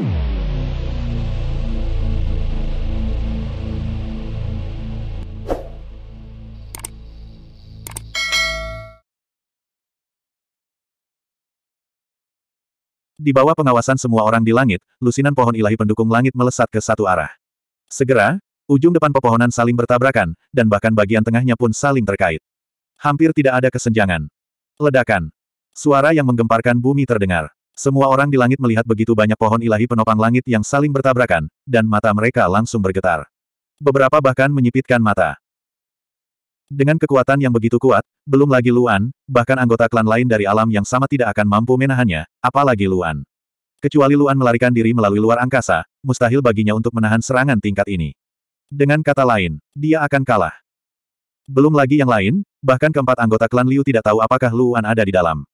Di bawah pengawasan semua orang di langit, lusinan pohon ilahi pendukung langit melesat ke satu arah. Segera, ujung depan pepohonan saling bertabrakan, dan bahkan bagian tengahnya pun saling terkait. Hampir tidak ada kesenjangan. Ledakan. Suara yang menggemparkan bumi terdengar. Semua orang di langit melihat begitu banyak pohon ilahi penopang langit yang saling bertabrakan, dan mata mereka langsung bergetar. Beberapa bahkan menyipitkan mata. Dengan kekuatan yang begitu kuat, belum lagi Luan, bahkan anggota klan lain dari alam yang sama tidak akan mampu menahannya, apalagi Luan. Kecuali Luan melarikan diri melalui luar angkasa, mustahil baginya untuk menahan serangan tingkat ini. Dengan kata lain, dia akan kalah. Belum lagi yang lain, bahkan keempat anggota klan Liu tidak tahu apakah Luan ada di dalam.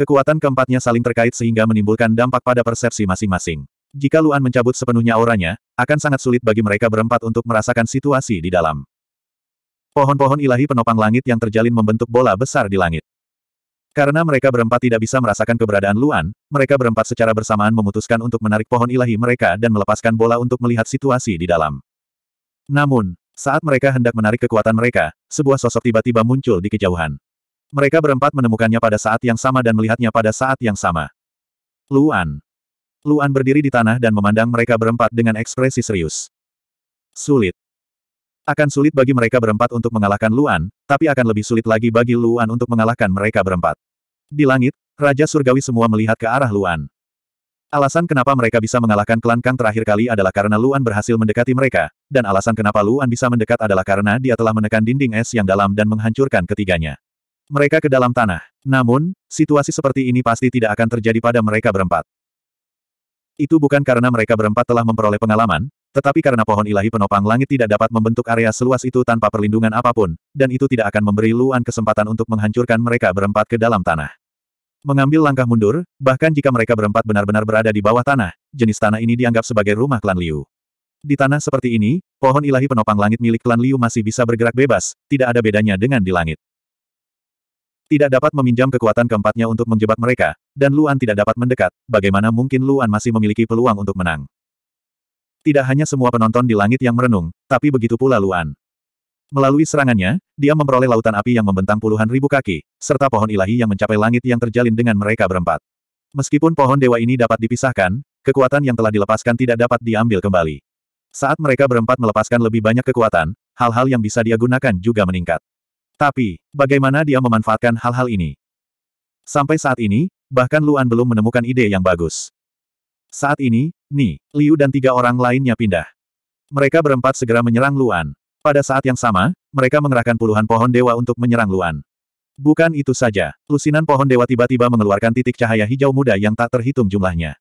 Kekuatan keempatnya saling terkait sehingga menimbulkan dampak pada persepsi masing-masing. Jika Luan mencabut sepenuhnya auranya, akan sangat sulit bagi mereka berempat untuk merasakan situasi di dalam. Pohon-pohon ilahi penopang langit yang terjalin membentuk bola besar di langit. Karena mereka berempat tidak bisa merasakan keberadaan Luan, mereka berempat secara bersamaan memutuskan untuk menarik pohon ilahi mereka dan melepaskan bola untuk melihat situasi di dalam. Namun, saat mereka hendak menarik kekuatan mereka, sebuah sosok tiba-tiba muncul di kejauhan. Mereka berempat menemukannya pada saat yang sama dan melihatnya pada saat yang sama. Luan. Luan berdiri di tanah dan memandang mereka berempat dengan ekspresi serius. Sulit. Akan sulit bagi mereka berempat untuk mengalahkan Luan, tapi akan lebih sulit lagi bagi Luan untuk mengalahkan mereka berempat. Di langit, Raja Surgawi semua melihat ke arah Luan. Alasan kenapa mereka bisa mengalahkan klan Kang terakhir kali adalah karena Luan berhasil mendekati mereka, dan alasan kenapa Luan bisa mendekat adalah karena dia telah menekan dinding es yang dalam dan menghancurkan ketiganya mereka ke dalam tanah. Namun, situasi seperti ini pasti tidak akan terjadi pada mereka berempat. Itu bukan karena mereka berempat telah memperoleh pengalaman, tetapi karena pohon ilahi penopang langit tidak dapat membentuk area seluas itu tanpa perlindungan apapun, dan itu tidak akan memberi Luan kesempatan untuk menghancurkan mereka berempat ke dalam tanah. Mengambil langkah mundur, bahkan jika mereka berempat benar-benar berada di bawah tanah, jenis tanah ini dianggap sebagai rumah klan Liu. Di tanah seperti ini, pohon ilahi penopang langit milik klan Liu masih bisa bergerak bebas, tidak ada bedanya dengan di langit. Tidak dapat meminjam kekuatan keempatnya untuk menjebak mereka, dan Luan tidak dapat mendekat, bagaimana mungkin Luan masih memiliki peluang untuk menang. Tidak hanya semua penonton di langit yang merenung, tapi begitu pula Luan. Melalui serangannya, dia memperoleh lautan api yang membentang puluhan ribu kaki, serta pohon ilahi yang mencapai langit yang terjalin dengan mereka berempat. Meskipun pohon dewa ini dapat dipisahkan, kekuatan yang telah dilepaskan tidak dapat diambil kembali. Saat mereka berempat melepaskan lebih banyak kekuatan, hal-hal yang bisa dia gunakan juga meningkat. Tapi, bagaimana dia memanfaatkan hal-hal ini? Sampai saat ini, bahkan Luan belum menemukan ide yang bagus. Saat ini, Ni, Liu dan tiga orang lainnya pindah. Mereka berempat segera menyerang Luan. Pada saat yang sama, mereka mengerahkan puluhan pohon dewa untuk menyerang Luan. Bukan itu saja, lusinan pohon dewa tiba-tiba mengeluarkan titik cahaya hijau muda yang tak terhitung jumlahnya.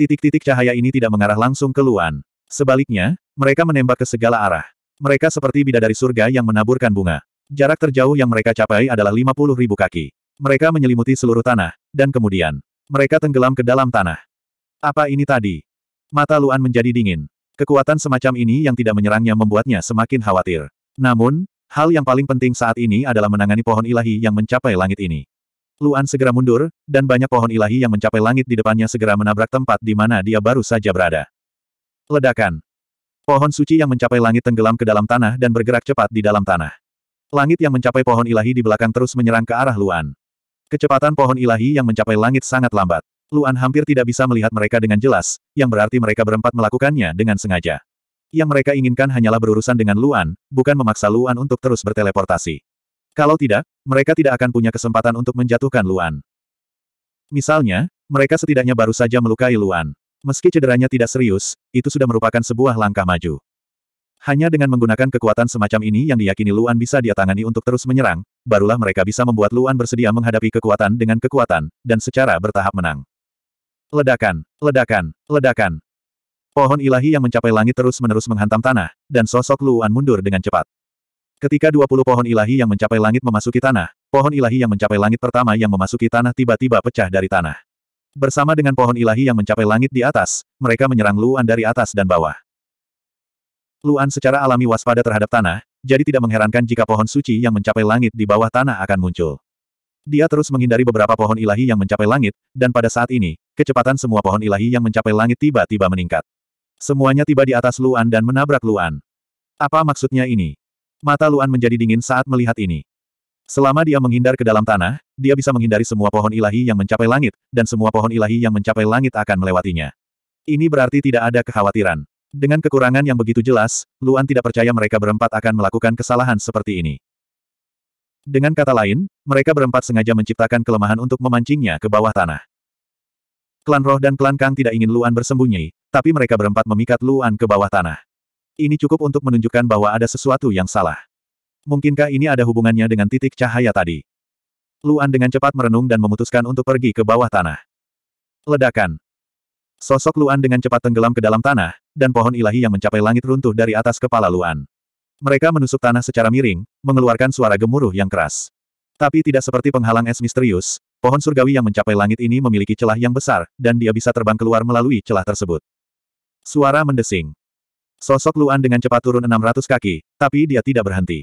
Titik-titik cahaya ini tidak mengarah langsung ke Luan. Sebaliknya, mereka menembak ke segala arah. Mereka seperti bidadari surga yang menaburkan bunga. Jarak terjauh yang mereka capai adalah 50 ribu kaki. Mereka menyelimuti seluruh tanah, dan kemudian, mereka tenggelam ke dalam tanah. Apa ini tadi? Mata Luan menjadi dingin. Kekuatan semacam ini yang tidak menyerangnya membuatnya semakin khawatir. Namun, hal yang paling penting saat ini adalah menangani pohon ilahi yang mencapai langit ini. Luan segera mundur, dan banyak pohon ilahi yang mencapai langit di depannya segera menabrak tempat di mana dia baru saja berada. Ledakan. Pohon suci yang mencapai langit tenggelam ke dalam tanah dan bergerak cepat di dalam tanah. Langit yang mencapai pohon ilahi di belakang terus menyerang ke arah Luan. Kecepatan pohon ilahi yang mencapai langit sangat lambat. Luan hampir tidak bisa melihat mereka dengan jelas, yang berarti mereka berempat melakukannya dengan sengaja. Yang mereka inginkan hanyalah berurusan dengan Luan, bukan memaksa Luan untuk terus berteleportasi. Kalau tidak, mereka tidak akan punya kesempatan untuk menjatuhkan Luan. Misalnya, mereka setidaknya baru saja melukai Luan. Meski cederanya tidak serius, itu sudah merupakan sebuah langkah maju. Hanya dengan menggunakan kekuatan semacam ini yang diyakini Luan bisa dia tangani untuk terus menyerang, barulah mereka bisa membuat Luan bersedia menghadapi kekuatan dengan kekuatan, dan secara bertahap menang. Ledakan, ledakan, ledakan. Pohon ilahi yang mencapai langit terus-menerus menghantam tanah, dan sosok Luan mundur dengan cepat. Ketika 20 pohon ilahi yang mencapai langit memasuki tanah, pohon ilahi yang mencapai langit pertama yang memasuki tanah tiba-tiba pecah dari tanah. Bersama dengan pohon ilahi yang mencapai langit di atas, mereka menyerang Luan dari atas dan bawah. Luan secara alami waspada terhadap tanah, jadi tidak mengherankan jika pohon suci yang mencapai langit di bawah tanah akan muncul. Dia terus menghindari beberapa pohon ilahi yang mencapai langit, dan pada saat ini, kecepatan semua pohon ilahi yang mencapai langit tiba-tiba meningkat. Semuanya tiba di atas Luan dan menabrak Luan. Apa maksudnya ini? Mata Luan menjadi dingin saat melihat ini. Selama dia menghindar ke dalam tanah, dia bisa menghindari semua pohon ilahi yang mencapai langit, dan semua pohon ilahi yang mencapai langit akan melewatinya. Ini berarti tidak ada kekhawatiran. Dengan kekurangan yang begitu jelas, Luan tidak percaya mereka berempat akan melakukan kesalahan seperti ini. Dengan kata lain, mereka berempat sengaja menciptakan kelemahan untuk memancingnya ke bawah tanah. Klan Roh dan Klan Kang tidak ingin Luan bersembunyi, tapi mereka berempat memikat Luan ke bawah tanah. Ini cukup untuk menunjukkan bahwa ada sesuatu yang salah. Mungkinkah ini ada hubungannya dengan titik cahaya tadi? Luan dengan cepat merenung dan memutuskan untuk pergi ke bawah tanah. Ledakan. Sosok Luan dengan cepat tenggelam ke dalam tanah, dan pohon ilahi yang mencapai langit runtuh dari atas kepala Luan. Mereka menusuk tanah secara miring, mengeluarkan suara gemuruh yang keras. Tapi tidak seperti penghalang es misterius, pohon surgawi yang mencapai langit ini memiliki celah yang besar, dan dia bisa terbang keluar melalui celah tersebut. Suara mendesing. Sosok Luan dengan cepat turun 600 kaki, tapi dia tidak berhenti.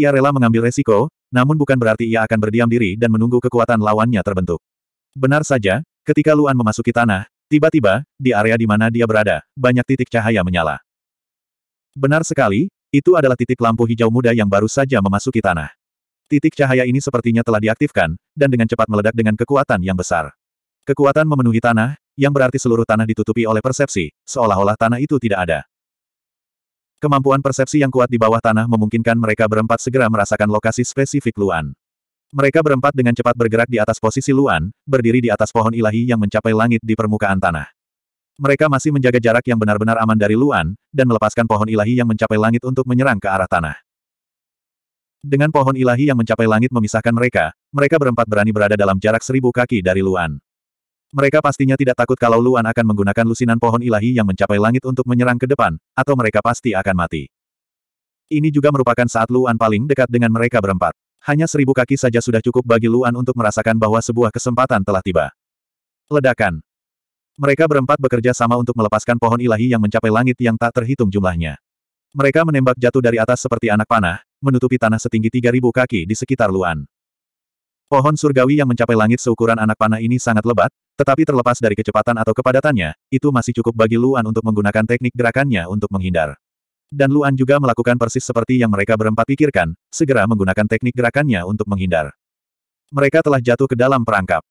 Ia rela mengambil resiko, namun bukan berarti ia akan berdiam diri dan menunggu kekuatan lawannya terbentuk. Benar saja, ketika Luan memasuki tanah, Tiba-tiba, di area di mana dia berada, banyak titik cahaya menyala. Benar sekali, itu adalah titik lampu hijau muda yang baru saja memasuki tanah. Titik cahaya ini sepertinya telah diaktifkan, dan dengan cepat meledak dengan kekuatan yang besar. Kekuatan memenuhi tanah, yang berarti seluruh tanah ditutupi oleh persepsi, seolah-olah tanah itu tidak ada. Kemampuan persepsi yang kuat di bawah tanah memungkinkan mereka berempat segera merasakan lokasi spesifik Luan. Mereka berempat dengan cepat bergerak di atas posisi Luan, berdiri di atas pohon ilahi yang mencapai langit di permukaan tanah. Mereka masih menjaga jarak yang benar-benar aman dari Luan, dan melepaskan pohon ilahi yang mencapai langit untuk menyerang ke arah tanah. Dengan pohon ilahi yang mencapai langit memisahkan mereka, mereka berempat berani berada dalam jarak seribu kaki dari Luan. Mereka pastinya tidak takut kalau Luan akan menggunakan lusinan pohon ilahi yang mencapai langit untuk menyerang ke depan, atau mereka pasti akan mati. Ini juga merupakan saat Luan paling dekat dengan mereka berempat. Hanya seribu kaki saja sudah cukup bagi Luan untuk merasakan bahwa sebuah kesempatan telah tiba. Ledakan. Mereka berempat bekerja sama untuk melepaskan pohon ilahi yang mencapai langit yang tak terhitung jumlahnya. Mereka menembak jatuh dari atas seperti anak panah, menutupi tanah setinggi 3.000 kaki di sekitar Luan. Pohon surgawi yang mencapai langit seukuran anak panah ini sangat lebat, tetapi terlepas dari kecepatan atau kepadatannya, itu masih cukup bagi Luan untuk menggunakan teknik gerakannya untuk menghindar dan Luan juga melakukan persis seperti yang mereka berempat pikirkan, segera menggunakan teknik gerakannya untuk menghindar. Mereka telah jatuh ke dalam perangkap.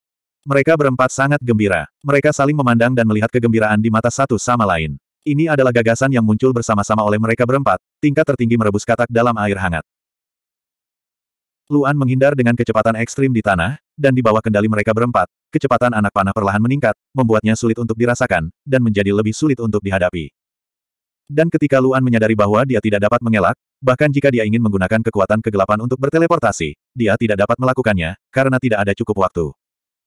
Mereka berempat sangat gembira. Mereka saling memandang dan melihat kegembiraan di mata satu sama lain. Ini adalah gagasan yang muncul bersama-sama oleh mereka berempat, tingkat tertinggi merebus katak dalam air hangat. Luan menghindar dengan kecepatan ekstrim di tanah, dan di bawah kendali mereka berempat, kecepatan anak panah perlahan meningkat, membuatnya sulit untuk dirasakan, dan menjadi lebih sulit untuk dihadapi. Dan ketika Luan menyadari bahwa dia tidak dapat mengelak, bahkan jika dia ingin menggunakan kekuatan kegelapan untuk berteleportasi, dia tidak dapat melakukannya, karena tidak ada cukup waktu.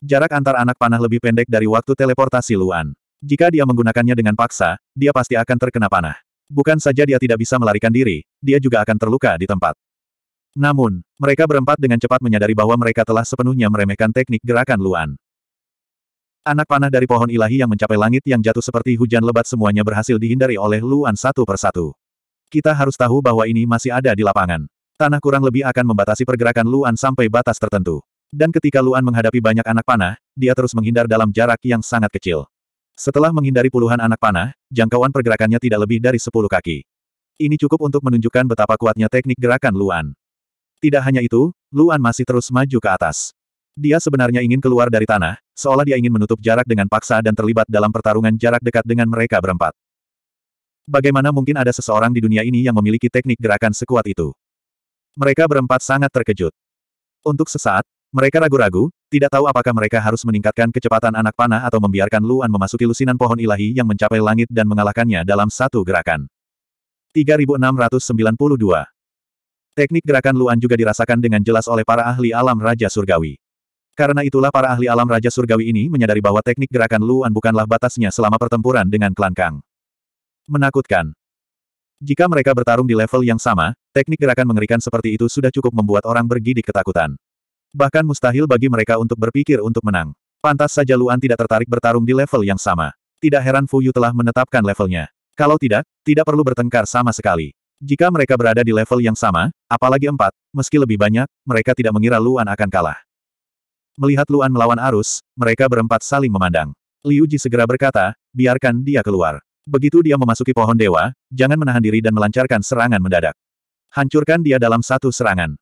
Jarak antar anak panah lebih pendek dari waktu teleportasi Luan. Jika dia menggunakannya dengan paksa, dia pasti akan terkena panah. Bukan saja dia tidak bisa melarikan diri, dia juga akan terluka di tempat. Namun, mereka berempat dengan cepat menyadari bahwa mereka telah sepenuhnya meremehkan teknik gerakan Luan. Anak panah dari pohon ilahi yang mencapai langit yang jatuh seperti hujan lebat semuanya berhasil dihindari oleh Luan satu persatu. Kita harus tahu bahwa ini masih ada di lapangan. Tanah kurang lebih akan membatasi pergerakan Luan sampai batas tertentu. Dan ketika Luan menghadapi banyak anak panah, dia terus menghindar dalam jarak yang sangat kecil. Setelah menghindari puluhan anak panah, jangkauan pergerakannya tidak lebih dari 10 kaki. Ini cukup untuk menunjukkan betapa kuatnya teknik gerakan Luan. Tidak hanya itu, Luan masih terus maju ke atas. Dia sebenarnya ingin keluar dari tanah, seolah dia ingin menutup jarak dengan paksa dan terlibat dalam pertarungan jarak dekat dengan mereka berempat. Bagaimana mungkin ada seseorang di dunia ini yang memiliki teknik gerakan sekuat itu? Mereka berempat sangat terkejut. Untuk sesaat, mereka ragu-ragu, tidak tahu apakah mereka harus meningkatkan kecepatan anak panah atau membiarkan Luan memasuki lusinan pohon ilahi yang mencapai langit dan mengalahkannya dalam satu gerakan. 3692 Teknik gerakan Luan juga dirasakan dengan jelas oleh para ahli alam Raja Surgawi. Karena itulah para ahli alam Raja Surgawi ini menyadari bahwa teknik gerakan Luan bukanlah batasnya selama pertempuran dengan klan Kang. Menakutkan. Jika mereka bertarung di level yang sama, teknik gerakan mengerikan seperti itu sudah cukup membuat orang bergidik ketakutan. Bahkan mustahil bagi mereka untuk berpikir untuk menang. Pantas saja Luan tidak tertarik bertarung di level yang sama. Tidak heran Fuyu telah menetapkan levelnya. Kalau tidak, tidak perlu bertengkar sama sekali. Jika mereka berada di level yang sama, apalagi empat, meski lebih banyak, mereka tidak mengira Luan akan kalah. Melihat Luan melawan arus, mereka berempat saling memandang. Liu Ji segera berkata, biarkan dia keluar. Begitu dia memasuki pohon dewa, jangan menahan diri dan melancarkan serangan mendadak. Hancurkan dia dalam satu serangan.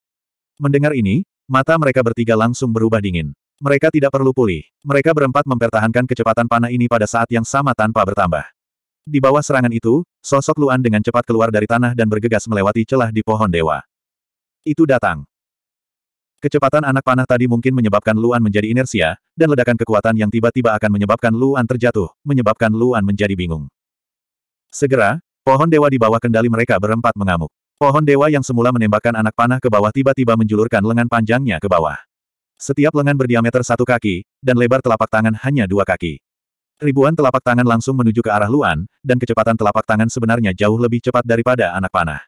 Mendengar ini, mata mereka bertiga langsung berubah dingin. Mereka tidak perlu pulih. Mereka berempat mempertahankan kecepatan panah ini pada saat yang sama tanpa bertambah. Di bawah serangan itu, sosok Luan dengan cepat keluar dari tanah dan bergegas melewati celah di pohon dewa. Itu datang. Kecepatan anak panah tadi mungkin menyebabkan Luan menjadi inersia, dan ledakan kekuatan yang tiba-tiba akan menyebabkan Luan terjatuh, menyebabkan Luan menjadi bingung. Segera, pohon dewa di bawah kendali mereka berempat mengamuk. Pohon dewa yang semula menembakkan anak panah ke bawah tiba-tiba menjulurkan lengan panjangnya ke bawah. Setiap lengan berdiameter satu kaki, dan lebar telapak tangan hanya dua kaki. Ribuan telapak tangan langsung menuju ke arah Luan, dan kecepatan telapak tangan sebenarnya jauh lebih cepat daripada anak panah.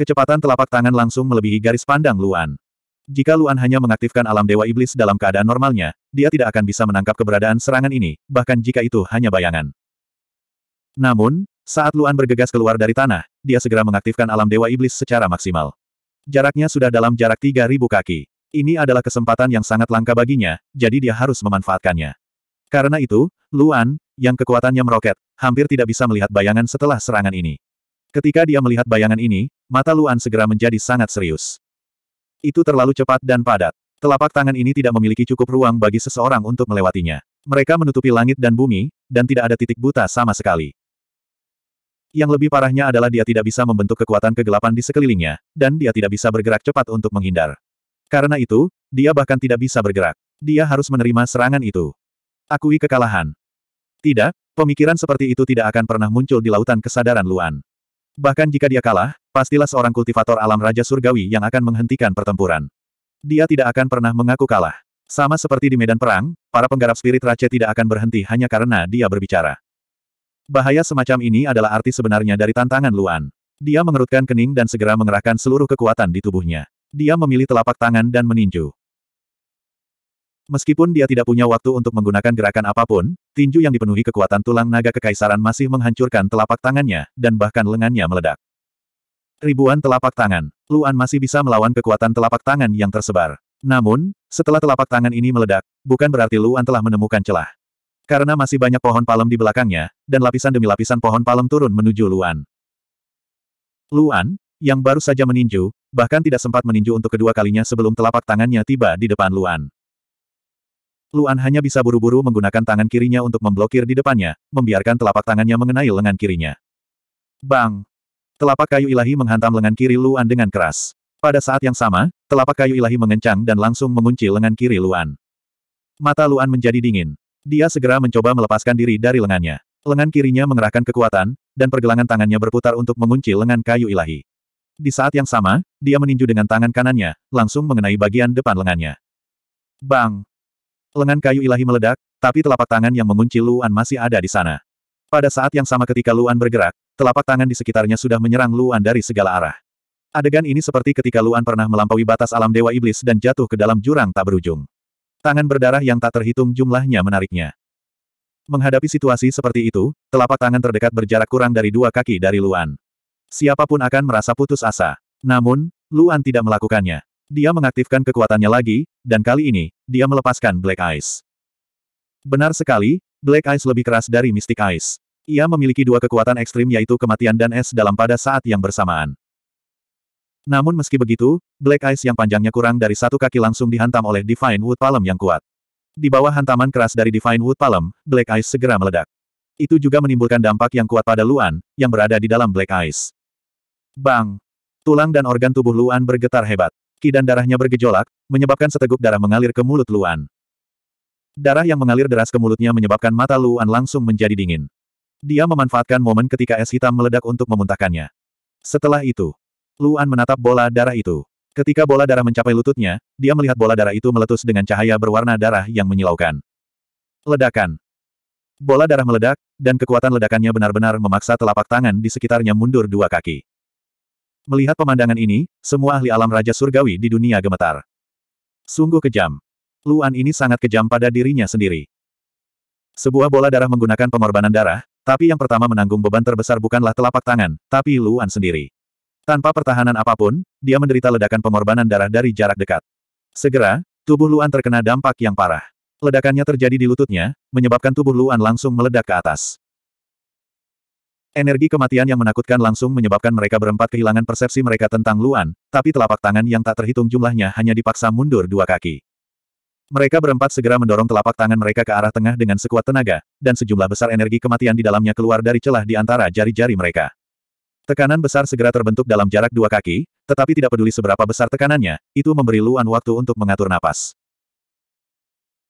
Kecepatan telapak tangan langsung melebihi garis pandang Luan. Jika Luan hanya mengaktifkan alam Dewa Iblis dalam keadaan normalnya, dia tidak akan bisa menangkap keberadaan serangan ini, bahkan jika itu hanya bayangan. Namun, saat Luan bergegas keluar dari tanah, dia segera mengaktifkan alam Dewa Iblis secara maksimal. Jaraknya sudah dalam jarak 3.000 kaki. Ini adalah kesempatan yang sangat langka baginya, jadi dia harus memanfaatkannya. Karena itu, Luan, yang kekuatannya meroket, hampir tidak bisa melihat bayangan setelah serangan ini. Ketika dia melihat bayangan ini, mata Luan segera menjadi sangat serius. Itu terlalu cepat dan padat. Telapak tangan ini tidak memiliki cukup ruang bagi seseorang untuk melewatinya. Mereka menutupi langit dan bumi, dan tidak ada titik buta sama sekali. Yang lebih parahnya adalah dia tidak bisa membentuk kekuatan kegelapan di sekelilingnya, dan dia tidak bisa bergerak cepat untuk menghindar. Karena itu, dia bahkan tidak bisa bergerak. Dia harus menerima serangan itu. Akui kekalahan. Tidak, pemikiran seperti itu tidak akan pernah muncul di lautan kesadaran Luan. Bahkan jika dia kalah, Pastilah seorang kultivator alam Raja Surgawi yang akan menghentikan pertempuran. Dia tidak akan pernah mengaku kalah. Sama seperti di medan perang, para penggarap spirit Raja tidak akan berhenti hanya karena dia berbicara. Bahaya semacam ini adalah arti sebenarnya dari tantangan Luan. Dia mengerutkan kening dan segera mengerahkan seluruh kekuatan di tubuhnya. Dia memilih telapak tangan dan meninju. Meskipun dia tidak punya waktu untuk menggunakan gerakan apapun, tinju yang dipenuhi kekuatan tulang naga kekaisaran masih menghancurkan telapak tangannya, dan bahkan lengannya meledak. Ribuan telapak tangan, Luan masih bisa melawan kekuatan telapak tangan yang tersebar. Namun, setelah telapak tangan ini meledak, bukan berarti Luan telah menemukan celah. Karena masih banyak pohon palem di belakangnya, dan lapisan demi lapisan pohon palem turun menuju Luan. Luan, yang baru saja meninju, bahkan tidak sempat meninju untuk kedua kalinya sebelum telapak tangannya tiba di depan Luan. Luan hanya bisa buru-buru menggunakan tangan kirinya untuk memblokir di depannya, membiarkan telapak tangannya mengenai lengan kirinya. Bang! Telapak kayu ilahi menghantam lengan kiri Luan dengan keras. Pada saat yang sama, telapak kayu ilahi mengencang dan langsung mengunci lengan kiri Luan. Mata Luan menjadi dingin. Dia segera mencoba melepaskan diri dari lengannya. Lengan kirinya mengerahkan kekuatan, dan pergelangan tangannya berputar untuk mengunci lengan kayu ilahi. Di saat yang sama, dia meninju dengan tangan kanannya, langsung mengenai bagian depan lengannya. Bang! Lengan kayu ilahi meledak, tapi telapak tangan yang mengunci Luan masih ada di sana. Pada saat yang sama ketika Luan bergerak, telapak tangan di sekitarnya sudah menyerang Luan dari segala arah. Adegan ini seperti ketika Luan pernah melampaui batas alam Dewa Iblis dan jatuh ke dalam jurang tak berujung. Tangan berdarah yang tak terhitung jumlahnya menariknya. Menghadapi situasi seperti itu, telapak tangan terdekat berjarak kurang dari dua kaki dari Luan. Siapapun akan merasa putus asa. Namun, Luan tidak melakukannya. Dia mengaktifkan kekuatannya lagi, dan kali ini, dia melepaskan Black Ice. Benar sekali, Black Ice lebih keras dari Mystic Ice. Ia memiliki dua kekuatan ekstrim yaitu kematian dan es dalam pada saat yang bersamaan. Namun meski begitu, Black Ice yang panjangnya kurang dari satu kaki langsung dihantam oleh Divine Wood Palm yang kuat. Di bawah hantaman keras dari Divine Wood Palm, Black Ice segera meledak. Itu juga menimbulkan dampak yang kuat pada Luan, yang berada di dalam Black Ice. Bang! Tulang dan organ tubuh Luan bergetar hebat. Ki dan darahnya bergejolak, menyebabkan seteguk darah mengalir ke mulut Luan. Darah yang mengalir deras ke mulutnya menyebabkan mata Luan langsung menjadi dingin. Dia memanfaatkan momen ketika es hitam meledak untuk memuntahkannya. Setelah itu, Luan menatap bola darah itu. Ketika bola darah mencapai lututnya, dia melihat bola darah itu meletus dengan cahaya berwarna darah yang menyilaukan. Ledakan. Bola darah meledak, dan kekuatan ledakannya benar-benar memaksa telapak tangan di sekitarnya mundur dua kaki. Melihat pemandangan ini, semua ahli alam Raja Surgawi di dunia gemetar. Sungguh kejam. Luan ini sangat kejam pada dirinya sendiri. Sebuah bola darah menggunakan pengorbanan darah, tapi yang pertama menanggung beban terbesar bukanlah telapak tangan, tapi Luan sendiri. Tanpa pertahanan apapun, dia menderita ledakan pengorbanan darah dari jarak dekat. Segera, tubuh Luan terkena dampak yang parah. Ledakannya terjadi di lututnya, menyebabkan tubuh Luan langsung meledak ke atas. Energi kematian yang menakutkan langsung menyebabkan mereka berempat kehilangan persepsi mereka tentang Luan, tapi telapak tangan yang tak terhitung jumlahnya hanya dipaksa mundur dua kaki. Mereka berempat segera mendorong telapak tangan mereka ke arah tengah dengan sekuat tenaga, dan sejumlah besar energi kematian di dalamnya keluar dari celah di antara jari-jari mereka. Tekanan besar segera terbentuk dalam jarak dua kaki, tetapi tidak peduli seberapa besar tekanannya, itu memberi Luan waktu untuk mengatur napas.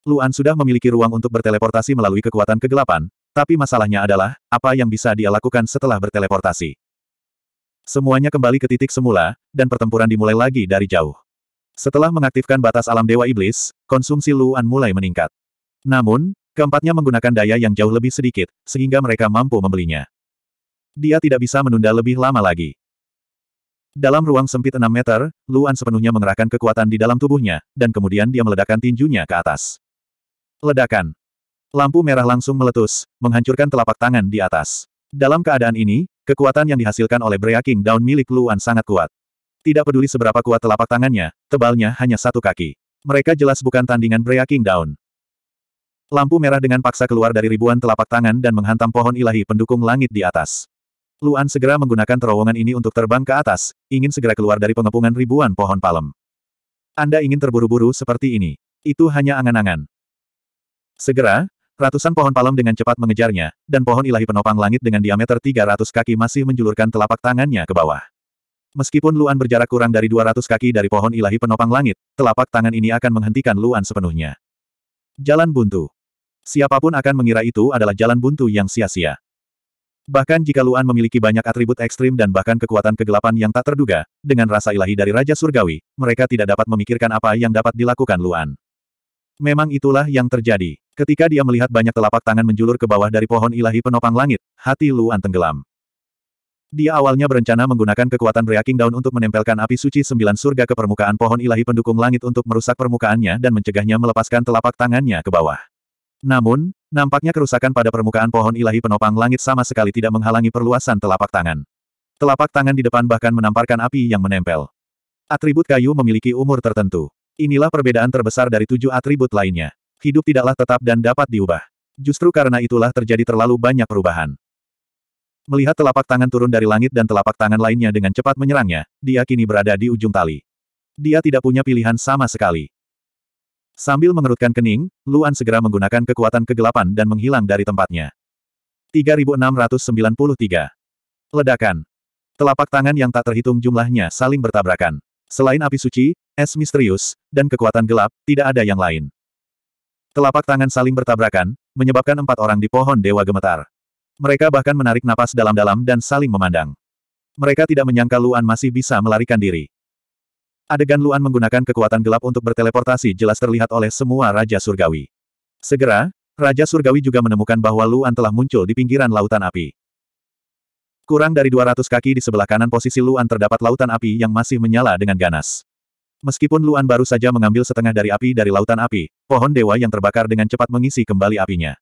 Luan sudah memiliki ruang untuk berteleportasi melalui kekuatan kegelapan, tapi masalahnya adalah, apa yang bisa dia lakukan setelah berteleportasi. Semuanya kembali ke titik semula, dan pertempuran dimulai lagi dari jauh. Setelah mengaktifkan batas alam Dewa Iblis, konsumsi Luan mulai meningkat. Namun, keempatnya menggunakan daya yang jauh lebih sedikit, sehingga mereka mampu membelinya. Dia tidak bisa menunda lebih lama lagi. Dalam ruang sempit 6 meter, Luan sepenuhnya mengerahkan kekuatan di dalam tubuhnya, dan kemudian dia meledakkan tinjunya ke atas. Ledakan. Lampu merah langsung meletus, menghancurkan telapak tangan di atas. Dalam keadaan ini, kekuatan yang dihasilkan oleh Breaking Down milik Luan sangat kuat. Tidak peduli seberapa kuat telapak tangannya, tebalnya hanya satu kaki. Mereka jelas bukan tandingan Brea King Down. Lampu merah dengan paksa keluar dari ribuan telapak tangan dan menghantam pohon ilahi pendukung langit di atas. Luan segera menggunakan terowongan ini untuk terbang ke atas, ingin segera keluar dari pengepungan ribuan pohon palem. Anda ingin terburu-buru seperti ini. Itu hanya angan-angan. Segera, ratusan pohon palem dengan cepat mengejarnya, dan pohon ilahi penopang langit dengan diameter 300 kaki masih menjulurkan telapak tangannya ke bawah. Meskipun Luan berjarak kurang dari 200 kaki dari pohon ilahi penopang langit, telapak tangan ini akan menghentikan Luan sepenuhnya. Jalan buntu. Siapapun akan mengira itu adalah jalan buntu yang sia-sia. Bahkan jika Luan memiliki banyak atribut ekstrim dan bahkan kekuatan kegelapan yang tak terduga, dengan rasa ilahi dari Raja Surgawi, mereka tidak dapat memikirkan apa yang dapat dilakukan Luan. Memang itulah yang terjadi. Ketika dia melihat banyak telapak tangan menjulur ke bawah dari pohon ilahi penopang langit, hati Luan tenggelam. Dia awalnya berencana menggunakan kekuatan Breaking Down untuk menempelkan api suci sembilan surga ke permukaan pohon ilahi pendukung langit untuk merusak permukaannya dan mencegahnya melepaskan telapak tangannya ke bawah. Namun, nampaknya kerusakan pada permukaan pohon ilahi penopang langit sama sekali tidak menghalangi perluasan telapak tangan. Telapak tangan di depan bahkan menamparkan api yang menempel. Atribut kayu memiliki umur tertentu. Inilah perbedaan terbesar dari tujuh atribut lainnya. Hidup tidaklah tetap dan dapat diubah. Justru karena itulah terjadi terlalu banyak perubahan. Melihat telapak tangan turun dari langit dan telapak tangan lainnya dengan cepat menyerangnya, dia kini berada di ujung tali. Dia tidak punya pilihan sama sekali. Sambil mengerutkan kening, Luan segera menggunakan kekuatan kegelapan dan menghilang dari tempatnya. 3693. Ledakan. Telapak tangan yang tak terhitung jumlahnya saling bertabrakan. Selain api suci, es misterius, dan kekuatan gelap, tidak ada yang lain. Telapak tangan saling bertabrakan, menyebabkan empat orang di pohon dewa gemetar. Mereka bahkan menarik napas dalam-dalam dan saling memandang. Mereka tidak menyangka Luan masih bisa melarikan diri. Adegan Luan menggunakan kekuatan gelap untuk berteleportasi jelas terlihat oleh semua Raja Surgawi. Segera, Raja Surgawi juga menemukan bahwa Luan telah muncul di pinggiran lautan api. Kurang dari 200 kaki di sebelah kanan posisi Luan terdapat lautan api yang masih menyala dengan ganas. Meskipun Luan baru saja mengambil setengah dari api dari lautan api, pohon dewa yang terbakar dengan cepat mengisi kembali apinya.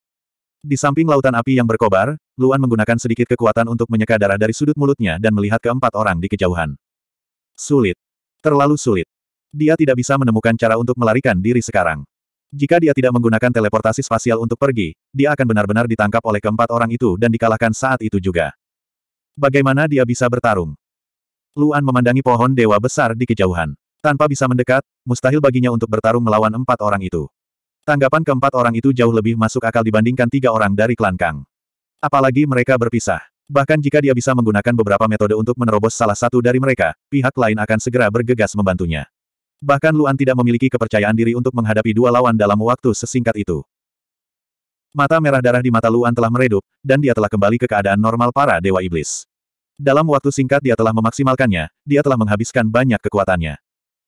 Di samping lautan api yang berkobar, Luan menggunakan sedikit kekuatan untuk menyeka darah dari sudut mulutnya dan melihat keempat orang di kejauhan. Sulit. Terlalu sulit. Dia tidak bisa menemukan cara untuk melarikan diri sekarang. Jika dia tidak menggunakan teleportasi spasial untuk pergi, dia akan benar-benar ditangkap oleh keempat orang itu dan dikalahkan saat itu juga. Bagaimana dia bisa bertarung? Luan memandangi pohon dewa besar di kejauhan. Tanpa bisa mendekat, mustahil baginya untuk bertarung melawan empat orang itu. Tanggapan keempat orang itu jauh lebih masuk akal dibandingkan tiga orang dari klan Kang. Apalagi mereka berpisah. Bahkan jika dia bisa menggunakan beberapa metode untuk menerobos salah satu dari mereka, pihak lain akan segera bergegas membantunya. Bahkan Luan tidak memiliki kepercayaan diri untuk menghadapi dua lawan dalam waktu sesingkat itu. Mata merah darah di mata Luan telah meredup, dan dia telah kembali ke keadaan normal para Dewa Iblis. Dalam waktu singkat dia telah memaksimalkannya, dia telah menghabiskan banyak kekuatannya.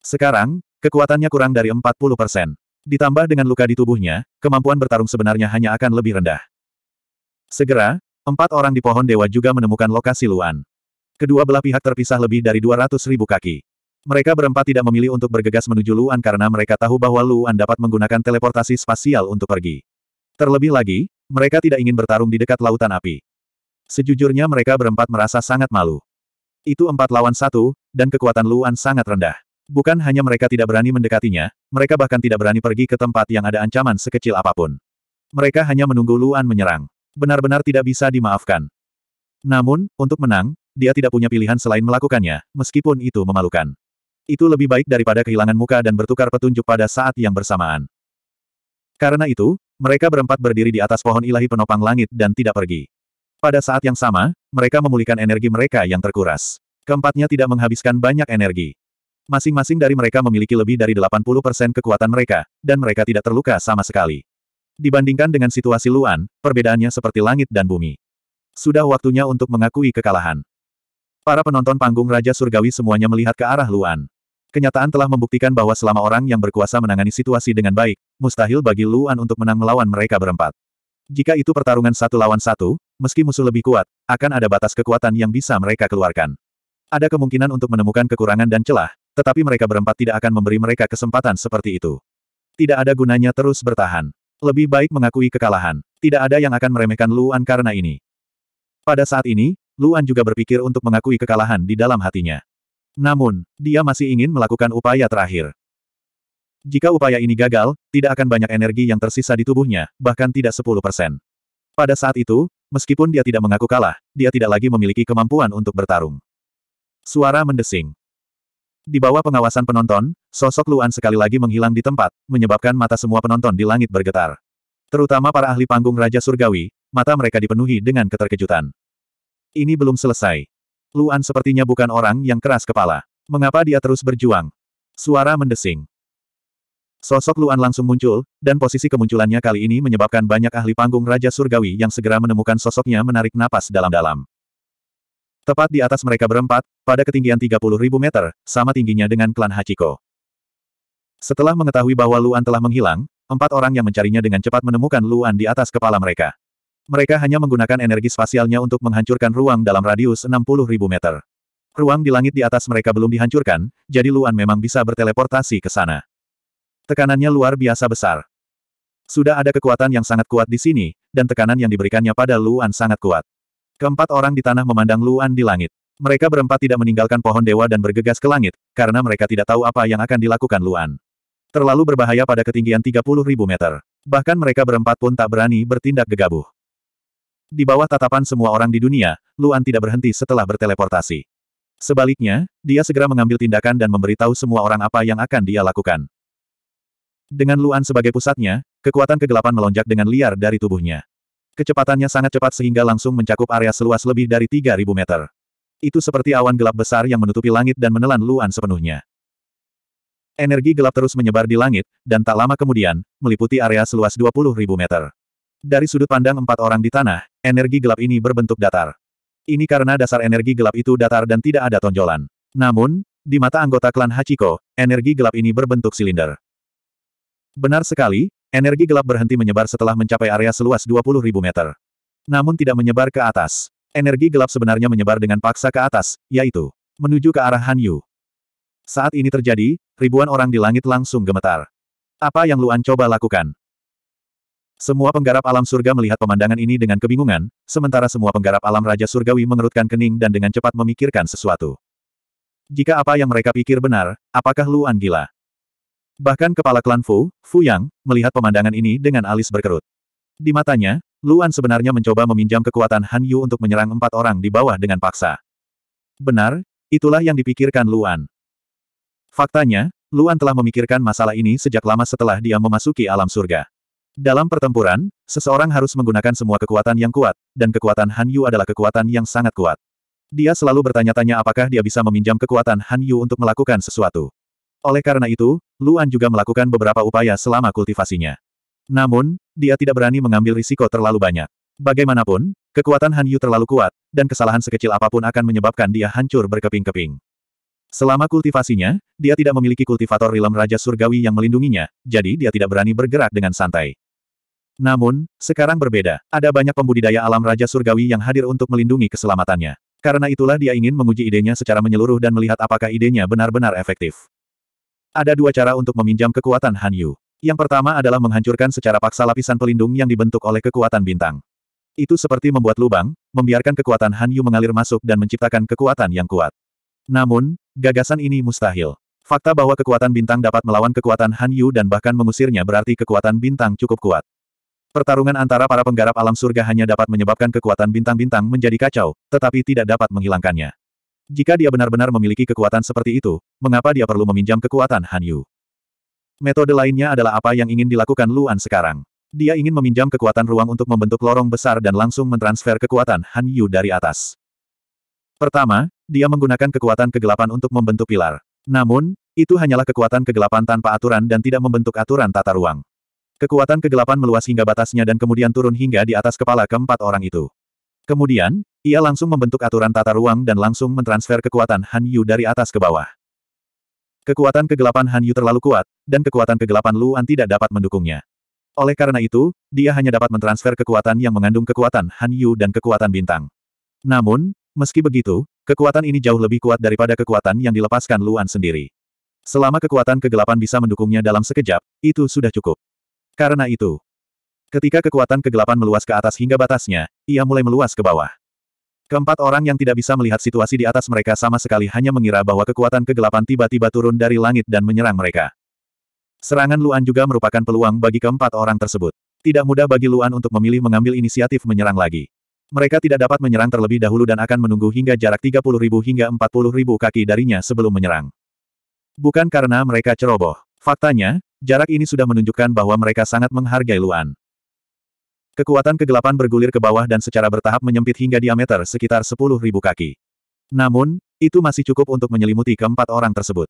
Sekarang, kekuatannya kurang dari 40 persen. Ditambah dengan luka di tubuhnya, kemampuan bertarung sebenarnya hanya akan lebih rendah. Segera, empat orang di pohon dewa juga menemukan lokasi Luan. Kedua belah pihak terpisah lebih dari 200 ribu kaki. Mereka berempat tidak memilih untuk bergegas menuju Luan karena mereka tahu bahwa Luan dapat menggunakan teleportasi spasial untuk pergi. Terlebih lagi, mereka tidak ingin bertarung di dekat lautan api. Sejujurnya mereka berempat merasa sangat malu. Itu empat lawan satu, dan kekuatan Luan sangat rendah. Bukan hanya mereka tidak berani mendekatinya, mereka bahkan tidak berani pergi ke tempat yang ada ancaman sekecil apapun. Mereka hanya menunggu Luan menyerang. Benar-benar tidak bisa dimaafkan. Namun, untuk menang, dia tidak punya pilihan selain melakukannya, meskipun itu memalukan. Itu lebih baik daripada kehilangan muka dan bertukar petunjuk pada saat yang bersamaan. Karena itu, mereka berempat berdiri di atas pohon ilahi penopang langit dan tidak pergi. Pada saat yang sama, mereka memulihkan energi mereka yang terkuras. Keempatnya tidak menghabiskan banyak energi. Masing-masing dari mereka memiliki lebih dari 80% kekuatan mereka, dan mereka tidak terluka sama sekali. Dibandingkan dengan situasi Luan, perbedaannya seperti langit dan bumi. Sudah waktunya untuk mengakui kekalahan. Para penonton panggung Raja Surgawi semuanya melihat ke arah Luan. Kenyataan telah membuktikan bahwa selama orang yang berkuasa menangani situasi dengan baik, mustahil bagi Luan untuk menang melawan mereka berempat. Jika itu pertarungan satu lawan satu, meski musuh lebih kuat, akan ada batas kekuatan yang bisa mereka keluarkan. Ada kemungkinan untuk menemukan kekurangan dan celah, tetapi mereka berempat tidak akan memberi mereka kesempatan seperti itu. Tidak ada gunanya terus bertahan. Lebih baik mengakui kekalahan. Tidak ada yang akan meremehkan Luan karena ini. Pada saat ini, Luan juga berpikir untuk mengakui kekalahan di dalam hatinya. Namun, dia masih ingin melakukan upaya terakhir. Jika upaya ini gagal, tidak akan banyak energi yang tersisa di tubuhnya, bahkan tidak 10%. Pada saat itu, meskipun dia tidak mengaku kalah, dia tidak lagi memiliki kemampuan untuk bertarung. Suara mendesing. Di bawah pengawasan penonton, sosok Luan sekali lagi menghilang di tempat, menyebabkan mata semua penonton di langit bergetar. Terutama para ahli panggung Raja Surgawi, mata mereka dipenuhi dengan keterkejutan. Ini belum selesai. Luan sepertinya bukan orang yang keras kepala. Mengapa dia terus berjuang? Suara mendesing. Sosok Luan langsung muncul, dan posisi kemunculannya kali ini menyebabkan banyak ahli panggung Raja Surgawi yang segera menemukan sosoknya menarik napas dalam-dalam. Tepat di atas mereka berempat, pada ketinggian 30.000 meter, sama tingginya dengan klan Hachiko. Setelah mengetahui bahwa Luan telah menghilang, empat orang yang mencarinya dengan cepat menemukan Luan di atas kepala mereka. Mereka hanya menggunakan energi spasialnya untuk menghancurkan ruang dalam radius 60.000 meter. Ruang di langit di atas mereka belum dihancurkan, jadi Luan memang bisa berteleportasi ke sana. Tekanannya luar biasa besar. Sudah ada kekuatan yang sangat kuat di sini, dan tekanan yang diberikannya pada Luan sangat kuat. Keempat orang di tanah memandang Luan di langit. Mereka berempat tidak meninggalkan pohon dewa dan bergegas ke langit, karena mereka tidak tahu apa yang akan dilakukan Luan. Terlalu berbahaya pada ketinggian ribu meter. Bahkan mereka berempat pun tak berani bertindak gegabah. Di bawah tatapan semua orang di dunia, Luan tidak berhenti setelah berteleportasi. Sebaliknya, dia segera mengambil tindakan dan memberitahu semua orang apa yang akan dia lakukan. Dengan Luan sebagai pusatnya, kekuatan kegelapan melonjak dengan liar dari tubuhnya. Kecepatannya sangat cepat sehingga langsung mencakup area seluas lebih dari 3.000 meter. Itu seperti awan gelap besar yang menutupi langit dan menelan Luan sepenuhnya. Energi gelap terus menyebar di langit, dan tak lama kemudian, meliputi area seluas 20.000 meter. Dari sudut pandang empat orang di tanah, energi gelap ini berbentuk datar. Ini karena dasar energi gelap itu datar dan tidak ada tonjolan. Namun, di mata anggota klan Hachiko, energi gelap ini berbentuk silinder. Benar sekali, Energi gelap berhenti menyebar setelah mencapai area seluas 20.000 meter. Namun tidak menyebar ke atas. Energi gelap sebenarnya menyebar dengan paksa ke atas, yaitu menuju ke arah Han Yu. Saat ini terjadi, ribuan orang di langit langsung gemetar. Apa yang Luan coba lakukan? Semua penggarap alam surga melihat pemandangan ini dengan kebingungan, sementara semua penggarap alam Raja Surgawi mengerutkan kening dan dengan cepat memikirkan sesuatu. Jika apa yang mereka pikir benar, apakah Luan gila? Bahkan kepala klan Fu, Fu Yang, melihat pemandangan ini dengan alis berkerut. Di matanya, Luan sebenarnya mencoba meminjam kekuatan Han Yu untuk menyerang empat orang di bawah dengan paksa. Benar, itulah yang dipikirkan Luan. Faktanya, Luan telah memikirkan masalah ini sejak lama setelah dia memasuki alam surga. Dalam pertempuran, seseorang harus menggunakan semua kekuatan yang kuat, dan kekuatan Han Yu adalah kekuatan yang sangat kuat. Dia selalu bertanya-tanya apakah dia bisa meminjam kekuatan Han Yu untuk melakukan sesuatu. Oleh karena itu, Luan juga melakukan beberapa upaya selama kultivasinya. Namun, dia tidak berani mengambil risiko terlalu banyak. Bagaimanapun, kekuatan Han Yu terlalu kuat, dan kesalahan sekecil apapun akan menyebabkan dia hancur berkeping-keping. Selama kultivasinya, dia tidak memiliki kultivator rilem Raja Surgawi yang melindunginya, jadi dia tidak berani bergerak dengan santai. Namun, sekarang berbeda. Ada banyak pembudidaya alam Raja Surgawi yang hadir untuk melindungi keselamatannya. Karena itulah dia ingin menguji idenya secara menyeluruh dan melihat apakah idenya benar-benar efektif. Ada dua cara untuk meminjam kekuatan Han Yu. Yang pertama adalah menghancurkan secara paksa lapisan pelindung yang dibentuk oleh kekuatan bintang. Itu seperti membuat lubang, membiarkan kekuatan Han Yu mengalir masuk dan menciptakan kekuatan yang kuat. Namun, gagasan ini mustahil. Fakta bahwa kekuatan bintang dapat melawan kekuatan Han Yu dan bahkan mengusirnya berarti kekuatan bintang cukup kuat. Pertarungan antara para penggarap alam surga hanya dapat menyebabkan kekuatan bintang-bintang menjadi kacau, tetapi tidak dapat menghilangkannya. Jika dia benar-benar memiliki kekuatan seperti itu, mengapa dia perlu meminjam kekuatan Han Yu? Metode lainnya adalah apa yang ingin dilakukan Luan sekarang. Dia ingin meminjam kekuatan ruang untuk membentuk lorong besar dan langsung mentransfer kekuatan Han Yu dari atas. Pertama, dia menggunakan kekuatan kegelapan untuk membentuk pilar. Namun, itu hanyalah kekuatan kegelapan tanpa aturan dan tidak membentuk aturan tata ruang. Kekuatan kegelapan meluas hingga batasnya dan kemudian turun hingga di atas kepala keempat orang itu. Kemudian, ia langsung membentuk aturan tata ruang dan langsung mentransfer kekuatan Han Yu dari atas ke bawah. Kekuatan kegelapan Han Yu terlalu kuat, dan kekuatan kegelapan Luan tidak dapat mendukungnya. Oleh karena itu, dia hanya dapat mentransfer kekuatan yang mengandung kekuatan Han Yu dan kekuatan bintang. Namun, meski begitu, kekuatan ini jauh lebih kuat daripada kekuatan yang dilepaskan Luan sendiri. Selama kekuatan kegelapan bisa mendukungnya dalam sekejap, itu sudah cukup. Karena itu, ketika kekuatan kegelapan meluas ke atas hingga batasnya, ia mulai meluas ke bawah. Keempat orang yang tidak bisa melihat situasi di atas mereka sama sekali hanya mengira bahwa kekuatan kegelapan tiba-tiba turun dari langit dan menyerang mereka. Serangan Luan juga merupakan peluang bagi keempat orang tersebut. Tidak mudah bagi Luan untuk memilih mengambil inisiatif menyerang lagi. Mereka tidak dapat menyerang terlebih dahulu dan akan menunggu hingga jarak ribu hingga ribu kaki darinya sebelum menyerang. Bukan karena mereka ceroboh. Faktanya, jarak ini sudah menunjukkan bahwa mereka sangat menghargai Luan. Kekuatan kegelapan bergulir ke bawah dan secara bertahap menyempit hingga diameter sekitar 10.000 kaki. Namun, itu masih cukup untuk menyelimuti keempat orang tersebut.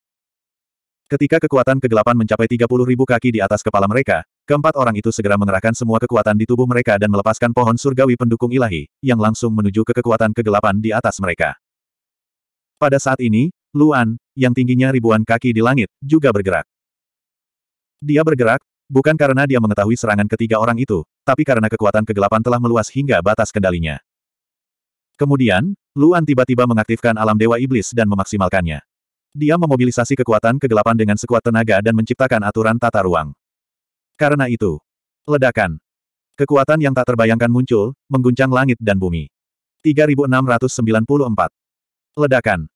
Ketika kekuatan kegelapan mencapai 30.000 kaki di atas kepala mereka, keempat orang itu segera mengerahkan semua kekuatan di tubuh mereka dan melepaskan pohon surgawi pendukung ilahi, yang langsung menuju ke kekuatan kegelapan di atas mereka. Pada saat ini, Luan, yang tingginya ribuan kaki di langit, juga bergerak. Dia bergerak, Bukan karena dia mengetahui serangan ketiga orang itu, tapi karena kekuatan kegelapan telah meluas hingga batas kendalinya. Kemudian, Luan tiba-tiba mengaktifkan alam Dewa Iblis dan memaksimalkannya. Dia memobilisasi kekuatan kegelapan dengan sekuat tenaga dan menciptakan aturan tata ruang. Karena itu, ledakan. Kekuatan yang tak terbayangkan muncul, mengguncang langit dan bumi. 3694. Ledakan.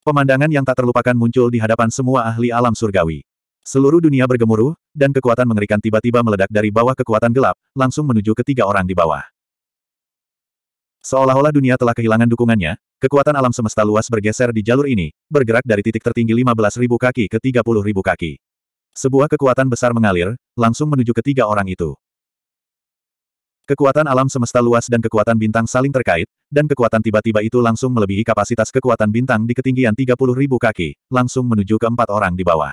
Pemandangan yang tak terlupakan muncul di hadapan semua ahli alam surgawi. Seluruh dunia bergemuruh, dan kekuatan mengerikan tiba-tiba meledak dari bawah kekuatan gelap, langsung menuju ketiga orang di bawah. Seolah-olah dunia telah kehilangan dukungannya, kekuatan alam semesta luas bergeser di jalur ini, bergerak dari titik tertinggi 15.000 kaki ke 30.000 kaki. Sebuah kekuatan besar mengalir, langsung menuju ketiga orang itu. Kekuatan alam semesta luas dan kekuatan bintang saling terkait, dan kekuatan tiba-tiba itu langsung melebihi kapasitas kekuatan bintang di ketinggian 30.000 kaki, langsung menuju ke empat orang di bawah.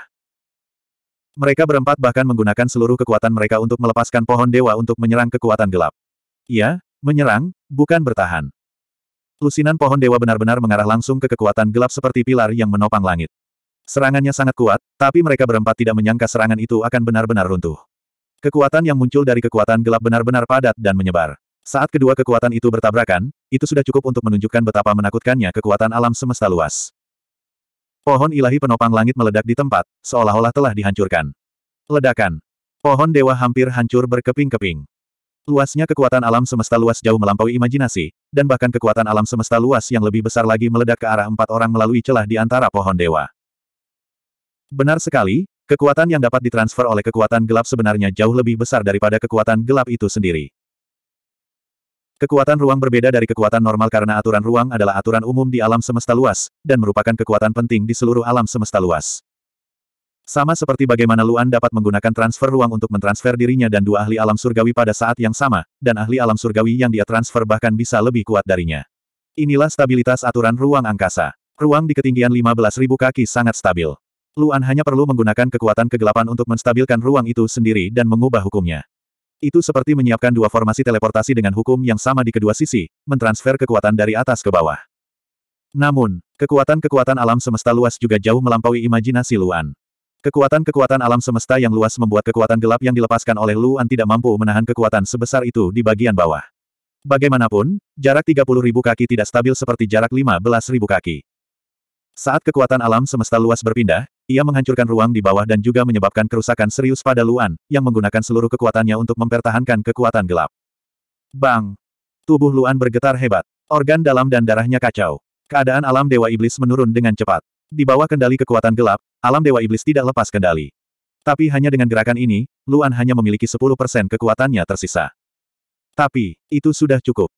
Mereka berempat bahkan menggunakan seluruh kekuatan mereka untuk melepaskan pohon dewa untuk menyerang kekuatan gelap. Iya, menyerang, bukan bertahan. Lusinan pohon dewa benar-benar mengarah langsung ke kekuatan gelap seperti pilar yang menopang langit. Serangannya sangat kuat, tapi mereka berempat tidak menyangka serangan itu akan benar-benar runtuh. Kekuatan yang muncul dari kekuatan gelap benar-benar padat dan menyebar. Saat kedua kekuatan itu bertabrakan, itu sudah cukup untuk menunjukkan betapa menakutkannya kekuatan alam semesta luas. Pohon ilahi penopang langit meledak di tempat, seolah-olah telah dihancurkan. Ledakan. Pohon dewa hampir hancur berkeping-keping. Luasnya kekuatan alam semesta luas jauh melampaui imajinasi, dan bahkan kekuatan alam semesta luas yang lebih besar lagi meledak ke arah empat orang melalui celah di antara pohon dewa. Benar sekali, kekuatan yang dapat ditransfer oleh kekuatan gelap sebenarnya jauh lebih besar daripada kekuatan gelap itu sendiri. Kekuatan ruang berbeda dari kekuatan normal karena aturan ruang adalah aturan umum di alam semesta luas, dan merupakan kekuatan penting di seluruh alam semesta luas. Sama seperti bagaimana Luan dapat menggunakan transfer ruang untuk mentransfer dirinya dan dua ahli alam surgawi pada saat yang sama, dan ahli alam surgawi yang dia transfer bahkan bisa lebih kuat darinya. Inilah stabilitas aturan ruang angkasa. Ruang di ketinggian 15.000 kaki sangat stabil. Luan hanya perlu menggunakan kekuatan kegelapan untuk menstabilkan ruang itu sendiri dan mengubah hukumnya. Itu seperti menyiapkan dua formasi teleportasi dengan hukum yang sama di kedua sisi, mentransfer kekuatan dari atas ke bawah. Namun, kekuatan-kekuatan alam semesta luas juga jauh melampaui imajinasi Luan. Kekuatan-kekuatan alam semesta yang luas membuat kekuatan gelap yang dilepaskan oleh Luan tidak mampu menahan kekuatan sebesar itu di bagian bawah. Bagaimanapun, jarak 30.000 kaki tidak stabil seperti jarak 15.000 kaki. Saat kekuatan alam semesta luas berpindah, ia menghancurkan ruang di bawah dan juga menyebabkan kerusakan serius pada Luan, yang menggunakan seluruh kekuatannya untuk mempertahankan kekuatan gelap. Bang! Tubuh Luan bergetar hebat. Organ dalam dan darahnya kacau. Keadaan alam Dewa Iblis menurun dengan cepat. Di bawah kendali kekuatan gelap, alam Dewa Iblis tidak lepas kendali. Tapi hanya dengan gerakan ini, Luan hanya memiliki 10% kekuatannya tersisa. Tapi, itu sudah cukup.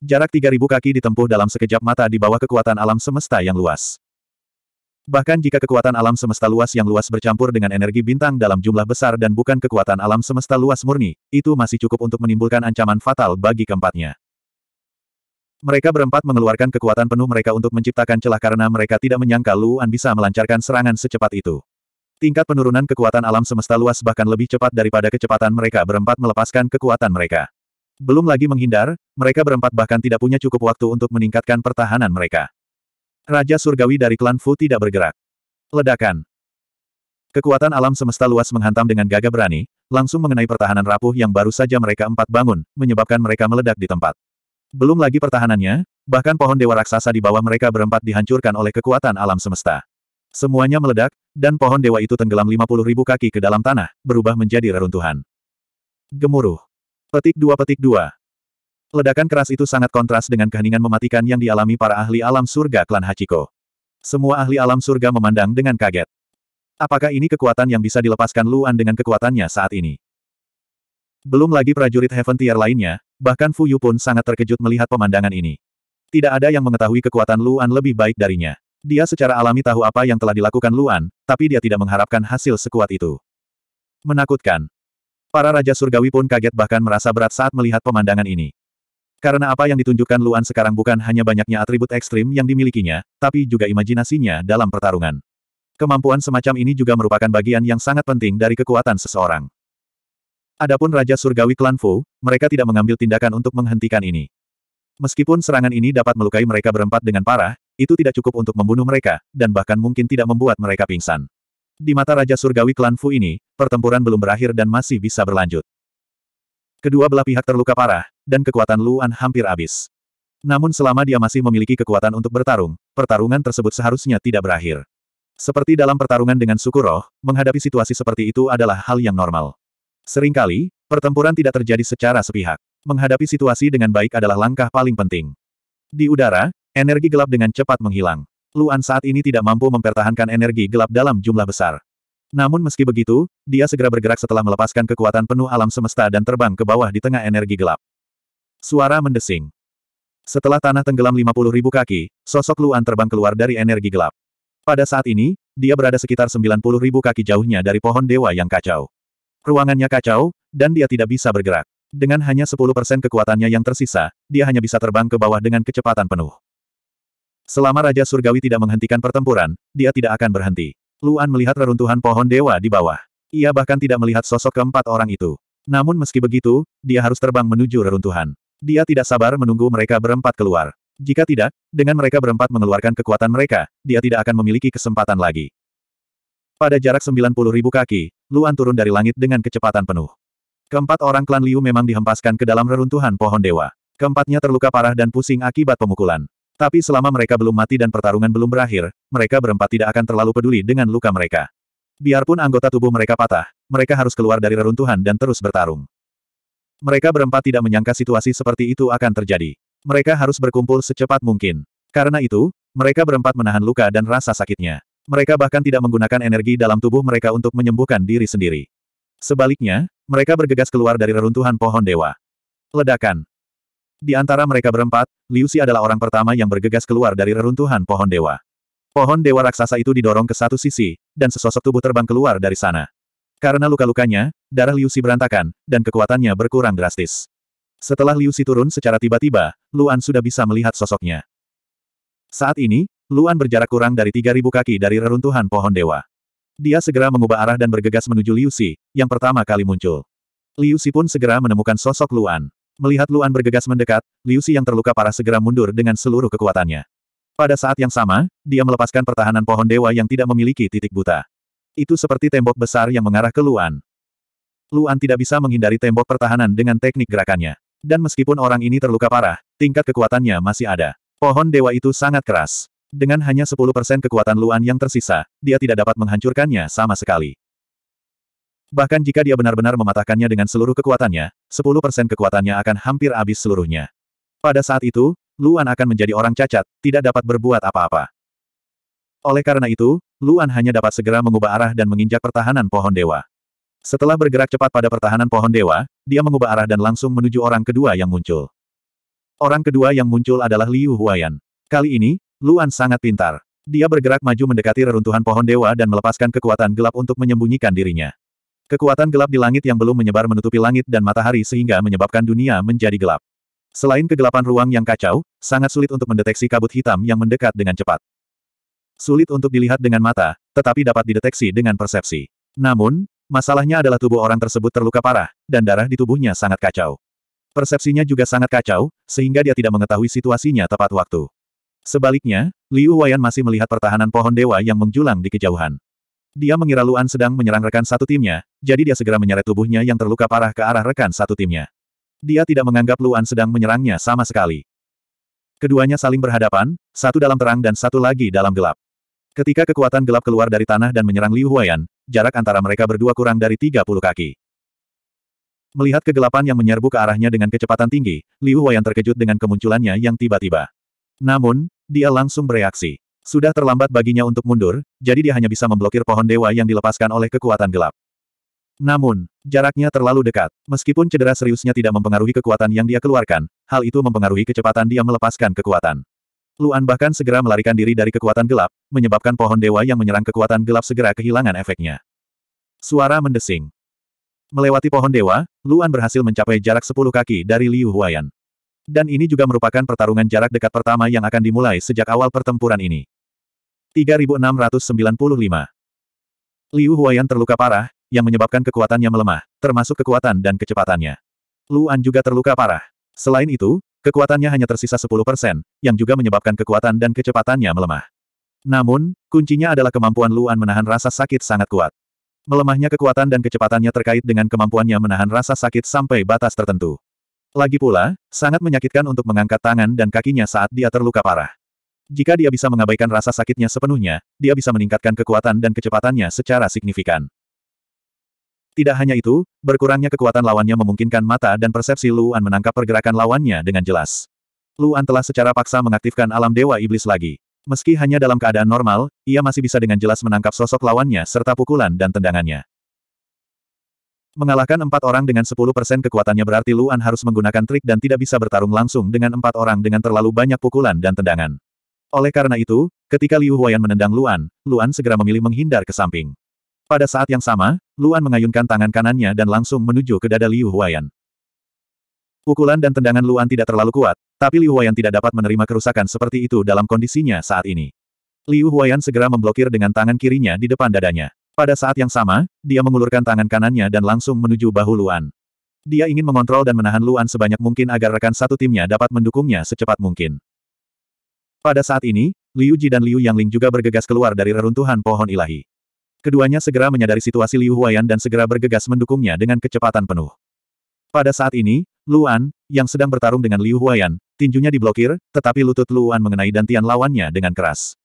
Jarak 3000 kaki ditempuh dalam sekejap mata di bawah kekuatan alam semesta yang luas. Bahkan jika kekuatan alam semesta luas yang luas bercampur dengan energi bintang dalam jumlah besar dan bukan kekuatan alam semesta luas murni, itu masih cukup untuk menimbulkan ancaman fatal bagi keempatnya. Mereka berempat mengeluarkan kekuatan penuh mereka untuk menciptakan celah karena mereka tidak menyangka Luan bisa melancarkan serangan secepat itu. Tingkat penurunan kekuatan alam semesta luas bahkan lebih cepat daripada kecepatan mereka berempat melepaskan kekuatan mereka. Belum lagi menghindar, mereka berempat bahkan tidak punya cukup waktu untuk meningkatkan pertahanan mereka. Raja Surgawi dari klan Fu tidak bergerak. Ledakan. Kekuatan alam semesta luas menghantam dengan gagah berani, langsung mengenai pertahanan rapuh yang baru saja mereka empat bangun, menyebabkan mereka meledak di tempat. Belum lagi pertahanannya, bahkan pohon dewa raksasa di bawah mereka berempat dihancurkan oleh kekuatan alam semesta. Semuanya meledak, dan pohon dewa itu tenggelam 50 ribu kaki ke dalam tanah, berubah menjadi reruntuhan. Gemuruh. Petik dua petik dua. Ledakan keras itu sangat kontras dengan keheningan mematikan yang dialami para ahli alam surga klan Hachiko. Semua ahli alam surga memandang dengan kaget. Apakah ini kekuatan yang bisa dilepaskan Luan dengan kekuatannya saat ini? Belum lagi prajurit Heaven Tier lainnya, bahkan Fu Yu pun sangat terkejut melihat pemandangan ini. Tidak ada yang mengetahui kekuatan Luan lebih baik darinya. Dia secara alami tahu apa yang telah dilakukan Luan, tapi dia tidak mengharapkan hasil sekuat itu. Menakutkan. Para Raja Surgawi pun kaget bahkan merasa berat saat melihat pemandangan ini. Karena apa yang ditunjukkan Luan sekarang bukan hanya banyaknya atribut ekstrim yang dimilikinya, tapi juga imajinasinya dalam pertarungan. Kemampuan semacam ini juga merupakan bagian yang sangat penting dari kekuatan seseorang. Adapun Raja Surgawi Klan Fu, mereka tidak mengambil tindakan untuk menghentikan ini. Meskipun serangan ini dapat melukai mereka berempat dengan parah, itu tidak cukup untuk membunuh mereka, dan bahkan mungkin tidak membuat mereka pingsan. Di mata Raja Surgawi Klan Fu ini, pertempuran belum berakhir dan masih bisa berlanjut. Kedua belah pihak terluka parah, dan kekuatan Luan hampir habis. Namun selama dia masih memiliki kekuatan untuk bertarung, pertarungan tersebut seharusnya tidak berakhir. Seperti dalam pertarungan dengan Sukuro, menghadapi situasi seperti itu adalah hal yang normal. Seringkali, pertempuran tidak terjadi secara sepihak. Menghadapi situasi dengan baik adalah langkah paling penting. Di udara, energi gelap dengan cepat menghilang. Luan saat ini tidak mampu mempertahankan energi gelap dalam jumlah besar. Namun meski begitu, dia segera bergerak setelah melepaskan kekuatan penuh alam semesta dan terbang ke bawah di tengah energi gelap. Suara mendesing. Setelah tanah tenggelam 50 ribu kaki, sosok Luan terbang keluar dari energi gelap. Pada saat ini, dia berada sekitar 90 ribu kaki jauhnya dari pohon dewa yang kacau. Ruangannya kacau, dan dia tidak bisa bergerak. Dengan hanya 10% kekuatannya yang tersisa, dia hanya bisa terbang ke bawah dengan kecepatan penuh. Selama Raja Surgawi tidak menghentikan pertempuran, dia tidak akan berhenti. Luan melihat reruntuhan pohon dewa di bawah. Ia bahkan tidak melihat sosok keempat orang itu. Namun meski begitu, dia harus terbang menuju reruntuhan. Dia tidak sabar menunggu mereka berempat keluar. Jika tidak, dengan mereka berempat mengeluarkan kekuatan mereka, dia tidak akan memiliki kesempatan lagi. Pada jarak 90.000 kaki, Luan turun dari langit dengan kecepatan penuh. Keempat orang klan Liu memang dihempaskan ke dalam reruntuhan pohon dewa. Keempatnya terluka parah dan pusing akibat pemukulan. Tapi selama mereka belum mati dan pertarungan belum berakhir, mereka berempat tidak akan terlalu peduli dengan luka mereka. Biarpun anggota tubuh mereka patah, mereka harus keluar dari reruntuhan dan terus bertarung. Mereka berempat tidak menyangka situasi seperti itu akan terjadi. Mereka harus berkumpul secepat mungkin. Karena itu, mereka berempat menahan luka dan rasa sakitnya. Mereka bahkan tidak menggunakan energi dalam tubuh mereka untuk menyembuhkan diri sendiri. Sebaliknya, mereka bergegas keluar dari reruntuhan pohon dewa. Ledakan. Di antara mereka berempat, Liu Xi adalah orang pertama yang bergegas keluar dari reruntuhan pohon dewa. Pohon dewa raksasa itu didorong ke satu sisi, dan sesosok tubuh terbang keluar dari sana. Karena luka-lukanya, darah Liu Xi berantakan, dan kekuatannya berkurang drastis. Setelah Liu Xi turun secara tiba-tiba, Luan sudah bisa melihat sosoknya. Saat ini, Luan berjarak kurang dari 3.000 kaki dari reruntuhan pohon dewa. Dia segera mengubah arah dan bergegas menuju Liu Xi, yang pertama kali muncul. Liu Xi pun segera menemukan sosok Luan. Melihat Luan bergegas mendekat, Liu Si yang terluka parah segera mundur dengan seluruh kekuatannya. Pada saat yang sama, dia melepaskan pertahanan pohon dewa yang tidak memiliki titik buta. Itu seperti tembok besar yang mengarah ke Luan. Luan tidak bisa menghindari tembok pertahanan dengan teknik gerakannya. Dan meskipun orang ini terluka parah, tingkat kekuatannya masih ada. Pohon dewa itu sangat keras. Dengan hanya 10% kekuatan Luan yang tersisa, dia tidak dapat menghancurkannya sama sekali. Bahkan jika dia benar-benar mematahkannya dengan seluruh kekuatannya, 10% kekuatannya akan hampir habis seluruhnya. Pada saat itu, Luan akan menjadi orang cacat, tidak dapat berbuat apa-apa. Oleh karena itu, Luan hanya dapat segera mengubah arah dan menginjak pertahanan pohon dewa. Setelah bergerak cepat pada pertahanan pohon dewa, dia mengubah arah dan langsung menuju orang kedua yang muncul. Orang kedua yang muncul adalah Liu Huayan. Kali ini, Luan sangat pintar. Dia bergerak maju mendekati reruntuhan pohon dewa dan melepaskan kekuatan gelap untuk menyembunyikan dirinya. Kekuatan gelap di langit yang belum menyebar menutupi langit dan matahari sehingga menyebabkan dunia menjadi gelap. Selain kegelapan ruang yang kacau, sangat sulit untuk mendeteksi kabut hitam yang mendekat dengan cepat. Sulit untuk dilihat dengan mata, tetapi dapat dideteksi dengan persepsi. Namun, masalahnya adalah tubuh orang tersebut terluka parah, dan darah di tubuhnya sangat kacau. Persepsinya juga sangat kacau, sehingga dia tidak mengetahui situasinya tepat waktu. Sebaliknya, Liu Wayan masih melihat pertahanan pohon dewa yang menjulang di kejauhan. Dia mengira Luan sedang menyerang rekan satu timnya, jadi dia segera menyeret tubuhnya yang terluka parah ke arah rekan satu timnya. Dia tidak menganggap Luan sedang menyerangnya sama sekali. Keduanya saling berhadapan, satu dalam terang dan satu lagi dalam gelap. Ketika kekuatan gelap keluar dari tanah dan menyerang Liu Huayan, jarak antara mereka berdua kurang dari 30 kaki. Melihat kegelapan yang menyerbu ke arahnya dengan kecepatan tinggi, Liu Huayan terkejut dengan kemunculannya yang tiba-tiba. Namun, dia langsung bereaksi. Sudah terlambat baginya untuk mundur, jadi dia hanya bisa memblokir pohon dewa yang dilepaskan oleh kekuatan gelap. Namun, jaraknya terlalu dekat. Meskipun cedera seriusnya tidak mempengaruhi kekuatan yang dia keluarkan, hal itu mempengaruhi kecepatan dia melepaskan kekuatan. Luan bahkan segera melarikan diri dari kekuatan gelap, menyebabkan pohon dewa yang menyerang kekuatan gelap segera kehilangan efeknya. Suara mendesing. Melewati pohon dewa, Luan berhasil mencapai jarak 10 kaki dari Liu Huayan. Dan ini juga merupakan pertarungan jarak dekat pertama yang akan dimulai sejak awal pertempuran ini. 3695. Liu Huayan terluka parah, yang menyebabkan kekuatannya melemah, termasuk kekuatan dan kecepatannya. Luan juga terluka parah. Selain itu, kekuatannya hanya tersisa 10%, yang juga menyebabkan kekuatan dan kecepatannya melemah. Namun, kuncinya adalah kemampuan Luan menahan rasa sakit sangat kuat. Melemahnya kekuatan dan kecepatannya terkait dengan kemampuannya menahan rasa sakit sampai batas tertentu. Lagi pula, sangat menyakitkan untuk mengangkat tangan dan kakinya saat dia terluka parah. Jika dia bisa mengabaikan rasa sakitnya sepenuhnya, dia bisa meningkatkan kekuatan dan kecepatannya secara signifikan. Tidak hanya itu, berkurangnya kekuatan lawannya memungkinkan mata dan persepsi Luan menangkap pergerakan lawannya dengan jelas. Luan telah secara paksa mengaktifkan alam dewa iblis lagi. Meski hanya dalam keadaan normal, ia masih bisa dengan jelas menangkap sosok lawannya serta pukulan dan tendangannya. Mengalahkan empat orang dengan 10% kekuatannya berarti Luan harus menggunakan trik dan tidak bisa bertarung langsung dengan empat orang dengan terlalu banyak pukulan dan tendangan. Oleh karena itu, ketika Liu Huayan menendang Luan, Luan segera memilih menghindar ke samping. Pada saat yang sama, Luan mengayunkan tangan kanannya dan langsung menuju ke dada Liu Huayan. Pukulan dan tendangan Luan tidak terlalu kuat, tapi Liu Huayan tidak dapat menerima kerusakan seperti itu dalam kondisinya saat ini. Liu Huayan segera memblokir dengan tangan kirinya di depan dadanya. Pada saat yang sama, dia mengulurkan tangan kanannya dan langsung menuju bahu Luan. Dia ingin mengontrol dan menahan Luan sebanyak mungkin agar rekan satu timnya dapat mendukungnya secepat mungkin. Pada saat ini, Liu Ji dan Liu Yangling juga bergegas keluar dari reruntuhan pohon ilahi. Keduanya segera menyadari situasi Liu Huayan dan segera bergegas mendukungnya dengan kecepatan penuh. Pada saat ini, Luan, yang sedang bertarung dengan Liu Huayan, tinjunya diblokir, tetapi lutut Luan mengenai dantian lawannya dengan keras.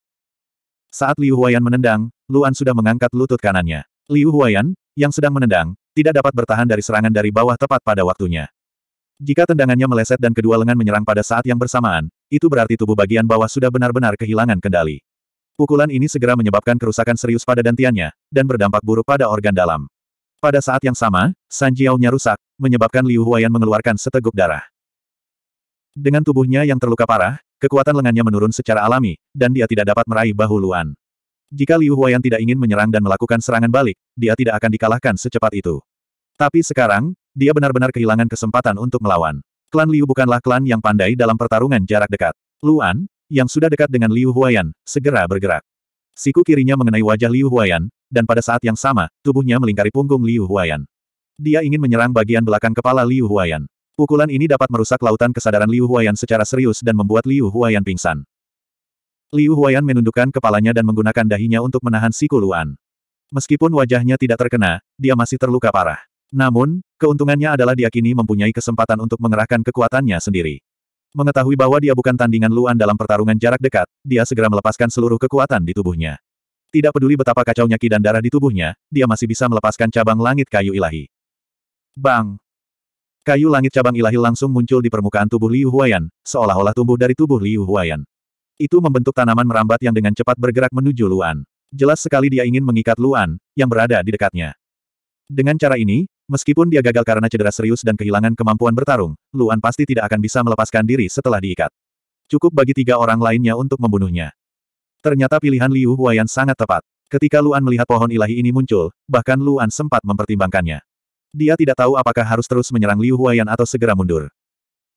Saat Liu Huayan menendang, Luan sudah mengangkat lutut kanannya. Liu Huayan, yang sedang menendang, tidak dapat bertahan dari serangan dari bawah tepat pada waktunya. Jika tendangannya meleset dan kedua lengan menyerang pada saat yang bersamaan, itu berarti tubuh bagian bawah sudah benar-benar kehilangan kendali. Pukulan ini segera menyebabkan kerusakan serius pada dantiannya, dan berdampak buruk pada organ dalam. Pada saat yang sama, Sanjiao-nya rusak, menyebabkan Liu Huayan mengeluarkan seteguk darah. Dengan tubuhnya yang terluka parah, kekuatan lengannya menurun secara alami, dan dia tidak dapat meraih bahu Luan. Jika Liu Huayan tidak ingin menyerang dan melakukan serangan balik, dia tidak akan dikalahkan secepat itu. Tapi sekarang, dia benar-benar kehilangan kesempatan untuk melawan. Klan Liu bukanlah klan yang pandai dalam pertarungan jarak dekat. Luan, yang sudah dekat dengan Liu Huayan, segera bergerak. Siku kirinya mengenai wajah Liu Huayan, dan pada saat yang sama, tubuhnya melingkari punggung Liu Huayan. Dia ingin menyerang bagian belakang kepala Liu Huayan. Pukulan ini dapat merusak lautan kesadaran Liu Huayan secara serius dan membuat Liu Huayan pingsan. Liu Huayan menundukkan kepalanya dan menggunakan dahinya untuk menahan siku Luan. Meskipun wajahnya tidak terkena, dia masih terluka parah. Namun, keuntungannya adalah dia kini mempunyai kesempatan untuk mengerahkan kekuatannya sendiri. Mengetahui bahwa dia bukan tandingan Luan dalam pertarungan jarak dekat, dia segera melepaskan seluruh kekuatan di tubuhnya. Tidak peduli betapa kacaunya ki dan darah di tubuhnya, dia masih bisa melepaskan cabang langit kayu ilahi. Bang! Kayu langit cabang ilahi langsung muncul di permukaan tubuh Liu Huayan, seolah-olah tumbuh dari tubuh Liu Huayan. Itu membentuk tanaman merambat yang dengan cepat bergerak menuju Luan. Jelas sekali dia ingin mengikat Luan, yang berada di dekatnya. Dengan cara ini, Meskipun dia gagal karena cedera serius dan kehilangan kemampuan bertarung, Luan pasti tidak akan bisa melepaskan diri setelah diikat. Cukup bagi tiga orang lainnya untuk membunuhnya. Ternyata pilihan Liu Huayan sangat tepat. Ketika Luan melihat pohon ilahi ini muncul, bahkan Luan sempat mempertimbangkannya. Dia tidak tahu apakah harus terus menyerang Liu Huayan atau segera mundur.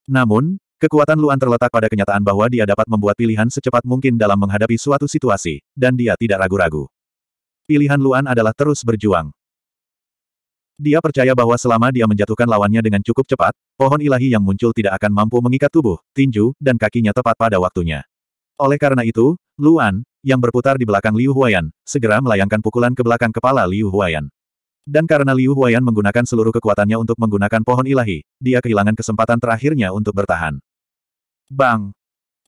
Namun, kekuatan Luan terletak pada kenyataan bahwa dia dapat membuat pilihan secepat mungkin dalam menghadapi suatu situasi, dan dia tidak ragu-ragu. Pilihan Luan adalah terus berjuang. Dia percaya bahwa selama dia menjatuhkan lawannya dengan cukup cepat, pohon ilahi yang muncul tidak akan mampu mengikat tubuh, tinju, dan kakinya tepat pada waktunya. Oleh karena itu, Luan, yang berputar di belakang Liu Huayan, segera melayangkan pukulan ke belakang kepala Liu Huayan. Dan karena Liu Huayan menggunakan seluruh kekuatannya untuk menggunakan pohon ilahi, dia kehilangan kesempatan terakhirnya untuk bertahan. Bang!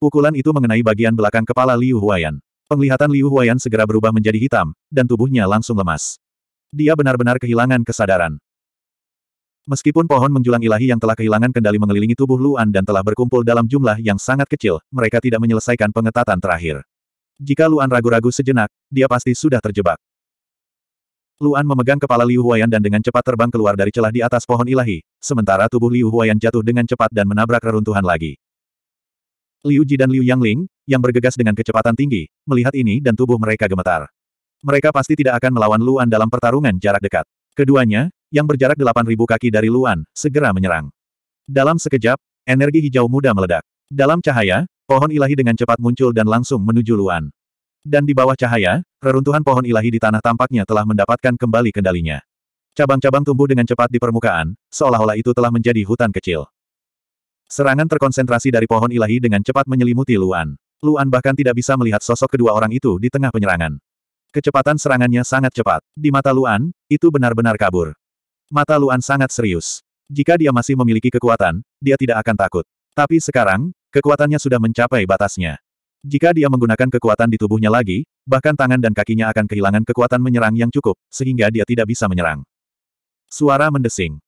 Pukulan itu mengenai bagian belakang kepala Liu Huayan. Penglihatan Liu Huayan segera berubah menjadi hitam, dan tubuhnya langsung lemas. Dia benar-benar kehilangan kesadaran. Meskipun pohon menjulang ilahi yang telah kehilangan kendali mengelilingi tubuh Luan dan telah berkumpul dalam jumlah yang sangat kecil, mereka tidak menyelesaikan pengetatan terakhir. Jika Luan ragu-ragu sejenak, dia pasti sudah terjebak. Luan memegang kepala Liu Huayan dan dengan cepat terbang keluar dari celah di atas pohon ilahi, sementara tubuh Liu Huayan jatuh dengan cepat dan menabrak reruntuhan lagi. Liu Ji dan Liu Yangling, yang bergegas dengan kecepatan tinggi, melihat ini dan tubuh mereka gemetar mereka pasti tidak akan melawan Luan dalam pertarungan jarak dekat. Keduanya, yang berjarak 8.000 kaki dari Luan, segera menyerang. Dalam sekejap, energi hijau muda meledak. Dalam cahaya, pohon ilahi dengan cepat muncul dan langsung menuju Luan. Dan di bawah cahaya, reruntuhan pohon ilahi di tanah tampaknya telah mendapatkan kembali kendalinya. Cabang-cabang tumbuh dengan cepat di permukaan, seolah-olah itu telah menjadi hutan kecil. Serangan terkonsentrasi dari pohon ilahi dengan cepat menyelimuti Luan. Luan bahkan tidak bisa melihat sosok kedua orang itu di tengah penyerangan. Kecepatan serangannya sangat cepat. Di mata Luan, itu benar-benar kabur. Mata Luan sangat serius. Jika dia masih memiliki kekuatan, dia tidak akan takut. Tapi sekarang, kekuatannya sudah mencapai batasnya. Jika dia menggunakan kekuatan di tubuhnya lagi, bahkan tangan dan kakinya akan kehilangan kekuatan menyerang yang cukup, sehingga dia tidak bisa menyerang. Suara mendesing.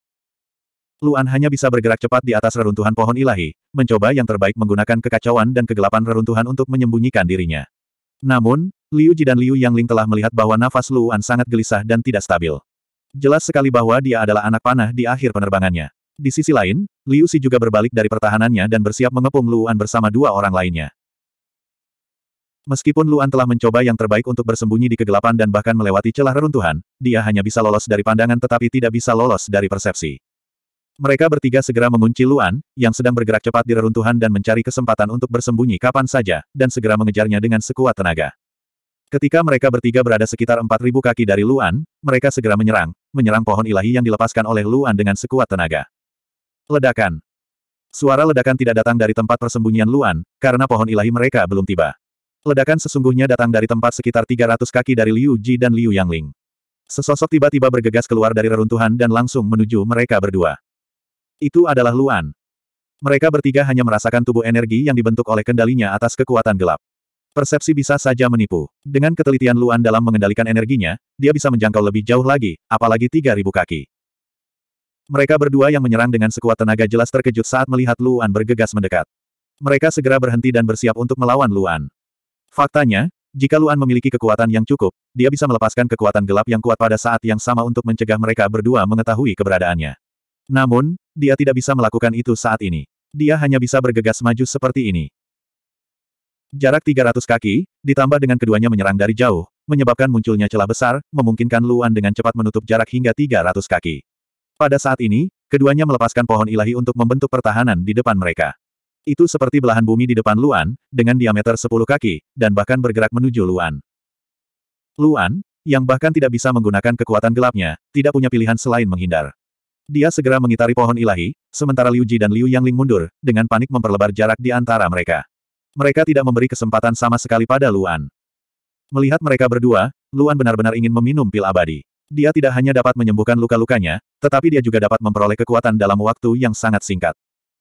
Luan hanya bisa bergerak cepat di atas reruntuhan pohon ilahi, mencoba yang terbaik menggunakan kekacauan dan kegelapan reruntuhan untuk menyembunyikan dirinya. Namun, Liu Ji dan Liu Yang Ling telah melihat bahwa nafas Luan sangat gelisah dan tidak stabil. Jelas sekali bahwa dia adalah anak panah di akhir penerbangannya. Di sisi lain, Liu Si juga berbalik dari pertahanannya dan bersiap mengepung Luan bersama dua orang lainnya. Meskipun Luan telah mencoba yang terbaik untuk bersembunyi di kegelapan dan bahkan melewati celah reruntuhan, dia hanya bisa lolos dari pandangan tetapi tidak bisa lolos dari persepsi. Mereka bertiga segera mengunci Luan, yang sedang bergerak cepat di reruntuhan dan mencari kesempatan untuk bersembunyi kapan saja, dan segera mengejarnya dengan sekuat tenaga. Ketika mereka bertiga berada sekitar 4.000 kaki dari Luan, mereka segera menyerang, menyerang pohon ilahi yang dilepaskan oleh Luan dengan sekuat tenaga. Ledakan. Suara ledakan tidak datang dari tempat persembunyian Luan, karena pohon ilahi mereka belum tiba. Ledakan sesungguhnya datang dari tempat sekitar 300 kaki dari Liu Ji dan Liu Yangling. Sesosok tiba-tiba bergegas keluar dari reruntuhan dan langsung menuju mereka berdua. Itu adalah Luan. Mereka bertiga hanya merasakan tubuh energi yang dibentuk oleh kendalinya atas kekuatan gelap. Persepsi bisa saja menipu. Dengan ketelitian Luan dalam mengendalikan energinya, dia bisa menjangkau lebih jauh lagi, apalagi 3.000 kaki. Mereka berdua yang menyerang dengan sekuat tenaga jelas terkejut saat melihat Luan bergegas mendekat. Mereka segera berhenti dan bersiap untuk melawan Luan. Faktanya, jika Luan memiliki kekuatan yang cukup, dia bisa melepaskan kekuatan gelap yang kuat pada saat yang sama untuk mencegah mereka berdua mengetahui keberadaannya. Namun, dia tidak bisa melakukan itu saat ini. Dia hanya bisa bergegas maju seperti ini. Jarak 300 kaki, ditambah dengan keduanya menyerang dari jauh, menyebabkan munculnya celah besar, memungkinkan Luan dengan cepat menutup jarak hingga 300 kaki. Pada saat ini, keduanya melepaskan pohon ilahi untuk membentuk pertahanan di depan mereka. Itu seperti belahan bumi di depan Luan, dengan diameter 10 kaki, dan bahkan bergerak menuju Luan. Luan, yang bahkan tidak bisa menggunakan kekuatan gelapnya, tidak punya pilihan selain menghindar. Dia segera mengitari pohon ilahi, sementara Liu Ji dan Liu Yangling mundur, dengan panik memperlebar jarak di antara mereka mereka tidak memberi kesempatan sama sekali pada Luan. Melihat mereka berdua, Luan benar-benar ingin meminum pil abadi. Dia tidak hanya dapat menyembuhkan luka-lukanya, tetapi dia juga dapat memperoleh kekuatan dalam waktu yang sangat singkat.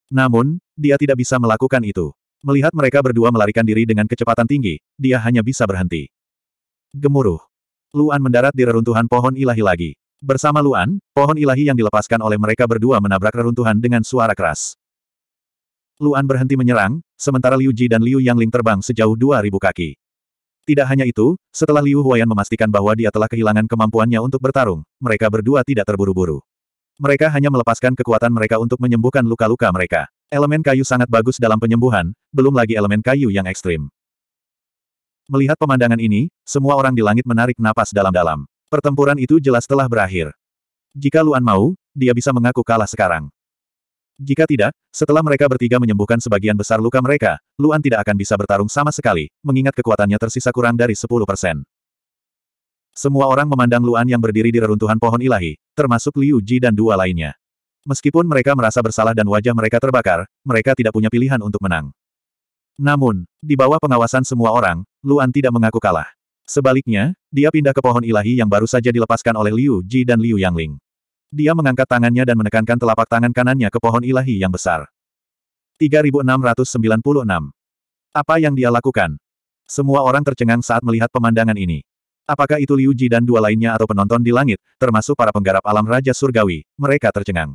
Namun, dia tidak bisa melakukan itu. Melihat mereka berdua melarikan diri dengan kecepatan tinggi, dia hanya bisa berhenti. Gemuruh. Luan mendarat di reruntuhan pohon ilahi lagi. Bersama Luan, pohon ilahi yang dilepaskan oleh mereka berdua menabrak reruntuhan dengan suara keras. Luan berhenti menyerang, sementara Liu Ji dan Liu Yangling terbang sejauh 2.000 kaki. Tidak hanya itu, setelah Liu Huayan memastikan bahwa dia telah kehilangan kemampuannya untuk bertarung, mereka berdua tidak terburu-buru. Mereka hanya melepaskan kekuatan mereka untuk menyembuhkan luka-luka mereka. Elemen kayu sangat bagus dalam penyembuhan, belum lagi elemen kayu yang ekstrim. Melihat pemandangan ini, semua orang di langit menarik napas dalam-dalam. Pertempuran itu jelas telah berakhir. Jika Luan mau, dia bisa mengaku kalah sekarang. Jika tidak, setelah mereka bertiga menyembuhkan sebagian besar luka mereka, Luan tidak akan bisa bertarung sama sekali, mengingat kekuatannya tersisa kurang dari 10 persen. Semua orang memandang Luan yang berdiri di reruntuhan pohon ilahi, termasuk Liu Ji dan dua lainnya. Meskipun mereka merasa bersalah dan wajah mereka terbakar, mereka tidak punya pilihan untuk menang. Namun, di bawah pengawasan semua orang, Luan tidak mengaku kalah. Sebaliknya, dia pindah ke pohon ilahi yang baru saja dilepaskan oleh Liu Ji dan Liu Yangling. Dia mengangkat tangannya dan menekankan telapak tangan kanannya ke pohon ilahi yang besar. 3696. Apa yang dia lakukan? Semua orang tercengang saat melihat pemandangan ini. Apakah itu Liu Ji dan dua lainnya atau penonton di langit, termasuk para penggarap alam Raja Surgawi, mereka tercengang.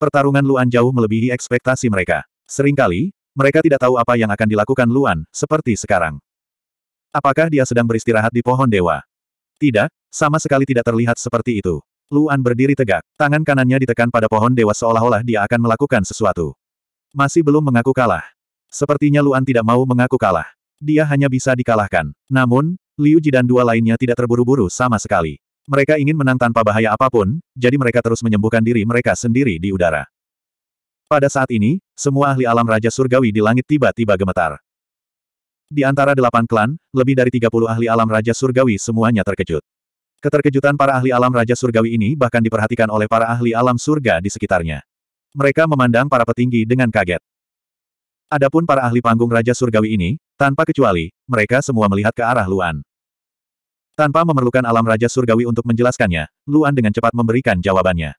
Pertarungan Luan jauh melebihi ekspektasi mereka. Seringkali, mereka tidak tahu apa yang akan dilakukan Luan, seperti sekarang. Apakah dia sedang beristirahat di pohon dewa? Tidak, sama sekali tidak terlihat seperti itu. Luan berdiri tegak, tangan kanannya ditekan pada pohon dewa seolah-olah dia akan melakukan sesuatu. Masih belum mengaku kalah. Sepertinya Luan tidak mau mengaku kalah. Dia hanya bisa dikalahkan. Namun, Liu Ji dan dua lainnya tidak terburu-buru sama sekali. Mereka ingin menang tanpa bahaya apapun, jadi mereka terus menyembuhkan diri mereka sendiri di udara. Pada saat ini, semua ahli alam Raja Surgawi di langit tiba-tiba gemetar. Di antara delapan klan, lebih dari 30 ahli alam Raja Surgawi semuanya terkejut. Keterkejutan para ahli alam Raja Surgawi ini bahkan diperhatikan oleh para ahli alam surga di sekitarnya. Mereka memandang para petinggi dengan kaget. Adapun para ahli panggung Raja Surgawi ini, tanpa kecuali, mereka semua melihat ke arah Luan. Tanpa memerlukan alam Raja Surgawi untuk menjelaskannya, Luan dengan cepat memberikan jawabannya.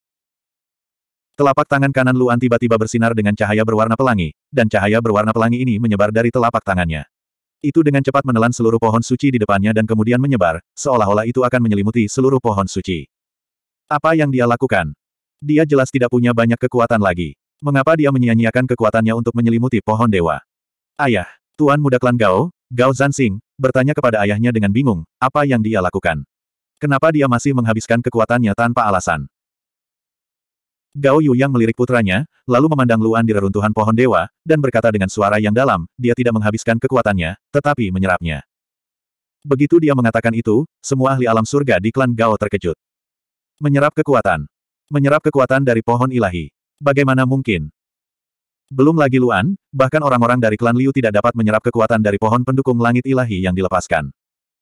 Telapak tangan kanan Luan tiba-tiba bersinar dengan cahaya berwarna pelangi, dan cahaya berwarna pelangi ini menyebar dari telapak tangannya. Itu dengan cepat menelan seluruh pohon suci di depannya dan kemudian menyebar, seolah-olah itu akan menyelimuti seluruh pohon suci. Apa yang dia lakukan? Dia jelas tidak punya banyak kekuatan lagi. Mengapa dia menyia-nyiakan kekuatannya untuk menyelimuti pohon dewa? Ayah, Tuan Muda Klan Gao, Gao Zansing, bertanya kepada ayahnya dengan bingung, apa yang dia lakukan? Kenapa dia masih menghabiskan kekuatannya tanpa alasan? Gao Yu yang melirik putranya, lalu memandang Luan di reruntuhan pohon dewa, dan berkata dengan suara yang dalam, dia tidak menghabiskan kekuatannya, tetapi menyerapnya. Begitu dia mengatakan itu, semua ahli alam surga di klan Gao terkejut. Menyerap kekuatan. Menyerap kekuatan dari pohon ilahi. Bagaimana mungkin? Belum lagi Luan, bahkan orang-orang dari klan Liu tidak dapat menyerap kekuatan dari pohon pendukung langit ilahi yang dilepaskan.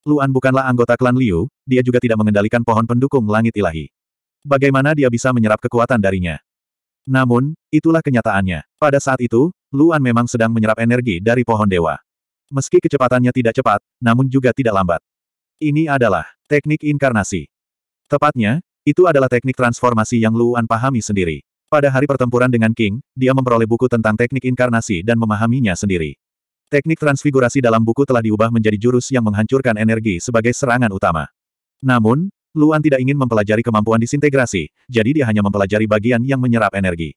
Luan bukanlah anggota klan Liu, dia juga tidak mengendalikan pohon pendukung langit ilahi. Bagaimana dia bisa menyerap kekuatan darinya? Namun, itulah kenyataannya. Pada saat itu, Luan memang sedang menyerap energi dari pohon dewa. Meski kecepatannya tidak cepat, namun juga tidak lambat. Ini adalah teknik inkarnasi. Tepatnya, itu adalah teknik transformasi yang Luan pahami sendiri. Pada hari pertempuran dengan King, dia memperoleh buku tentang teknik inkarnasi dan memahaminya sendiri. Teknik transfigurasi dalam buku telah diubah menjadi jurus yang menghancurkan energi sebagai serangan utama. Namun, Luan tidak ingin mempelajari kemampuan disintegrasi, jadi dia hanya mempelajari bagian yang menyerap energi.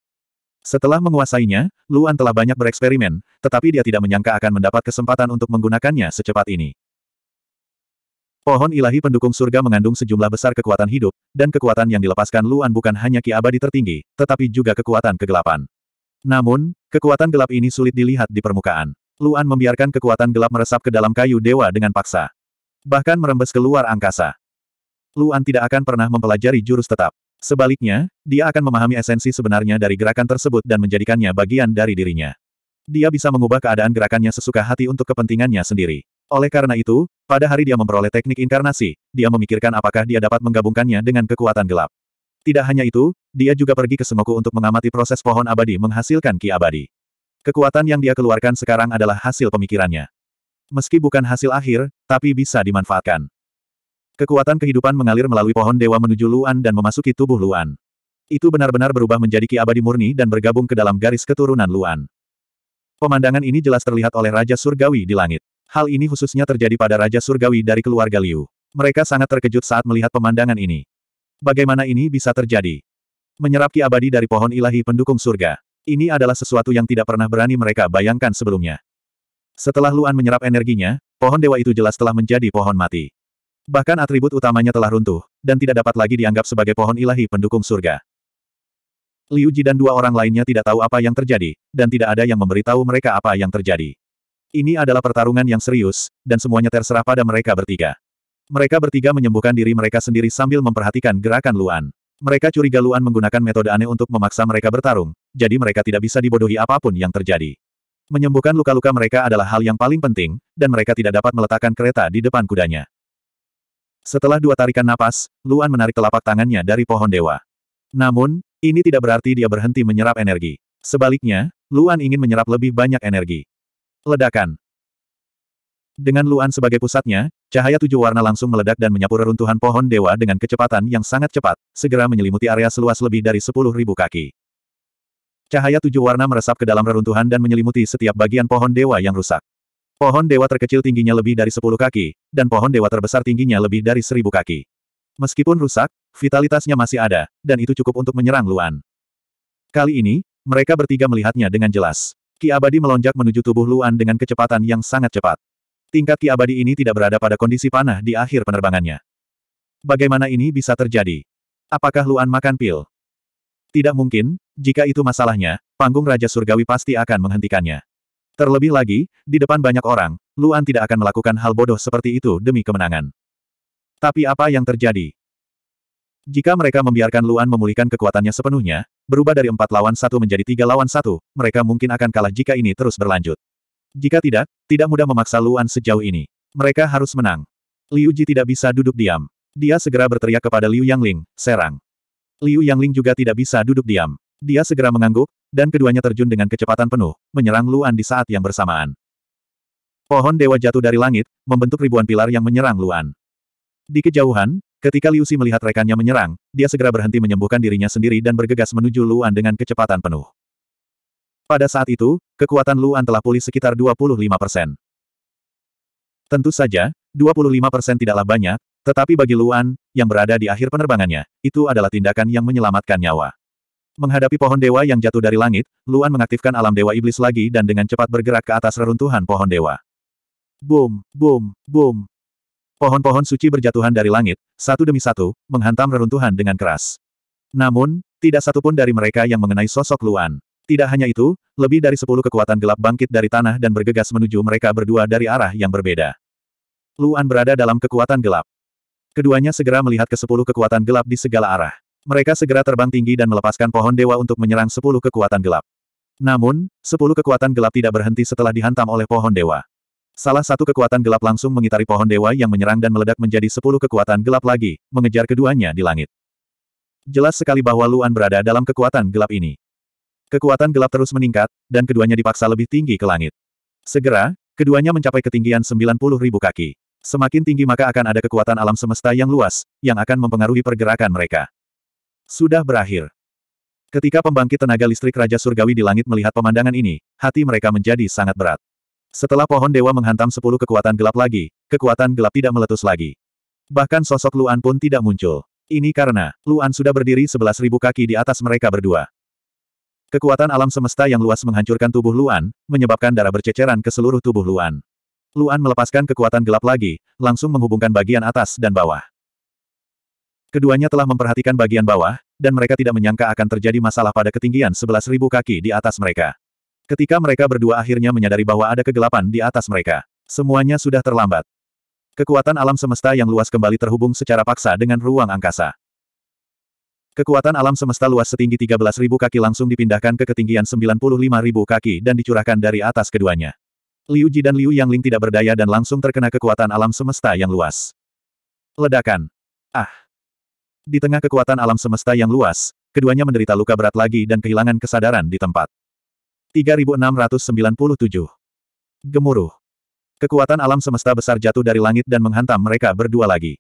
Setelah menguasainya, Luan telah banyak bereksperimen, tetapi dia tidak menyangka akan mendapat kesempatan untuk menggunakannya secepat ini. Pohon ilahi pendukung surga mengandung sejumlah besar kekuatan hidup, dan kekuatan yang dilepaskan Luan bukan hanya ki abadi tertinggi, tetapi juga kekuatan kegelapan. Namun, kekuatan gelap ini sulit dilihat di permukaan. Luan membiarkan kekuatan gelap meresap ke dalam kayu dewa dengan paksa. Bahkan merembes keluar angkasa. Luan tidak akan pernah mempelajari jurus tetap. Sebaliknya, dia akan memahami esensi sebenarnya dari gerakan tersebut dan menjadikannya bagian dari dirinya. Dia bisa mengubah keadaan gerakannya sesuka hati untuk kepentingannya sendiri. Oleh karena itu, pada hari dia memperoleh teknik inkarnasi, dia memikirkan apakah dia dapat menggabungkannya dengan kekuatan gelap. Tidak hanya itu, dia juga pergi ke Sengoku untuk mengamati proses pohon abadi menghasilkan ki abadi. Kekuatan yang dia keluarkan sekarang adalah hasil pemikirannya. Meski bukan hasil akhir, tapi bisa dimanfaatkan. Kekuatan kehidupan mengalir melalui pohon dewa menuju Luan dan memasuki tubuh Luan. Itu benar-benar berubah menjadi ki abadi murni dan bergabung ke dalam garis keturunan Luan. Pemandangan ini jelas terlihat oleh Raja Surgawi di langit. Hal ini khususnya terjadi pada Raja Surgawi dari keluarga Liu. Mereka sangat terkejut saat melihat pemandangan ini. Bagaimana ini bisa terjadi? Menyerap ki abadi dari pohon ilahi pendukung surga. Ini adalah sesuatu yang tidak pernah berani mereka bayangkan sebelumnya. Setelah Luan menyerap energinya, pohon dewa itu jelas telah menjadi pohon mati. Bahkan atribut utamanya telah runtuh, dan tidak dapat lagi dianggap sebagai pohon ilahi pendukung surga. Liu Ji dan dua orang lainnya tidak tahu apa yang terjadi, dan tidak ada yang memberitahu mereka apa yang terjadi. Ini adalah pertarungan yang serius, dan semuanya terserah pada mereka bertiga. Mereka bertiga menyembuhkan diri mereka sendiri sambil memperhatikan gerakan Luan. Mereka curiga Luan menggunakan metode aneh untuk memaksa mereka bertarung, jadi mereka tidak bisa dibodohi apapun yang terjadi. Menyembuhkan luka-luka mereka adalah hal yang paling penting, dan mereka tidak dapat meletakkan kereta di depan kudanya. Setelah dua tarikan napas, Luan menarik telapak tangannya dari pohon dewa. Namun, ini tidak berarti dia berhenti menyerap energi. Sebaliknya, Luan ingin menyerap lebih banyak energi. Ledakan. Dengan Luan sebagai pusatnya, cahaya tujuh warna langsung meledak dan menyapu reruntuhan pohon dewa dengan kecepatan yang sangat cepat, segera menyelimuti area seluas lebih dari sepuluh ribu kaki. Cahaya tujuh warna meresap ke dalam reruntuhan dan menyelimuti setiap bagian pohon dewa yang rusak. Pohon dewa terkecil tingginya lebih dari 10 kaki, dan pohon dewa terbesar tingginya lebih dari 1000 kaki. Meskipun rusak, vitalitasnya masih ada, dan itu cukup untuk menyerang Luan. Kali ini, mereka bertiga melihatnya dengan jelas. Ki abadi melonjak menuju tubuh Luan dengan kecepatan yang sangat cepat. Tingkat ki abadi ini tidak berada pada kondisi panah di akhir penerbangannya. Bagaimana ini bisa terjadi? Apakah Luan makan pil? Tidak mungkin, jika itu masalahnya, panggung Raja Surgawi pasti akan menghentikannya. Terlebih lagi, di depan banyak orang, Luan tidak akan melakukan hal bodoh seperti itu demi kemenangan. Tapi apa yang terjadi? Jika mereka membiarkan Luan memulihkan kekuatannya sepenuhnya, berubah dari empat lawan satu menjadi tiga lawan satu, mereka mungkin akan kalah jika ini terus berlanjut. Jika tidak, tidak mudah memaksa Luan sejauh ini. Mereka harus menang. Liu Ji tidak bisa duduk diam. Dia segera berteriak kepada Liu Yangling, serang. Liu Yangling juga tidak bisa duduk diam. Dia segera mengangguk, dan keduanya terjun dengan kecepatan penuh, menyerang Luan di saat yang bersamaan. Pohon dewa jatuh dari langit, membentuk ribuan pilar yang menyerang Luan. Di kejauhan, ketika Liu Si melihat rekannya menyerang, dia segera berhenti menyembuhkan dirinya sendiri dan bergegas menuju Luan dengan kecepatan penuh. Pada saat itu, kekuatan Luan telah pulih sekitar 25 persen. Tentu saja, 25 persen tidaklah banyak, tetapi bagi Luan, yang berada di akhir penerbangannya, itu adalah tindakan yang menyelamatkan nyawa. Menghadapi pohon dewa yang jatuh dari langit, Luan mengaktifkan alam dewa iblis lagi dan dengan cepat bergerak ke atas reruntuhan pohon dewa. Boom, boom, boom. Pohon-pohon suci berjatuhan dari langit, satu demi satu, menghantam reruntuhan dengan keras. Namun, tidak satupun dari mereka yang mengenai sosok Luan. Tidak hanya itu, lebih dari sepuluh kekuatan gelap bangkit dari tanah dan bergegas menuju mereka berdua dari arah yang berbeda. Luan berada dalam kekuatan gelap. Keduanya segera melihat ke sepuluh kekuatan gelap di segala arah. Mereka segera terbang tinggi dan melepaskan pohon dewa untuk menyerang sepuluh kekuatan gelap. Namun, sepuluh kekuatan gelap tidak berhenti setelah dihantam oleh pohon dewa. Salah satu kekuatan gelap langsung mengitari pohon dewa yang menyerang dan meledak menjadi sepuluh kekuatan gelap lagi, mengejar keduanya di langit. Jelas sekali bahwa Luan berada dalam kekuatan gelap ini. Kekuatan gelap terus meningkat, dan keduanya dipaksa lebih tinggi ke langit. Segera, keduanya mencapai ketinggian 90 ribu kaki. Semakin tinggi maka akan ada kekuatan alam semesta yang luas, yang akan mempengaruhi pergerakan mereka. Sudah berakhir. Ketika pembangkit tenaga listrik Raja Surgawi di langit melihat pemandangan ini, hati mereka menjadi sangat berat. Setelah pohon dewa menghantam sepuluh kekuatan gelap lagi, kekuatan gelap tidak meletus lagi. Bahkan sosok Luan pun tidak muncul. Ini karena, Luan sudah berdiri sebelas ribu kaki di atas mereka berdua. Kekuatan alam semesta yang luas menghancurkan tubuh Luan, menyebabkan darah berceceran ke seluruh tubuh Luan. Luan melepaskan kekuatan gelap lagi, langsung menghubungkan bagian atas dan bawah. Keduanya telah memperhatikan bagian bawah, dan mereka tidak menyangka akan terjadi masalah pada ketinggian 11.000 kaki di atas mereka. Ketika mereka berdua akhirnya menyadari bahwa ada kegelapan di atas mereka, semuanya sudah terlambat. Kekuatan alam semesta yang luas kembali terhubung secara paksa dengan ruang angkasa. Kekuatan alam semesta luas setinggi 13.000 kaki langsung dipindahkan ke ketinggian 95.000 kaki dan dicurahkan dari atas keduanya. Liu Ji dan Liu Yang Ling tidak berdaya dan langsung terkena kekuatan alam semesta yang luas. Ledakan. Ah! Di tengah kekuatan alam semesta yang luas, keduanya menderita luka berat lagi dan kehilangan kesadaran di tempat. 3697. Gemuruh. Kekuatan alam semesta besar jatuh dari langit dan menghantam mereka berdua lagi.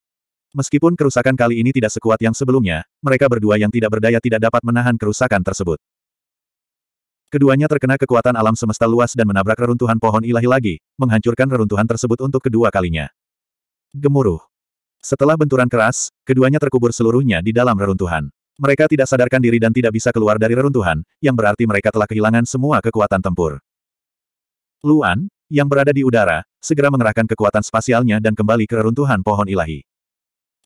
Meskipun kerusakan kali ini tidak sekuat yang sebelumnya, mereka berdua yang tidak berdaya tidak dapat menahan kerusakan tersebut. Keduanya terkena kekuatan alam semesta luas dan menabrak reruntuhan pohon ilahi lagi, menghancurkan reruntuhan tersebut untuk kedua kalinya. Gemuruh. Setelah benturan keras, keduanya terkubur seluruhnya di dalam reruntuhan. Mereka tidak sadarkan diri dan tidak bisa keluar dari reruntuhan, yang berarti mereka telah kehilangan semua kekuatan tempur. Luan, yang berada di udara, segera mengerahkan kekuatan spasialnya dan kembali ke reruntuhan pohon ilahi.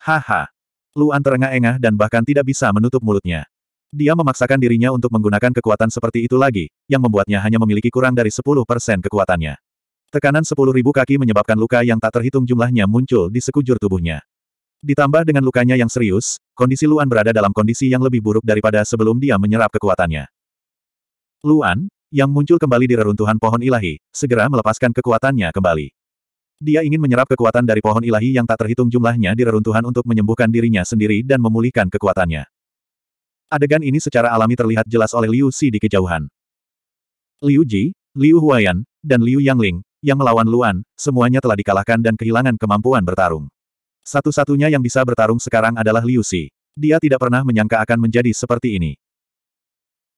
Haha. Luan terengah-engah dan bahkan tidak bisa menutup mulutnya. Dia memaksakan dirinya untuk menggunakan kekuatan seperti itu lagi, yang membuatnya hanya memiliki kurang dari 10% kekuatannya. Tekanan 10.000 kaki menyebabkan luka yang tak terhitung jumlahnya muncul di sekujur tubuhnya. Ditambah dengan lukanya yang serius, kondisi Luan berada dalam kondisi yang lebih buruk daripada sebelum dia menyerap kekuatannya. Luan, yang muncul kembali di reruntuhan pohon ilahi, segera melepaskan kekuatannya kembali. Dia ingin menyerap kekuatan dari pohon ilahi yang tak terhitung jumlahnya di reruntuhan untuk menyembuhkan dirinya sendiri dan memulihkan kekuatannya. Adegan ini secara alami terlihat jelas oleh Liu Si di kejauhan. Liu Ji, Liu Huayan, dan Liu Yangling, yang melawan Luan, semuanya telah dikalahkan dan kehilangan kemampuan bertarung. Satu-satunya yang bisa bertarung sekarang adalah Liu Xi. Dia tidak pernah menyangka akan menjadi seperti ini.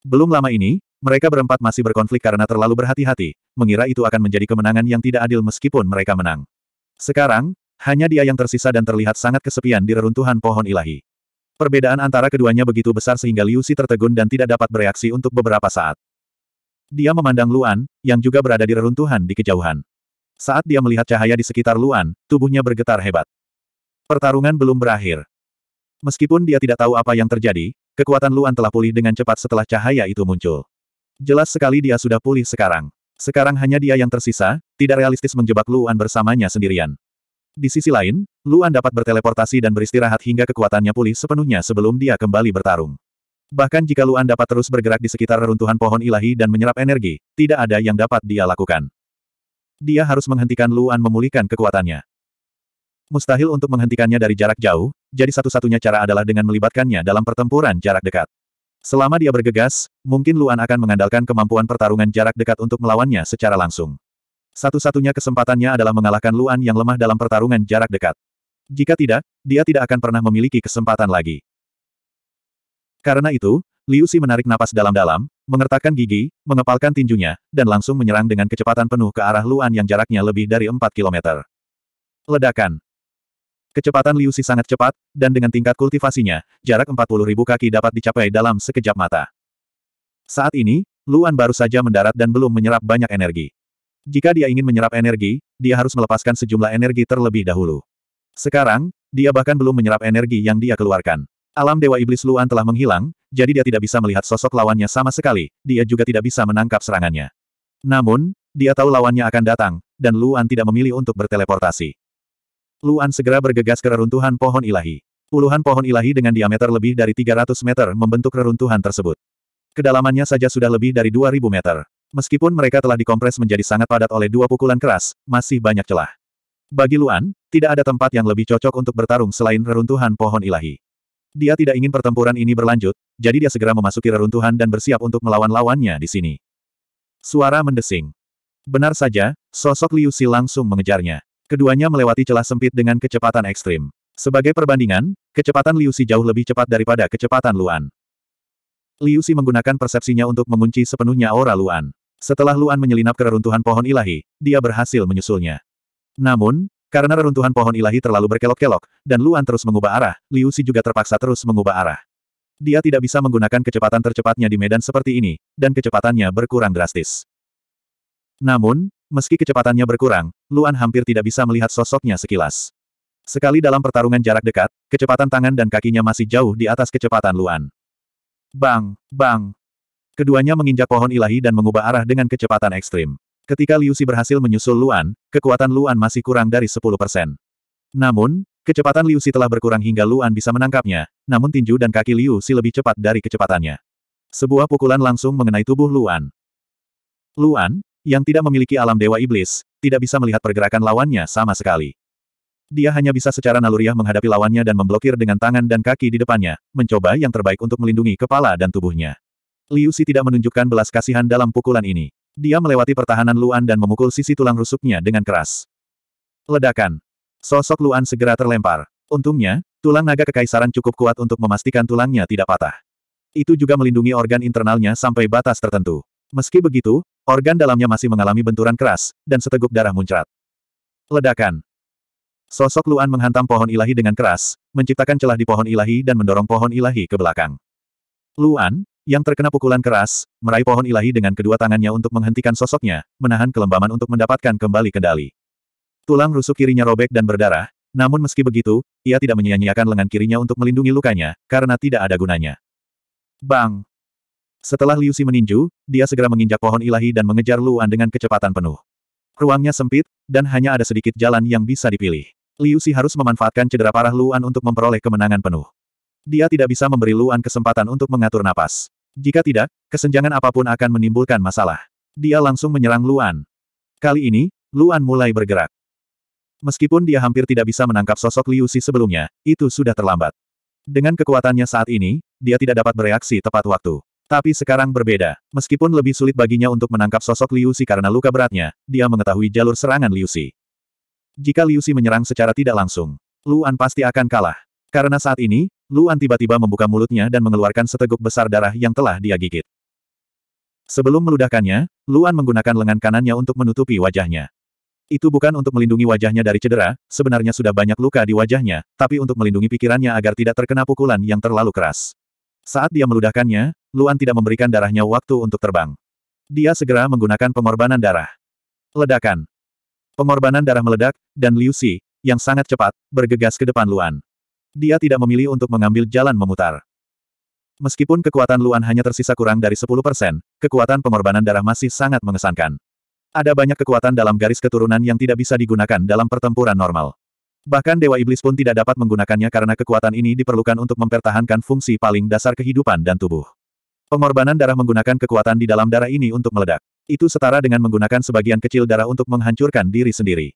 Belum lama ini, mereka berempat masih berkonflik karena terlalu berhati-hati, mengira itu akan menjadi kemenangan yang tidak adil meskipun mereka menang. Sekarang, hanya dia yang tersisa dan terlihat sangat kesepian di reruntuhan pohon ilahi. Perbedaan antara keduanya begitu besar sehingga Liu Xi tertegun dan tidak dapat bereaksi untuk beberapa saat. Dia memandang Luan, yang juga berada di reruntuhan di kejauhan. Saat dia melihat cahaya di sekitar Luan, tubuhnya bergetar hebat. Pertarungan belum berakhir. Meskipun dia tidak tahu apa yang terjadi, kekuatan Luan telah pulih dengan cepat setelah cahaya itu muncul. Jelas sekali dia sudah pulih sekarang. Sekarang hanya dia yang tersisa, tidak realistis menjebak Luan bersamanya sendirian. Di sisi lain, Luan dapat berteleportasi dan beristirahat hingga kekuatannya pulih sepenuhnya sebelum dia kembali bertarung. Bahkan jika Luan dapat terus bergerak di sekitar reruntuhan pohon ilahi dan menyerap energi, tidak ada yang dapat dia lakukan. Dia harus menghentikan Luan memulihkan kekuatannya. Mustahil untuk menghentikannya dari jarak jauh, jadi satu-satunya cara adalah dengan melibatkannya dalam pertempuran jarak dekat. Selama dia bergegas, mungkin Luan akan mengandalkan kemampuan pertarungan jarak dekat untuk melawannya secara langsung. Satu-satunya kesempatannya adalah mengalahkan Luan yang lemah dalam pertarungan jarak dekat. Jika tidak, dia tidak akan pernah memiliki kesempatan lagi. Karena itu, Liu Si menarik napas dalam-dalam, mengertakkan gigi, mengepalkan tinjunya, dan langsung menyerang dengan kecepatan penuh ke arah Luan yang jaraknya lebih dari 4 km. Ledakan. Kecepatan Liu Si sangat cepat, dan dengan tingkat kultivasinya, jarak ribu kaki dapat dicapai dalam sekejap mata. Saat ini, Luan baru saja mendarat dan belum menyerap banyak energi. Jika dia ingin menyerap energi, dia harus melepaskan sejumlah energi terlebih dahulu. Sekarang, dia bahkan belum menyerap energi yang dia keluarkan. Alam Dewa Iblis Luan telah menghilang, jadi dia tidak bisa melihat sosok lawannya sama sekali, dia juga tidak bisa menangkap serangannya. Namun, dia tahu lawannya akan datang, dan Luan tidak memilih untuk berteleportasi. Luan segera bergegas ke reruntuhan pohon ilahi. Puluhan pohon ilahi dengan diameter lebih dari 300 meter membentuk reruntuhan tersebut. Kedalamannya saja sudah lebih dari 2000 meter. Meskipun mereka telah dikompres menjadi sangat padat oleh dua pukulan keras, masih banyak celah. Bagi Luan, tidak ada tempat yang lebih cocok untuk bertarung selain reruntuhan pohon ilahi. Dia tidak ingin pertempuran ini berlanjut, jadi dia segera memasuki reruntuhan dan bersiap untuk melawan lawannya di sini. Suara mendesing. Benar saja, sosok Liu Si langsung mengejarnya. Keduanya melewati celah sempit dengan kecepatan ekstrim. Sebagai perbandingan, kecepatan Liu Si jauh lebih cepat daripada kecepatan Luan. Liu Si menggunakan persepsinya untuk mengunci sepenuhnya aura Luan. Setelah Luan menyelinap ke reruntuhan pohon ilahi, dia berhasil menyusulnya. Namun, karena reruntuhan pohon ilahi terlalu berkelok-kelok, dan Luan terus mengubah arah, Liu Si juga terpaksa terus mengubah arah. Dia tidak bisa menggunakan kecepatan tercepatnya di medan seperti ini, dan kecepatannya berkurang drastis. Namun, meski kecepatannya berkurang, Luan hampir tidak bisa melihat sosoknya sekilas. Sekali dalam pertarungan jarak dekat, kecepatan tangan dan kakinya masih jauh di atas kecepatan Luan. Bang, bang. Keduanya menginjak pohon ilahi dan mengubah arah dengan kecepatan ekstrim. Ketika Liu Xi berhasil menyusul Luan, kekuatan Luan masih kurang dari 10 persen. Namun, kecepatan Liu Xi telah berkurang hingga Luan bisa menangkapnya, namun tinju dan kaki Liu Xi lebih cepat dari kecepatannya. Sebuah pukulan langsung mengenai tubuh Luan. Luan, yang tidak memiliki alam dewa iblis, tidak bisa melihat pergerakan lawannya sama sekali. Dia hanya bisa secara naluriah menghadapi lawannya dan memblokir dengan tangan dan kaki di depannya, mencoba yang terbaik untuk melindungi kepala dan tubuhnya. Liu Si tidak menunjukkan belas kasihan dalam pukulan ini. Dia melewati pertahanan Luan dan memukul sisi tulang rusuknya dengan keras. Ledakan. Sosok Luan segera terlempar. Untungnya, tulang naga kekaisaran cukup kuat untuk memastikan tulangnya tidak patah. Itu juga melindungi organ internalnya sampai batas tertentu. Meski begitu, organ dalamnya masih mengalami benturan keras, dan seteguk darah muncrat. Ledakan. Sosok Luan menghantam pohon ilahi dengan keras, menciptakan celah di pohon ilahi dan mendorong pohon ilahi ke belakang. Luan, yang terkena pukulan keras, meraih pohon ilahi dengan kedua tangannya untuk menghentikan sosoknya, menahan kelembaman untuk mendapatkan kembali kendali. Tulang rusuk kirinya robek dan berdarah, namun meski begitu, ia tidak menyia-nyiakan lengan kirinya untuk melindungi lukanya, karena tidak ada gunanya. Bang! Setelah Liu Si meninju, dia segera menginjak pohon ilahi dan mengejar Luan dengan kecepatan penuh. Ruangnya sempit, dan hanya ada sedikit jalan yang bisa dipilih. Liu Si harus memanfaatkan cedera parah Luan untuk memperoleh kemenangan penuh. Dia tidak bisa memberi Luan kesempatan untuk mengatur napas. Jika tidak, kesenjangan apapun akan menimbulkan masalah. Dia langsung menyerang Luan. Kali ini, Luan mulai bergerak. Meskipun dia hampir tidak bisa menangkap sosok Liu Si sebelumnya, itu sudah terlambat. Dengan kekuatannya saat ini, dia tidak dapat bereaksi tepat waktu. Tapi sekarang berbeda. Meskipun lebih sulit baginya untuk menangkap sosok Liu Si karena luka beratnya, dia mengetahui jalur serangan Liu Si. Jika Liu Si menyerang secara tidak langsung, Luan pasti akan kalah. Karena saat ini, Luan tiba-tiba membuka mulutnya dan mengeluarkan seteguk besar darah yang telah dia gigit. Sebelum meludahkannya, Luan menggunakan lengan kanannya untuk menutupi wajahnya. Itu bukan untuk melindungi wajahnya dari cedera, sebenarnya sudah banyak luka di wajahnya, tapi untuk melindungi pikirannya agar tidak terkena pukulan yang terlalu keras. Saat dia meludahkannya, Luan tidak memberikan darahnya waktu untuk terbang. Dia segera menggunakan pengorbanan darah. Ledakan. Pengorbanan darah meledak, dan Liu Xi, yang sangat cepat, bergegas ke depan Luan. Dia tidak memilih untuk mengambil jalan memutar. Meskipun kekuatan Luan hanya tersisa kurang dari 10%, kekuatan pengorbanan darah masih sangat mengesankan. Ada banyak kekuatan dalam garis keturunan yang tidak bisa digunakan dalam pertempuran normal. Bahkan Dewa Iblis pun tidak dapat menggunakannya karena kekuatan ini diperlukan untuk mempertahankan fungsi paling dasar kehidupan dan tubuh. Pengorbanan darah menggunakan kekuatan di dalam darah ini untuk meledak. Itu setara dengan menggunakan sebagian kecil darah untuk menghancurkan diri sendiri.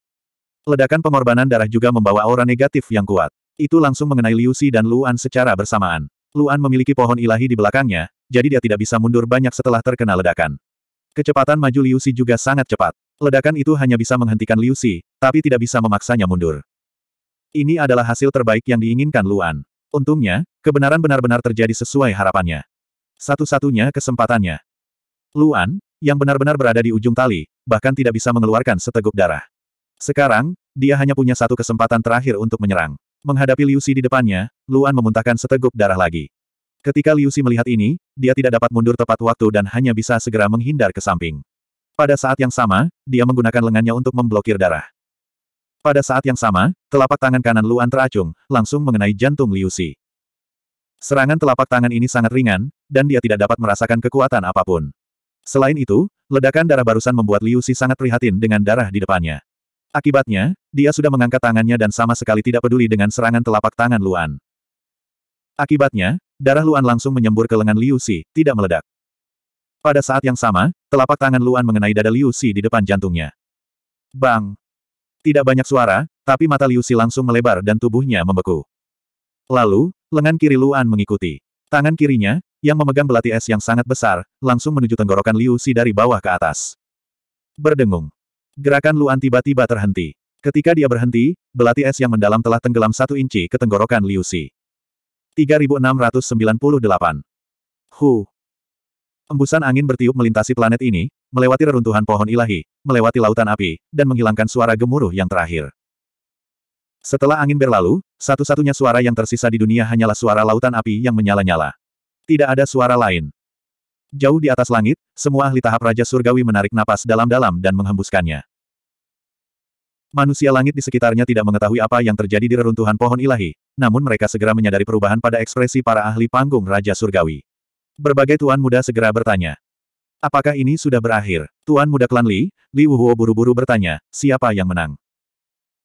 Ledakan pengorbanan darah juga membawa aura negatif yang kuat. Itu langsung mengenai Liu Si dan Luan secara bersamaan. Luan memiliki pohon ilahi di belakangnya, jadi dia tidak bisa mundur banyak setelah terkena ledakan. Kecepatan maju Liu Si juga sangat cepat. Ledakan itu hanya bisa menghentikan Liu Si, tapi tidak bisa memaksanya mundur. Ini adalah hasil terbaik yang diinginkan Luan. Untungnya, kebenaran benar-benar terjadi sesuai harapannya. Satu-satunya kesempatannya. Luan, yang benar-benar berada di ujung tali, bahkan tidak bisa mengeluarkan seteguk darah. Sekarang, dia hanya punya satu kesempatan terakhir untuk menyerang. Menghadapi Liu Xi di depannya, Luan memuntahkan seteguk darah lagi. Ketika Liu Xi melihat ini, dia tidak dapat mundur tepat waktu dan hanya bisa segera menghindar ke samping. Pada saat yang sama, dia menggunakan lengannya untuk memblokir darah. Pada saat yang sama, telapak tangan kanan Luan teracung, langsung mengenai jantung Liu Xi. Serangan telapak tangan ini sangat ringan, dan dia tidak dapat merasakan kekuatan apapun. Selain itu, ledakan darah barusan membuat Liu Xi sangat prihatin dengan darah di depannya. Akibatnya, dia sudah mengangkat tangannya dan sama sekali tidak peduli dengan serangan telapak tangan Luan. Akibatnya, darah Luan langsung menyembur ke lengan Liu Si, tidak meledak. Pada saat yang sama, telapak tangan Luan mengenai dada Liu Si di depan jantungnya. Bang! Tidak banyak suara, tapi mata Liu Si langsung melebar dan tubuhnya membeku. Lalu, lengan kiri Luan mengikuti. Tangan kirinya, yang memegang belati es yang sangat besar, langsung menuju tenggorokan Liu Si dari bawah ke atas. Berdengung. Gerakan Luan tiba-tiba terhenti. Ketika dia berhenti, belati es yang mendalam telah tenggelam satu inci ke tenggorokan Liu Xi. 3698. Hu. Embusan angin bertiup melintasi planet ini, melewati reruntuhan pohon ilahi, melewati lautan api, dan menghilangkan suara gemuruh yang terakhir. Setelah angin berlalu, satu-satunya suara yang tersisa di dunia hanyalah suara lautan api yang menyala-nyala. Tidak ada suara lain. Jauh di atas langit, semua ahli tahap Raja Surgawi menarik napas dalam-dalam dan menghembuskannya. Manusia langit di sekitarnya tidak mengetahui apa yang terjadi di reruntuhan pohon ilahi, namun mereka segera menyadari perubahan pada ekspresi para ahli panggung Raja Surgawi. Berbagai tuan muda segera bertanya. Apakah ini sudah berakhir? Tuan muda klan Li, Li Wuhuo buru-buru bertanya, siapa yang menang?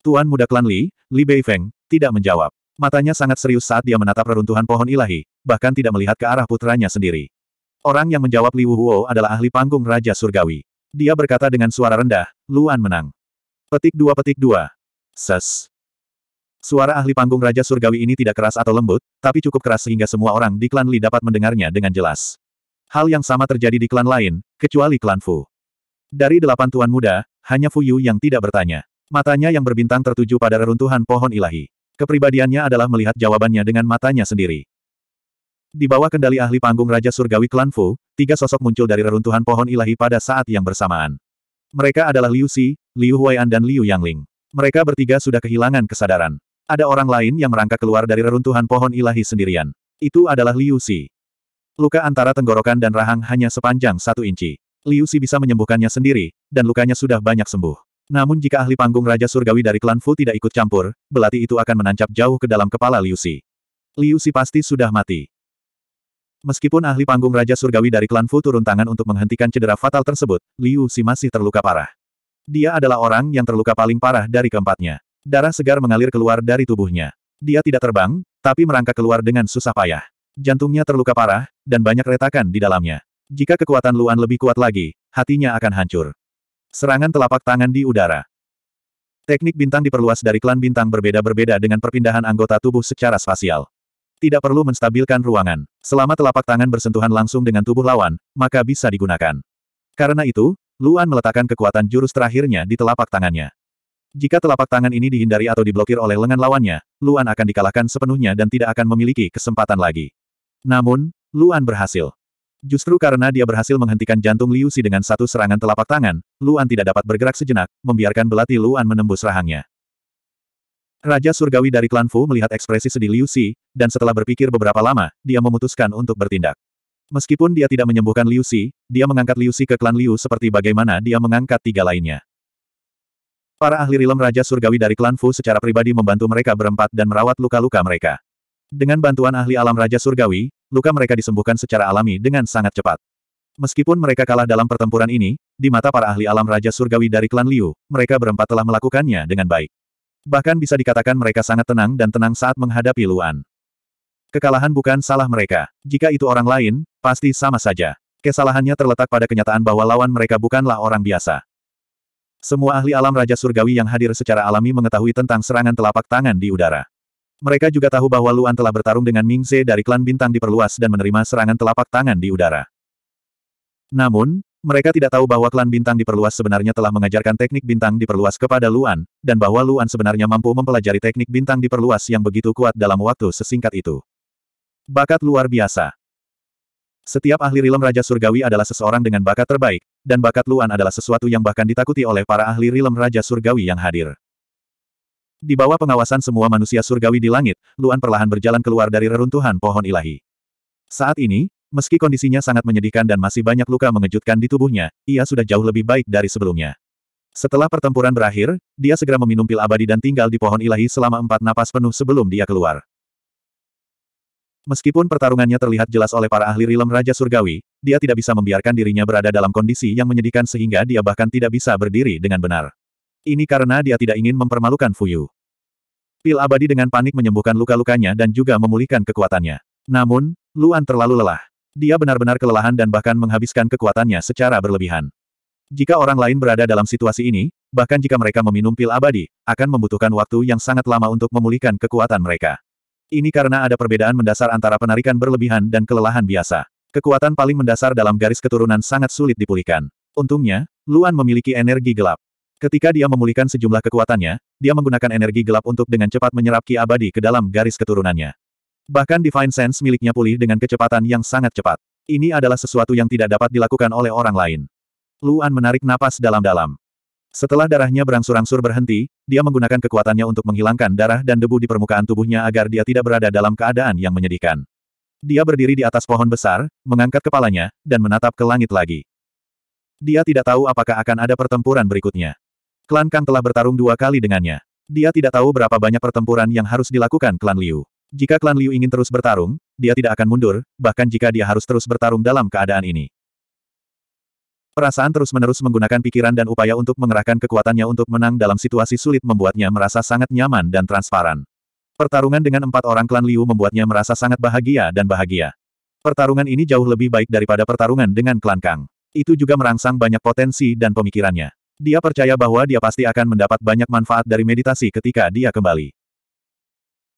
Tuan muda klan Li, Li Beifeng, tidak menjawab. Matanya sangat serius saat dia menatap reruntuhan pohon ilahi, bahkan tidak melihat ke arah putranya sendiri. Orang yang menjawab Liu Huo adalah ahli panggung Raja Surgawi. Dia berkata dengan suara rendah, Luan menang. Petik dua petik dua. Ses. Suara ahli panggung Raja Surgawi ini tidak keras atau lembut, tapi cukup keras sehingga semua orang di klan Li dapat mendengarnya dengan jelas. Hal yang sama terjadi di klan lain, kecuali klan Fu. Dari delapan tuan muda, hanya Fu Yu yang tidak bertanya. Matanya yang berbintang tertuju pada reruntuhan pohon ilahi. Kepribadiannya adalah melihat jawabannya dengan matanya sendiri. Di bawah kendali ahli panggung Raja Surgawi Klan Fu, tiga sosok muncul dari reruntuhan pohon ilahi pada saat yang bersamaan. Mereka adalah Liu Si, Liu Huaian dan Liu Yangling. Mereka bertiga sudah kehilangan kesadaran. Ada orang lain yang merangkak keluar dari reruntuhan pohon ilahi sendirian. Itu adalah Liu Si. Luka antara tenggorokan dan rahang hanya sepanjang satu inci. Liu Si bisa menyembuhkannya sendiri, dan lukanya sudah banyak sembuh. Namun jika ahli panggung Raja Surgawi dari klan Fu tidak ikut campur, belati itu akan menancap jauh ke dalam kepala Liu Si. Liu Si pasti sudah mati. Meskipun ahli panggung Raja Surgawi dari klan Fu turun tangan untuk menghentikan cedera fatal tersebut, Liu Si masih terluka parah. Dia adalah orang yang terluka paling parah dari keempatnya. Darah segar mengalir keluar dari tubuhnya. Dia tidak terbang, tapi merangkak keluar dengan susah payah. Jantungnya terluka parah, dan banyak retakan di dalamnya. Jika kekuatan Luan lebih kuat lagi, hatinya akan hancur. Serangan telapak tangan di udara. Teknik bintang diperluas dari klan bintang berbeda-berbeda dengan perpindahan anggota tubuh secara spasial. Tidak perlu menstabilkan ruangan. Selama telapak tangan bersentuhan langsung dengan tubuh lawan, maka bisa digunakan. Karena itu, Luan meletakkan kekuatan jurus terakhirnya di telapak tangannya. Jika telapak tangan ini dihindari atau diblokir oleh lengan lawannya, Luan akan dikalahkan sepenuhnya dan tidak akan memiliki kesempatan lagi. Namun, Luan berhasil. Justru karena dia berhasil menghentikan jantung Liu Si dengan satu serangan telapak tangan, Luan tidak dapat bergerak sejenak, membiarkan belati Luan menembus rahangnya. Raja Surgawi dari klan Fu melihat ekspresi sedih Liu Si, dan setelah berpikir beberapa lama, dia memutuskan untuk bertindak. Meskipun dia tidak menyembuhkan Liu Si, dia mengangkat Liu Si ke klan Liu seperti bagaimana dia mengangkat tiga lainnya. Para ahli rilem Raja Surgawi dari klan Fu secara pribadi membantu mereka berempat dan merawat luka-luka mereka. Dengan bantuan ahli alam Raja Surgawi, luka mereka disembuhkan secara alami dengan sangat cepat. Meskipun mereka kalah dalam pertempuran ini, di mata para ahli alam Raja Surgawi dari klan Liu, mereka berempat telah melakukannya dengan baik. Bahkan bisa dikatakan mereka sangat tenang dan tenang saat menghadapi Luan. Kekalahan bukan salah mereka. Jika itu orang lain, pasti sama saja. Kesalahannya terletak pada kenyataan bahwa lawan mereka bukanlah orang biasa. Semua ahli alam Raja Surgawi yang hadir secara alami mengetahui tentang serangan telapak tangan di udara. Mereka juga tahu bahwa Luan telah bertarung dengan Ming Ze dari klan Bintang diperluas dan menerima serangan telapak tangan di udara. Namun, mereka tidak tahu bahwa klan bintang diperluas sebenarnya telah mengajarkan teknik bintang diperluas kepada Luan, dan bahwa Luan sebenarnya mampu mempelajari teknik bintang diperluas yang begitu kuat dalam waktu sesingkat itu. Bakat luar biasa. Setiap ahli rilem Raja Surgawi adalah seseorang dengan bakat terbaik, dan bakat Luan adalah sesuatu yang bahkan ditakuti oleh para ahli rilem Raja Surgawi yang hadir. Di bawah pengawasan semua manusia surgawi di langit, Luan perlahan berjalan keluar dari reruntuhan pohon ilahi. Saat ini, Meski kondisinya sangat menyedihkan dan masih banyak luka mengejutkan di tubuhnya, ia sudah jauh lebih baik dari sebelumnya. Setelah pertempuran berakhir, dia segera meminum pil abadi dan tinggal di pohon ilahi selama empat napas penuh sebelum dia keluar. Meskipun pertarungannya terlihat jelas oleh para ahli rilem Raja Surgawi, dia tidak bisa membiarkan dirinya berada dalam kondisi yang menyedihkan sehingga dia bahkan tidak bisa berdiri dengan benar. Ini karena dia tidak ingin mempermalukan Fuyu. Pil abadi dengan panik menyembuhkan luka-lukanya dan juga memulihkan kekuatannya. Namun, Luan terlalu lelah. Dia benar-benar kelelahan dan bahkan menghabiskan kekuatannya secara berlebihan. Jika orang lain berada dalam situasi ini, bahkan jika mereka meminum pil abadi, akan membutuhkan waktu yang sangat lama untuk memulihkan kekuatan mereka. Ini karena ada perbedaan mendasar antara penarikan berlebihan dan kelelahan biasa. Kekuatan paling mendasar dalam garis keturunan sangat sulit dipulihkan. Untungnya, Luan memiliki energi gelap. Ketika dia memulihkan sejumlah kekuatannya, dia menggunakan energi gelap untuk dengan cepat menyerap ki abadi ke dalam garis keturunannya. Bahkan Divine Sense miliknya pulih dengan kecepatan yang sangat cepat. Ini adalah sesuatu yang tidak dapat dilakukan oleh orang lain. Luan menarik napas dalam-dalam. Setelah darahnya berangsur-angsur berhenti, dia menggunakan kekuatannya untuk menghilangkan darah dan debu di permukaan tubuhnya agar dia tidak berada dalam keadaan yang menyedihkan. Dia berdiri di atas pohon besar, mengangkat kepalanya, dan menatap ke langit lagi. Dia tidak tahu apakah akan ada pertempuran berikutnya. Klan Kang telah bertarung dua kali dengannya. Dia tidak tahu berapa banyak pertempuran yang harus dilakukan klan Liu. Jika klan Liu ingin terus bertarung, dia tidak akan mundur, bahkan jika dia harus terus bertarung dalam keadaan ini. Perasaan terus-menerus menggunakan pikiran dan upaya untuk mengerahkan kekuatannya untuk menang dalam situasi sulit membuatnya merasa sangat nyaman dan transparan. Pertarungan dengan empat orang klan Liu membuatnya merasa sangat bahagia dan bahagia. Pertarungan ini jauh lebih baik daripada pertarungan dengan klan Kang. Itu juga merangsang banyak potensi dan pemikirannya. Dia percaya bahwa dia pasti akan mendapat banyak manfaat dari meditasi ketika dia kembali.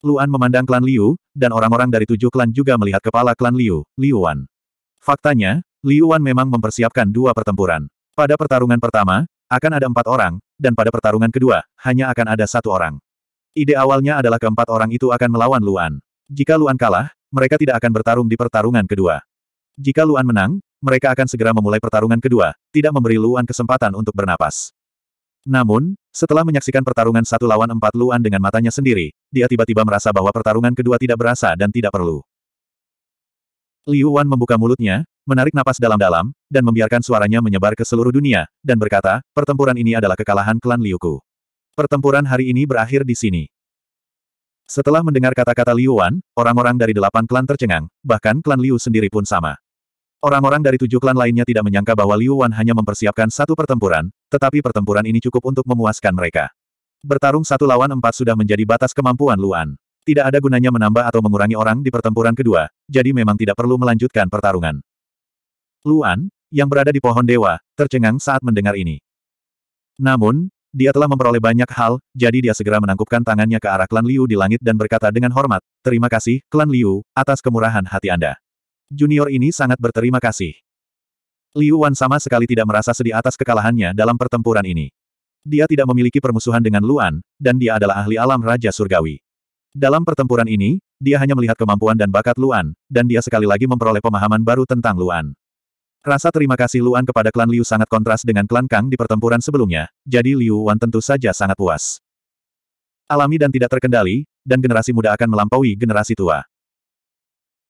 Luan memandang klan Liu, dan orang-orang dari tujuh klan juga melihat kepala klan Liu, Liu Wan. Faktanya, Liu Wan memang mempersiapkan dua pertempuran. Pada pertarungan pertama, akan ada empat orang, dan pada pertarungan kedua, hanya akan ada satu orang. Ide awalnya adalah keempat orang itu akan melawan Luan. Jika Luan kalah, mereka tidak akan bertarung di pertarungan kedua. Jika Luan menang, mereka akan segera memulai pertarungan kedua, tidak memberi Luan kesempatan untuk bernapas. Namun, setelah menyaksikan pertarungan satu lawan empat Luan dengan matanya sendiri, dia tiba-tiba merasa bahwa pertarungan kedua tidak berasa dan tidak perlu. Liu Wan membuka mulutnya, menarik napas dalam-dalam, dan membiarkan suaranya menyebar ke seluruh dunia, dan berkata, pertempuran ini adalah kekalahan klan Liuku. Pertempuran hari ini berakhir di sini. Setelah mendengar kata-kata Liu Wan, orang-orang dari delapan klan tercengang, bahkan klan Liu sendiri pun sama. Orang-orang dari tujuh klan lainnya tidak menyangka bahwa Liu Wan hanya mempersiapkan satu pertempuran, tetapi pertempuran ini cukup untuk memuaskan mereka. Bertarung satu lawan empat sudah menjadi batas kemampuan Luan. Tidak ada gunanya menambah atau mengurangi orang di pertempuran kedua, jadi memang tidak perlu melanjutkan pertarungan. Luan, yang berada di pohon dewa, tercengang saat mendengar ini. Namun, dia telah memperoleh banyak hal, jadi dia segera menangkupkan tangannya ke arah klan Liu di langit dan berkata dengan hormat, Terima kasih, klan Liu, atas kemurahan hati Anda. Junior ini sangat berterima kasih. Liu Wan sama sekali tidak merasa sedih atas kekalahannya dalam pertempuran ini. Dia tidak memiliki permusuhan dengan Luan, dan dia adalah ahli alam Raja Surgawi. Dalam pertempuran ini, dia hanya melihat kemampuan dan bakat Luan, dan dia sekali lagi memperoleh pemahaman baru tentang Luan. Rasa terima kasih Luan kepada klan Liu sangat kontras dengan klan Kang di pertempuran sebelumnya, jadi Liu Wan tentu saja sangat puas. Alami dan tidak terkendali, dan generasi muda akan melampaui generasi tua.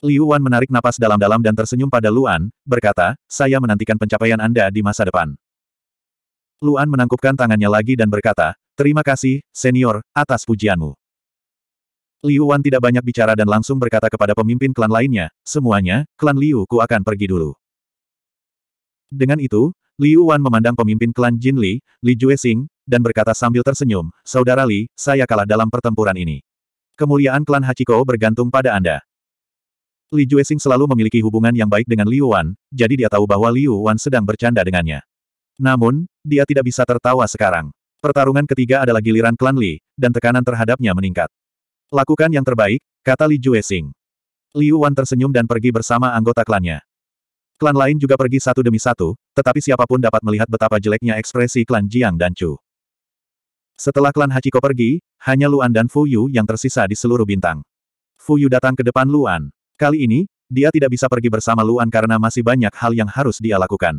Liu Wan menarik napas dalam-dalam dan tersenyum pada Luan, berkata, saya menantikan pencapaian Anda di masa depan. Luan menangkupkan tangannya lagi dan berkata, terima kasih, senior, atas pujianmu. Liu Wan tidak banyak bicara dan langsung berkata kepada pemimpin klan lainnya, semuanya, klan Liu ku akan pergi dulu. Dengan itu, Liu Wan memandang pemimpin klan Jin Li, Li Juexing, dan berkata sambil tersenyum, Saudara Li, saya kalah dalam pertempuran ini. Kemuliaan klan Hachiko bergantung pada Anda. Li Juesing selalu memiliki hubungan yang baik dengan Liu Wan, jadi dia tahu bahwa Liu Wan sedang bercanda dengannya. Namun, dia tidak bisa tertawa sekarang. Pertarungan ketiga adalah giliran klan Li, dan tekanan terhadapnya meningkat. Lakukan yang terbaik, kata Li Juesing. Liu Wan tersenyum dan pergi bersama anggota klannya. Klan lain juga pergi satu demi satu, tetapi siapapun dapat melihat betapa jeleknya ekspresi klan Jiang dan Chu. Setelah klan Hachiko pergi, hanya Luan dan Fuyu yang tersisa di seluruh bintang. Fuyu datang ke depan Luan. Kali ini, dia tidak bisa pergi bersama Luan karena masih banyak hal yang harus dia lakukan.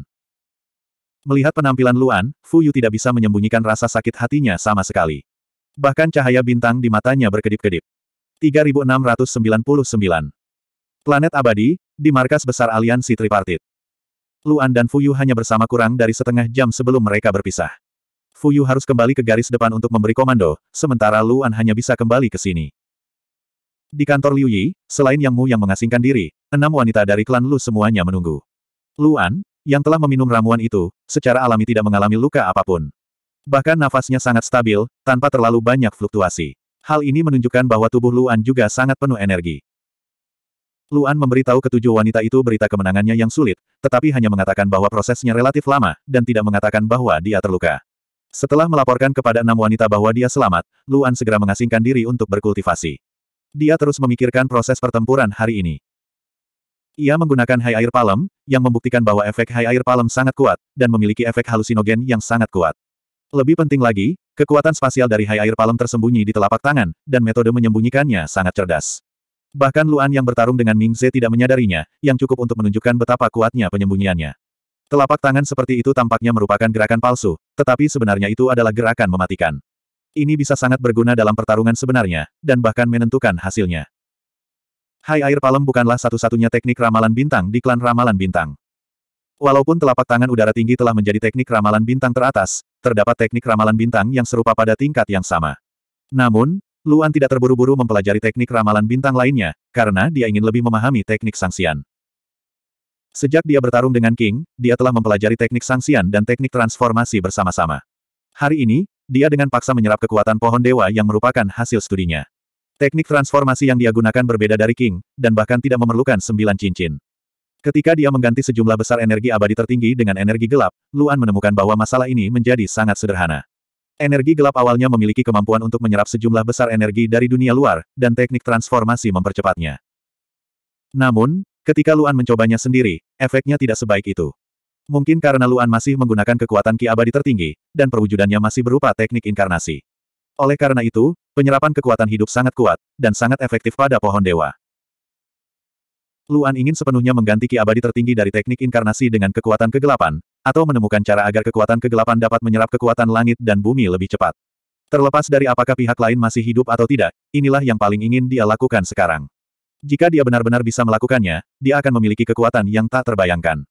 Melihat penampilan Luan, Fu Yu tidak bisa menyembunyikan rasa sakit hatinya sama sekali. Bahkan cahaya bintang di matanya berkedip-kedip. 3699 Planet Abadi, di markas besar aliansi tripartit. Luan dan Fu Yu hanya bersama kurang dari setengah jam sebelum mereka berpisah. Fu Yu harus kembali ke garis depan untuk memberi komando, sementara Luan hanya bisa kembali ke sini. Di kantor Liu Yi, selain Yang Mu yang mengasingkan diri, enam wanita dari klan Lu semuanya menunggu. Luan, yang telah meminum ramuan itu, secara alami tidak mengalami luka apapun. Bahkan nafasnya sangat stabil, tanpa terlalu banyak fluktuasi. Hal ini menunjukkan bahwa tubuh Luan juga sangat penuh energi. Luan memberitahu ketujuh wanita itu berita kemenangannya yang sulit, tetapi hanya mengatakan bahwa prosesnya relatif lama, dan tidak mengatakan bahwa dia terluka. Setelah melaporkan kepada enam wanita bahwa dia selamat, Luan segera mengasingkan diri untuk berkultivasi. Dia terus memikirkan proses pertempuran hari ini. Ia menggunakan Hai Air Palem, yang membuktikan bahwa efek Hai Air Palem sangat kuat, dan memiliki efek halusinogen yang sangat kuat. Lebih penting lagi, kekuatan spasial dari Hai Air Palem tersembunyi di telapak tangan, dan metode menyembunyikannya sangat cerdas. Bahkan Luan yang bertarung dengan Ming Ze tidak menyadarinya, yang cukup untuk menunjukkan betapa kuatnya penyembunyiannya. Telapak tangan seperti itu tampaknya merupakan gerakan palsu, tetapi sebenarnya itu adalah gerakan mematikan. Ini bisa sangat berguna dalam pertarungan sebenarnya, dan bahkan menentukan hasilnya. Hai air palem bukanlah satu-satunya teknik ramalan bintang di klan ramalan bintang. Walaupun telapak tangan udara tinggi telah menjadi teknik ramalan bintang teratas, terdapat teknik ramalan bintang yang serupa pada tingkat yang sama. Namun, Luan tidak terburu-buru mempelajari teknik ramalan bintang lainnya, karena dia ingin lebih memahami teknik sangsian. Sejak dia bertarung dengan King, dia telah mempelajari teknik sangsian dan teknik transformasi bersama-sama. Hari ini, dia dengan paksa menyerap kekuatan pohon dewa yang merupakan hasil studinya. Teknik transformasi yang dia gunakan berbeda dari King, dan bahkan tidak memerlukan sembilan cincin. Ketika dia mengganti sejumlah besar energi abadi tertinggi dengan energi gelap, Luan menemukan bahwa masalah ini menjadi sangat sederhana. Energi gelap awalnya memiliki kemampuan untuk menyerap sejumlah besar energi dari dunia luar, dan teknik transformasi mempercepatnya. Namun, ketika Luan mencobanya sendiri, efeknya tidak sebaik itu. Mungkin karena Luan masih menggunakan kekuatan ki abadi tertinggi, dan perwujudannya masih berupa teknik inkarnasi. Oleh karena itu, penyerapan kekuatan hidup sangat kuat, dan sangat efektif pada pohon dewa. Luan ingin sepenuhnya mengganti ki abadi tertinggi dari teknik inkarnasi dengan kekuatan kegelapan, atau menemukan cara agar kekuatan kegelapan dapat menyerap kekuatan langit dan bumi lebih cepat. Terlepas dari apakah pihak lain masih hidup atau tidak, inilah yang paling ingin dia lakukan sekarang. Jika dia benar-benar bisa melakukannya, dia akan memiliki kekuatan yang tak terbayangkan.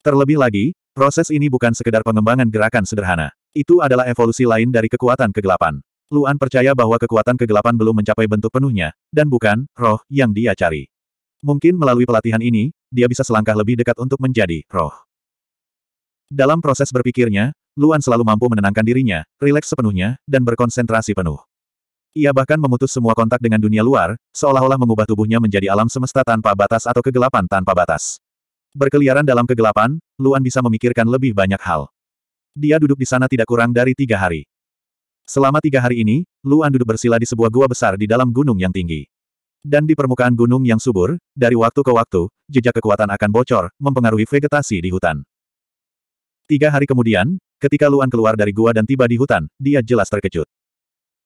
Terlebih lagi, proses ini bukan sekedar pengembangan gerakan sederhana. Itu adalah evolusi lain dari kekuatan kegelapan. Luan percaya bahwa kekuatan kegelapan belum mencapai bentuk penuhnya, dan bukan roh yang dia cari. Mungkin melalui pelatihan ini, dia bisa selangkah lebih dekat untuk menjadi roh. Dalam proses berpikirnya, Luan selalu mampu menenangkan dirinya, rileks sepenuhnya, dan berkonsentrasi penuh. Ia bahkan memutus semua kontak dengan dunia luar, seolah-olah mengubah tubuhnya menjadi alam semesta tanpa batas atau kegelapan tanpa batas. Berkeliaran dalam kegelapan, Luan bisa memikirkan lebih banyak hal. Dia duduk di sana tidak kurang dari tiga hari. Selama tiga hari ini, Luan duduk bersila di sebuah gua besar di dalam gunung yang tinggi. Dan di permukaan gunung yang subur, dari waktu ke waktu, jejak kekuatan akan bocor, mempengaruhi vegetasi di hutan. Tiga hari kemudian, ketika Luan keluar dari gua dan tiba di hutan, dia jelas terkejut.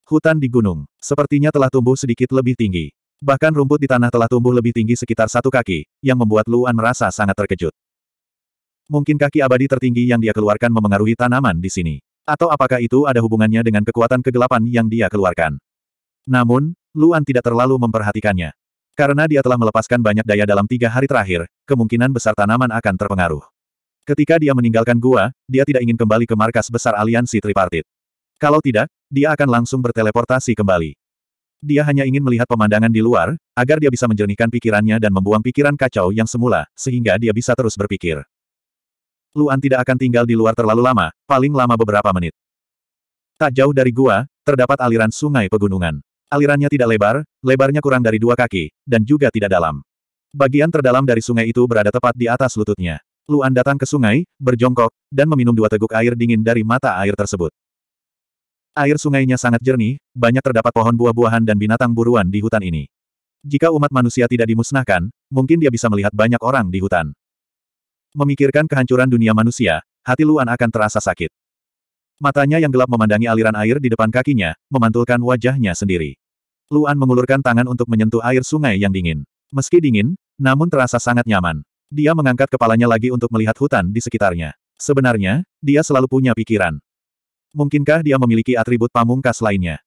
Hutan di gunung, sepertinya telah tumbuh sedikit lebih tinggi. Bahkan rumput di tanah telah tumbuh lebih tinggi sekitar satu kaki, yang membuat Luan merasa sangat terkejut. Mungkin kaki abadi tertinggi yang dia keluarkan memengaruhi tanaman di sini. Atau apakah itu ada hubungannya dengan kekuatan kegelapan yang dia keluarkan. Namun, Luan tidak terlalu memperhatikannya. Karena dia telah melepaskan banyak daya dalam tiga hari terakhir, kemungkinan besar tanaman akan terpengaruh. Ketika dia meninggalkan gua, dia tidak ingin kembali ke markas besar aliansi tripartit. Kalau tidak, dia akan langsung berteleportasi kembali. Dia hanya ingin melihat pemandangan di luar, agar dia bisa menjernihkan pikirannya dan membuang pikiran kacau yang semula, sehingga dia bisa terus berpikir. Luan tidak akan tinggal di luar terlalu lama, paling lama beberapa menit. Tak jauh dari gua, terdapat aliran sungai pegunungan. Alirannya tidak lebar, lebarnya kurang dari dua kaki, dan juga tidak dalam. Bagian terdalam dari sungai itu berada tepat di atas lututnya. Luan datang ke sungai, berjongkok, dan meminum dua teguk air dingin dari mata air tersebut. Air sungainya sangat jernih, banyak terdapat pohon buah-buahan dan binatang buruan di hutan ini. Jika umat manusia tidak dimusnahkan, mungkin dia bisa melihat banyak orang di hutan. Memikirkan kehancuran dunia manusia, hati Luan akan terasa sakit. Matanya yang gelap memandangi aliran air di depan kakinya, memantulkan wajahnya sendiri. Luan mengulurkan tangan untuk menyentuh air sungai yang dingin. Meski dingin, namun terasa sangat nyaman. Dia mengangkat kepalanya lagi untuk melihat hutan di sekitarnya. Sebenarnya, dia selalu punya pikiran. Mungkinkah dia memiliki atribut pamungkas lainnya?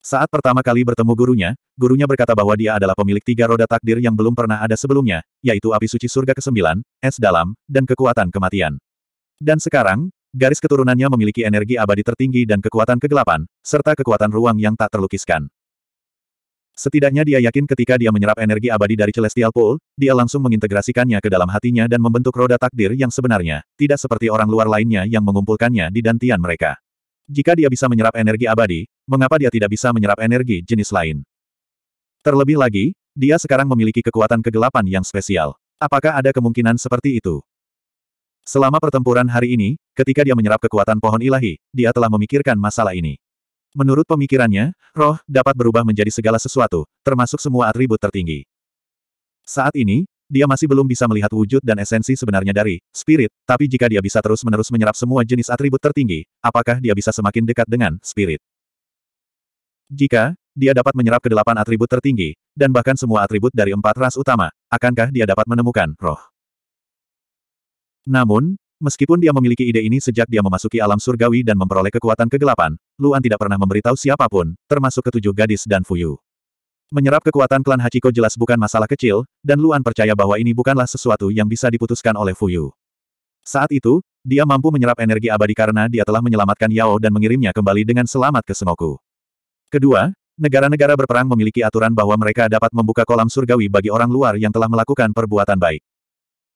Saat pertama kali bertemu gurunya, gurunya berkata bahwa dia adalah pemilik tiga roda takdir yang belum pernah ada sebelumnya, yaitu api suci surga ke-9, es dalam, dan kekuatan kematian. Dan sekarang, garis keturunannya memiliki energi abadi tertinggi dan kekuatan kegelapan, serta kekuatan ruang yang tak terlukiskan. Setidaknya dia yakin ketika dia menyerap energi abadi dari Celestial Pool, dia langsung mengintegrasikannya ke dalam hatinya dan membentuk roda takdir yang sebenarnya, tidak seperti orang luar lainnya yang mengumpulkannya di dantian mereka. Jika dia bisa menyerap energi abadi, mengapa dia tidak bisa menyerap energi jenis lain? Terlebih lagi, dia sekarang memiliki kekuatan kegelapan yang spesial. Apakah ada kemungkinan seperti itu? Selama pertempuran hari ini, ketika dia menyerap kekuatan pohon ilahi, dia telah memikirkan masalah ini. Menurut pemikirannya, roh dapat berubah menjadi segala sesuatu, termasuk semua atribut tertinggi. Saat ini, dia masih belum bisa melihat wujud dan esensi sebenarnya dari spirit, tapi jika dia bisa terus-menerus menyerap semua jenis atribut tertinggi, apakah dia bisa semakin dekat dengan spirit? Jika dia dapat menyerap kedelapan atribut tertinggi, dan bahkan semua atribut dari empat ras utama, akankah dia dapat menemukan roh? Namun, Meskipun dia memiliki ide ini sejak dia memasuki alam surgawi dan memperoleh kekuatan kegelapan, Luan tidak pernah memberitahu siapapun, termasuk ketujuh gadis dan Fuyu. Menyerap kekuatan klan Hachiko jelas bukan masalah kecil, dan Luan percaya bahwa ini bukanlah sesuatu yang bisa diputuskan oleh Fuyu. Saat itu, dia mampu menyerap energi abadi karena dia telah menyelamatkan Yao dan mengirimnya kembali dengan selamat ke Sengoku. Kedua, negara-negara berperang memiliki aturan bahwa mereka dapat membuka kolam surgawi bagi orang luar yang telah melakukan perbuatan baik.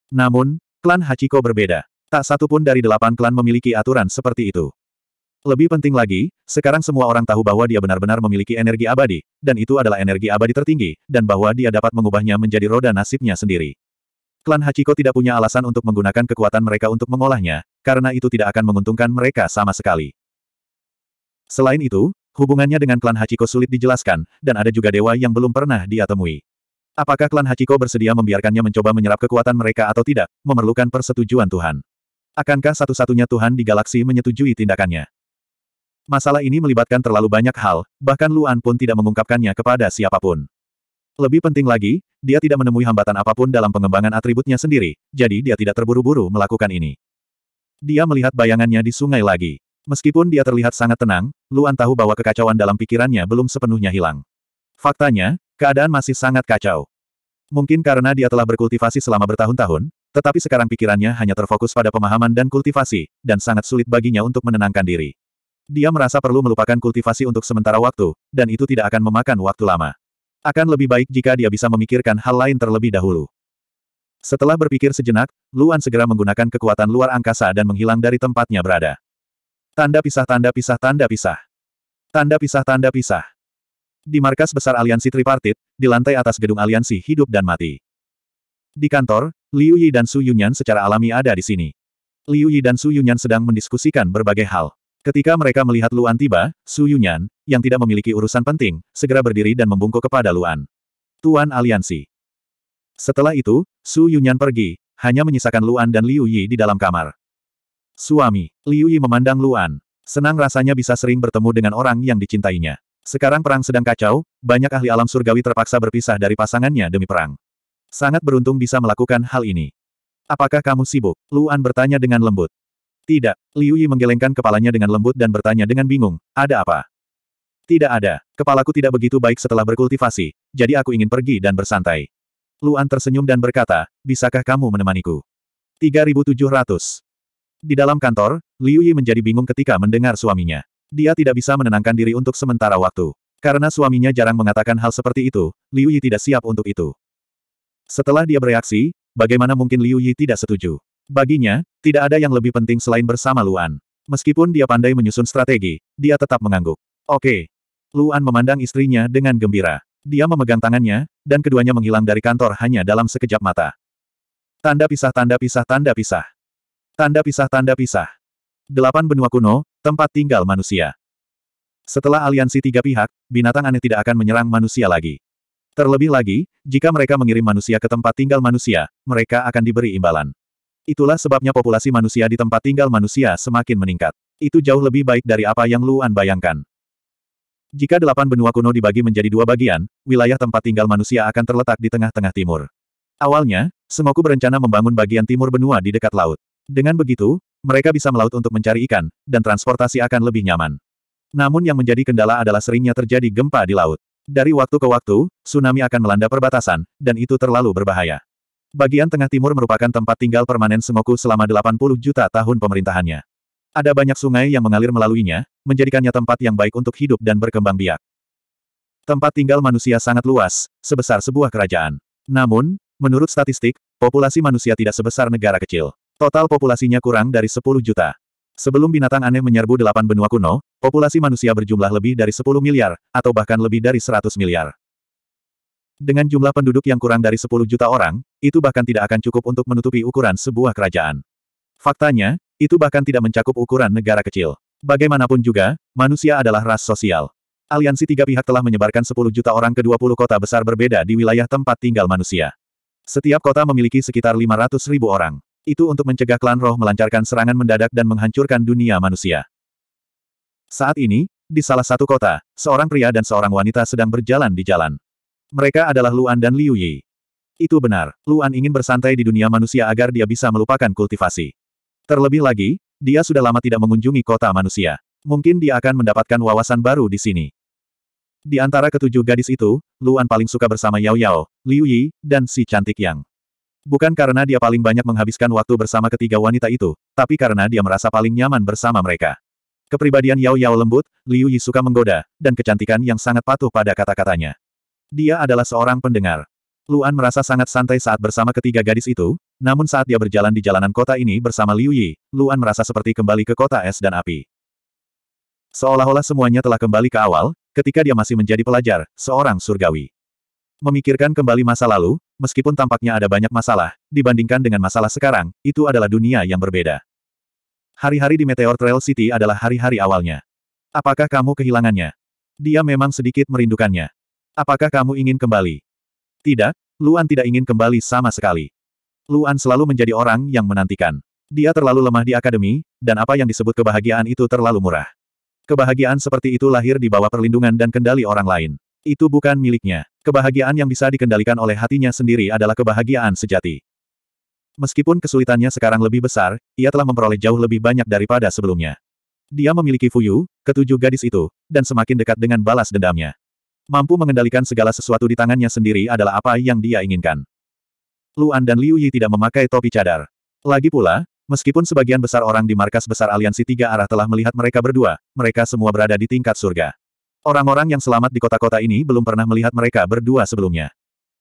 Namun, klan Hachiko berbeda. Tak satu pun dari delapan klan memiliki aturan seperti itu. Lebih penting lagi, sekarang semua orang tahu bahwa dia benar-benar memiliki energi abadi, dan itu adalah energi abadi tertinggi, dan bahwa dia dapat mengubahnya menjadi roda nasibnya sendiri. Klan Hachiko tidak punya alasan untuk menggunakan kekuatan mereka untuk mengolahnya, karena itu tidak akan menguntungkan mereka sama sekali. Selain itu, hubungannya dengan klan Hachiko sulit dijelaskan, dan ada juga dewa yang belum pernah dia temui. Apakah klan Hachiko bersedia membiarkannya mencoba menyerap kekuatan mereka atau tidak, memerlukan persetujuan Tuhan. Akankah satu-satunya Tuhan di galaksi menyetujui tindakannya? Masalah ini melibatkan terlalu banyak hal, bahkan Luan pun tidak mengungkapkannya kepada siapapun. Lebih penting lagi, dia tidak menemui hambatan apapun dalam pengembangan atributnya sendiri, jadi dia tidak terburu-buru melakukan ini. Dia melihat bayangannya di sungai lagi. Meskipun dia terlihat sangat tenang, Luan tahu bahwa kekacauan dalam pikirannya belum sepenuhnya hilang. Faktanya, keadaan masih sangat kacau. Mungkin karena dia telah berkultivasi selama bertahun-tahun, tetapi sekarang pikirannya hanya terfokus pada pemahaman dan kultivasi, dan sangat sulit baginya untuk menenangkan diri. Dia merasa perlu melupakan kultivasi untuk sementara waktu, dan itu tidak akan memakan waktu lama. Akan lebih baik jika dia bisa memikirkan hal lain terlebih dahulu. Setelah berpikir sejenak, Luan segera menggunakan kekuatan luar angkasa dan menghilang dari tempatnya berada. Tanda pisah tanda pisah tanda pisah. Tanda pisah tanda pisah. Di markas besar aliansi tripartit, di lantai atas gedung aliansi hidup dan mati. Di kantor, Liu Yi dan Su Yunyan secara alami ada di sini. Liu Yi dan Su Yunyan sedang mendiskusikan berbagai hal. Ketika mereka melihat Luan tiba, Su Yunyan, yang tidak memiliki urusan penting, segera berdiri dan membungkuk kepada Luan. Tuan Aliansi. Setelah itu, Su Yunyan pergi, hanya menyisakan Luan dan Liu Yi di dalam kamar. Suami, Liu Yi memandang Luan. Senang rasanya bisa sering bertemu dengan orang yang dicintainya. Sekarang perang sedang kacau, banyak ahli alam surgawi terpaksa berpisah dari pasangannya demi perang. Sangat beruntung bisa melakukan hal ini. Apakah kamu sibuk? Luan bertanya dengan lembut. Tidak, Liu Yi menggelengkan kepalanya dengan lembut dan bertanya dengan bingung, ada apa? Tidak ada, kepalaku tidak begitu baik setelah berkultivasi, jadi aku ingin pergi dan bersantai. Luan tersenyum dan berkata, bisakah kamu menemaniku? 3700. Di dalam kantor, Liu Yi menjadi bingung ketika mendengar suaminya. Dia tidak bisa menenangkan diri untuk sementara waktu. Karena suaminya jarang mengatakan hal seperti itu, Liu Yi tidak siap untuk itu. Setelah dia bereaksi, bagaimana mungkin Liu Yi tidak setuju? Baginya, tidak ada yang lebih penting selain bersama Luan. Meskipun dia pandai menyusun strategi, dia tetap mengangguk. Oke. Luan memandang istrinya dengan gembira. Dia memegang tangannya, dan keduanya menghilang dari kantor hanya dalam sekejap mata. Tanda pisah tanda pisah tanda pisah. Tanda pisah tanda pisah. Delapan benua kuno, tempat tinggal manusia. Setelah aliansi tiga pihak, binatang aneh tidak akan menyerang manusia lagi. Terlebih lagi, jika mereka mengirim manusia ke tempat tinggal manusia, mereka akan diberi imbalan. Itulah sebabnya populasi manusia di tempat tinggal manusia semakin meningkat. Itu jauh lebih baik dari apa yang Luan bayangkan. Jika delapan benua kuno dibagi menjadi dua bagian, wilayah tempat tinggal manusia akan terletak di tengah-tengah timur. Awalnya, Sengoku berencana membangun bagian timur benua di dekat laut. Dengan begitu, mereka bisa melaut untuk mencari ikan, dan transportasi akan lebih nyaman. Namun yang menjadi kendala adalah seringnya terjadi gempa di laut. Dari waktu ke waktu, tsunami akan melanda perbatasan, dan itu terlalu berbahaya. Bagian tengah timur merupakan tempat tinggal permanen Sengoku selama 80 juta tahun pemerintahannya. Ada banyak sungai yang mengalir melaluinya, menjadikannya tempat yang baik untuk hidup dan berkembang biak. Tempat tinggal manusia sangat luas, sebesar sebuah kerajaan. Namun, menurut statistik, populasi manusia tidak sebesar negara kecil. Total populasinya kurang dari 10 juta. Sebelum binatang aneh menyerbu delapan benua kuno, populasi manusia berjumlah lebih dari 10 miliar, atau bahkan lebih dari 100 miliar. Dengan jumlah penduduk yang kurang dari 10 juta orang, itu bahkan tidak akan cukup untuk menutupi ukuran sebuah kerajaan. Faktanya, itu bahkan tidak mencakup ukuran negara kecil. Bagaimanapun juga, manusia adalah ras sosial. Aliansi tiga pihak telah menyebarkan 10 juta orang ke 20 kota besar berbeda di wilayah tempat tinggal manusia. Setiap kota memiliki sekitar 500 ribu orang. Itu untuk mencegah klan roh melancarkan serangan mendadak dan menghancurkan dunia manusia. Saat ini, di salah satu kota, seorang pria dan seorang wanita sedang berjalan di jalan. Mereka adalah Luan dan Liu Yi. Itu benar, Luan ingin bersantai di dunia manusia agar dia bisa melupakan kultivasi. Terlebih lagi, dia sudah lama tidak mengunjungi kota manusia. Mungkin dia akan mendapatkan wawasan baru di sini. Di antara ketujuh gadis itu, Luan paling suka bersama Yao Yao, Liu Yi, dan si cantik Yang. Bukan karena dia paling banyak menghabiskan waktu bersama ketiga wanita itu, tapi karena dia merasa paling nyaman bersama mereka. Kepribadian Yao Yao lembut, Liu Yi suka menggoda, dan kecantikan yang sangat patuh pada kata-katanya. Dia adalah seorang pendengar. Luan merasa sangat santai saat bersama ketiga gadis itu, namun saat dia berjalan di jalanan kota ini bersama Liu Yi, Luan merasa seperti kembali ke kota es dan api. Seolah-olah semuanya telah kembali ke awal, ketika dia masih menjadi pelajar, seorang surgawi. Memikirkan kembali masa lalu, meskipun tampaknya ada banyak masalah, dibandingkan dengan masalah sekarang, itu adalah dunia yang berbeda. Hari-hari di Meteor Trail City adalah hari-hari awalnya. Apakah kamu kehilangannya? Dia memang sedikit merindukannya. Apakah kamu ingin kembali? Tidak, Luan tidak ingin kembali sama sekali. Luan selalu menjadi orang yang menantikan. Dia terlalu lemah di akademi, dan apa yang disebut kebahagiaan itu terlalu murah. Kebahagiaan seperti itu lahir di bawah perlindungan dan kendali orang lain. Itu bukan miliknya. Kebahagiaan yang bisa dikendalikan oleh hatinya sendiri adalah kebahagiaan sejati. Meskipun kesulitannya sekarang lebih besar, ia telah memperoleh jauh lebih banyak daripada sebelumnya. Dia memiliki Fuyu, ketujuh gadis itu, dan semakin dekat dengan balas dendamnya. Mampu mengendalikan segala sesuatu di tangannya sendiri adalah apa yang dia inginkan. Luan dan Liu Yi tidak memakai topi cadar. Lagi pula, meskipun sebagian besar orang di markas besar aliansi tiga arah telah melihat mereka berdua, mereka semua berada di tingkat surga. Orang-orang yang selamat di kota-kota ini belum pernah melihat mereka berdua sebelumnya.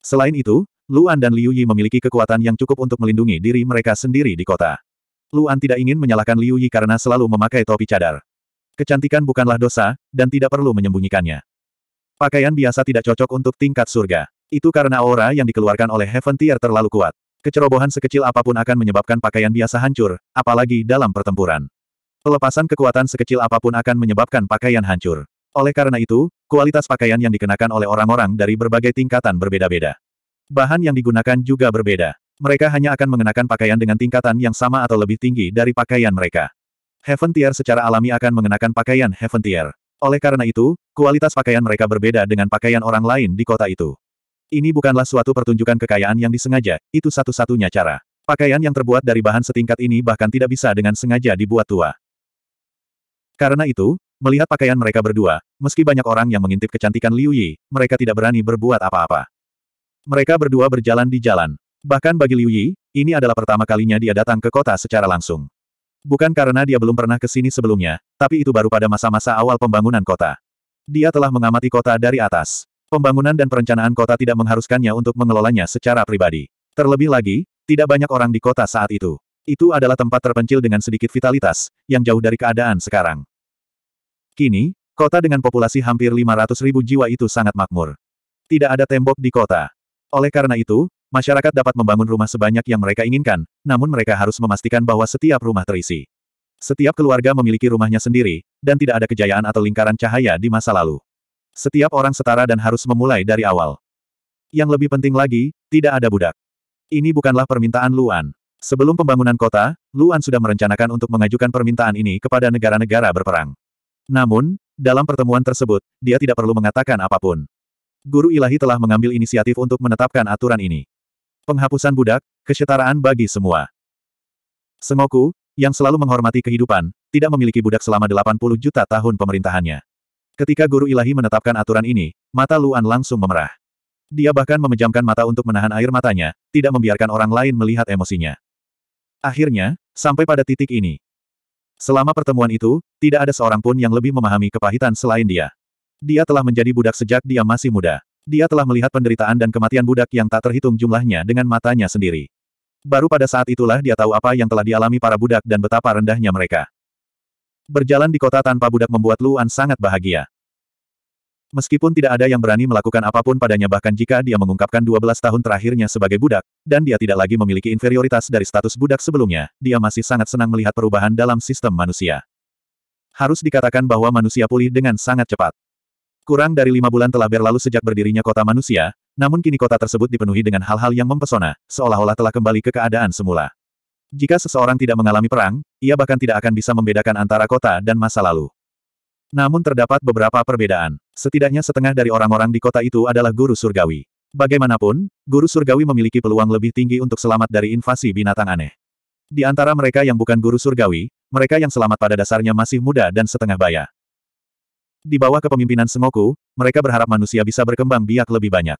Selain itu, Luan dan Liu Yi memiliki kekuatan yang cukup untuk melindungi diri mereka sendiri di kota. Luan tidak ingin menyalahkan Liu Yi karena selalu memakai topi cadar. Kecantikan bukanlah dosa, dan tidak perlu menyembunyikannya. Pakaian biasa tidak cocok untuk tingkat surga. Itu karena aura yang dikeluarkan oleh Heaven Tier terlalu kuat. Kecerobohan sekecil apapun akan menyebabkan pakaian biasa hancur, apalagi dalam pertempuran. Pelepasan kekuatan sekecil apapun akan menyebabkan pakaian hancur. Oleh karena itu, kualitas pakaian yang dikenakan oleh orang-orang dari berbagai tingkatan berbeda-beda. Bahan yang digunakan juga berbeda. Mereka hanya akan mengenakan pakaian dengan tingkatan yang sama atau lebih tinggi dari pakaian mereka. Heaven Tier secara alami akan mengenakan pakaian Heaven Tier. Oleh karena itu, kualitas pakaian mereka berbeda dengan pakaian orang lain di kota itu. Ini bukanlah suatu pertunjukan kekayaan yang disengaja, itu satu-satunya cara. Pakaian yang terbuat dari bahan setingkat ini bahkan tidak bisa dengan sengaja dibuat tua. Karena itu, Melihat pakaian mereka berdua, meski banyak orang yang mengintip kecantikan Liu Yi, mereka tidak berani berbuat apa-apa. Mereka berdua berjalan di jalan. Bahkan bagi Liu Yi, ini adalah pertama kalinya dia datang ke kota secara langsung. Bukan karena dia belum pernah ke sini sebelumnya, tapi itu baru pada masa-masa awal pembangunan kota. Dia telah mengamati kota dari atas. Pembangunan dan perencanaan kota tidak mengharuskannya untuk mengelolanya secara pribadi. Terlebih lagi, tidak banyak orang di kota saat itu. Itu adalah tempat terpencil dengan sedikit vitalitas, yang jauh dari keadaan sekarang. Kini, kota dengan populasi hampir 500 ribu jiwa itu sangat makmur. Tidak ada tembok di kota. Oleh karena itu, masyarakat dapat membangun rumah sebanyak yang mereka inginkan, namun mereka harus memastikan bahwa setiap rumah terisi. Setiap keluarga memiliki rumahnya sendiri, dan tidak ada kejayaan atau lingkaran cahaya di masa lalu. Setiap orang setara dan harus memulai dari awal. Yang lebih penting lagi, tidak ada budak. Ini bukanlah permintaan Luan. Sebelum pembangunan kota, Luan sudah merencanakan untuk mengajukan permintaan ini kepada negara-negara berperang. Namun, dalam pertemuan tersebut, dia tidak perlu mengatakan apapun. Guru ilahi telah mengambil inisiatif untuk menetapkan aturan ini. Penghapusan budak, kesetaraan bagi semua. Sengoku, yang selalu menghormati kehidupan, tidak memiliki budak selama 80 juta tahun pemerintahannya. Ketika guru ilahi menetapkan aturan ini, mata Luan langsung memerah. Dia bahkan memejamkan mata untuk menahan air matanya, tidak membiarkan orang lain melihat emosinya. Akhirnya, sampai pada titik ini, Selama pertemuan itu, tidak ada seorang pun yang lebih memahami kepahitan selain dia. Dia telah menjadi budak sejak dia masih muda. Dia telah melihat penderitaan dan kematian budak yang tak terhitung jumlahnya dengan matanya sendiri. Baru pada saat itulah dia tahu apa yang telah dialami para budak dan betapa rendahnya mereka. Berjalan di kota tanpa budak membuat Luan sangat bahagia. Meskipun tidak ada yang berani melakukan apapun padanya bahkan jika dia mengungkapkan 12 tahun terakhirnya sebagai budak, dan dia tidak lagi memiliki inferioritas dari status budak sebelumnya, dia masih sangat senang melihat perubahan dalam sistem manusia. Harus dikatakan bahwa manusia pulih dengan sangat cepat. Kurang dari lima bulan telah berlalu sejak berdirinya kota manusia, namun kini kota tersebut dipenuhi dengan hal-hal yang mempesona, seolah-olah telah kembali ke keadaan semula. Jika seseorang tidak mengalami perang, ia bahkan tidak akan bisa membedakan antara kota dan masa lalu. Namun terdapat beberapa perbedaan. Setidaknya setengah dari orang-orang di kota itu adalah guru surgawi. Bagaimanapun, guru surgawi memiliki peluang lebih tinggi untuk selamat dari invasi binatang aneh. Di antara mereka yang bukan guru surgawi, mereka yang selamat pada dasarnya masih muda dan setengah baya. Di bawah kepemimpinan Sengoku, mereka berharap manusia bisa berkembang biak lebih banyak.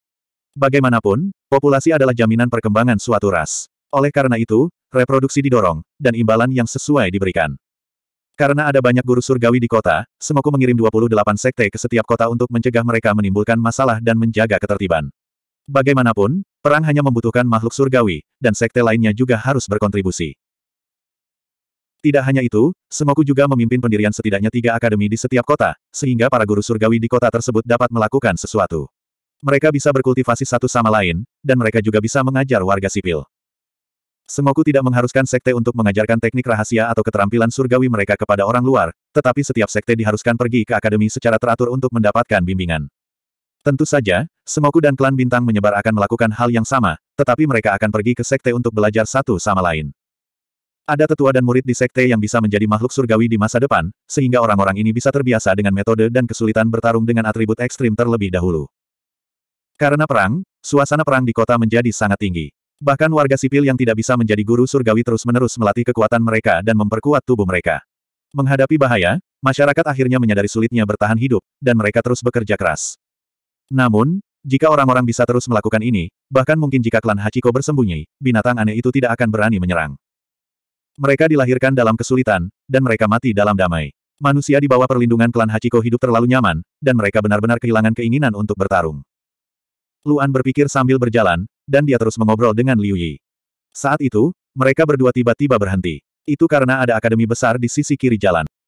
Bagaimanapun, populasi adalah jaminan perkembangan suatu ras. Oleh karena itu, reproduksi didorong, dan imbalan yang sesuai diberikan. Karena ada banyak guru surgawi di kota, Semoku mengirim 28 sekte ke setiap kota untuk mencegah mereka menimbulkan masalah dan menjaga ketertiban. Bagaimanapun, perang hanya membutuhkan makhluk surgawi, dan sekte lainnya juga harus berkontribusi. Tidak hanya itu, Semoku juga memimpin pendirian setidaknya tiga akademi di setiap kota, sehingga para guru surgawi di kota tersebut dapat melakukan sesuatu. Mereka bisa berkultivasi satu sama lain, dan mereka juga bisa mengajar warga sipil. Semoku tidak mengharuskan sekte untuk mengajarkan teknik rahasia atau keterampilan surgawi mereka kepada orang luar, tetapi setiap sekte diharuskan pergi ke akademi secara teratur untuk mendapatkan bimbingan. Tentu saja, Semoku dan klan bintang menyebar akan melakukan hal yang sama, tetapi mereka akan pergi ke sekte untuk belajar satu sama lain. Ada tetua dan murid di sekte yang bisa menjadi makhluk surgawi di masa depan, sehingga orang-orang ini bisa terbiasa dengan metode dan kesulitan bertarung dengan atribut ekstrim terlebih dahulu. Karena perang, suasana perang di kota menjadi sangat tinggi. Bahkan warga sipil yang tidak bisa menjadi guru surgawi terus-menerus melatih kekuatan mereka dan memperkuat tubuh mereka. Menghadapi bahaya, masyarakat akhirnya menyadari sulitnya bertahan hidup, dan mereka terus bekerja keras. Namun, jika orang-orang bisa terus melakukan ini, bahkan mungkin jika klan Hachiko bersembunyi, binatang aneh itu tidak akan berani menyerang. Mereka dilahirkan dalam kesulitan, dan mereka mati dalam damai. Manusia di bawah perlindungan klan Hachiko hidup terlalu nyaman, dan mereka benar-benar kehilangan keinginan untuk bertarung. Luan berpikir sambil berjalan, dan dia terus mengobrol dengan Liu Yi. Saat itu, mereka berdua tiba-tiba berhenti. Itu karena ada akademi besar di sisi kiri jalan.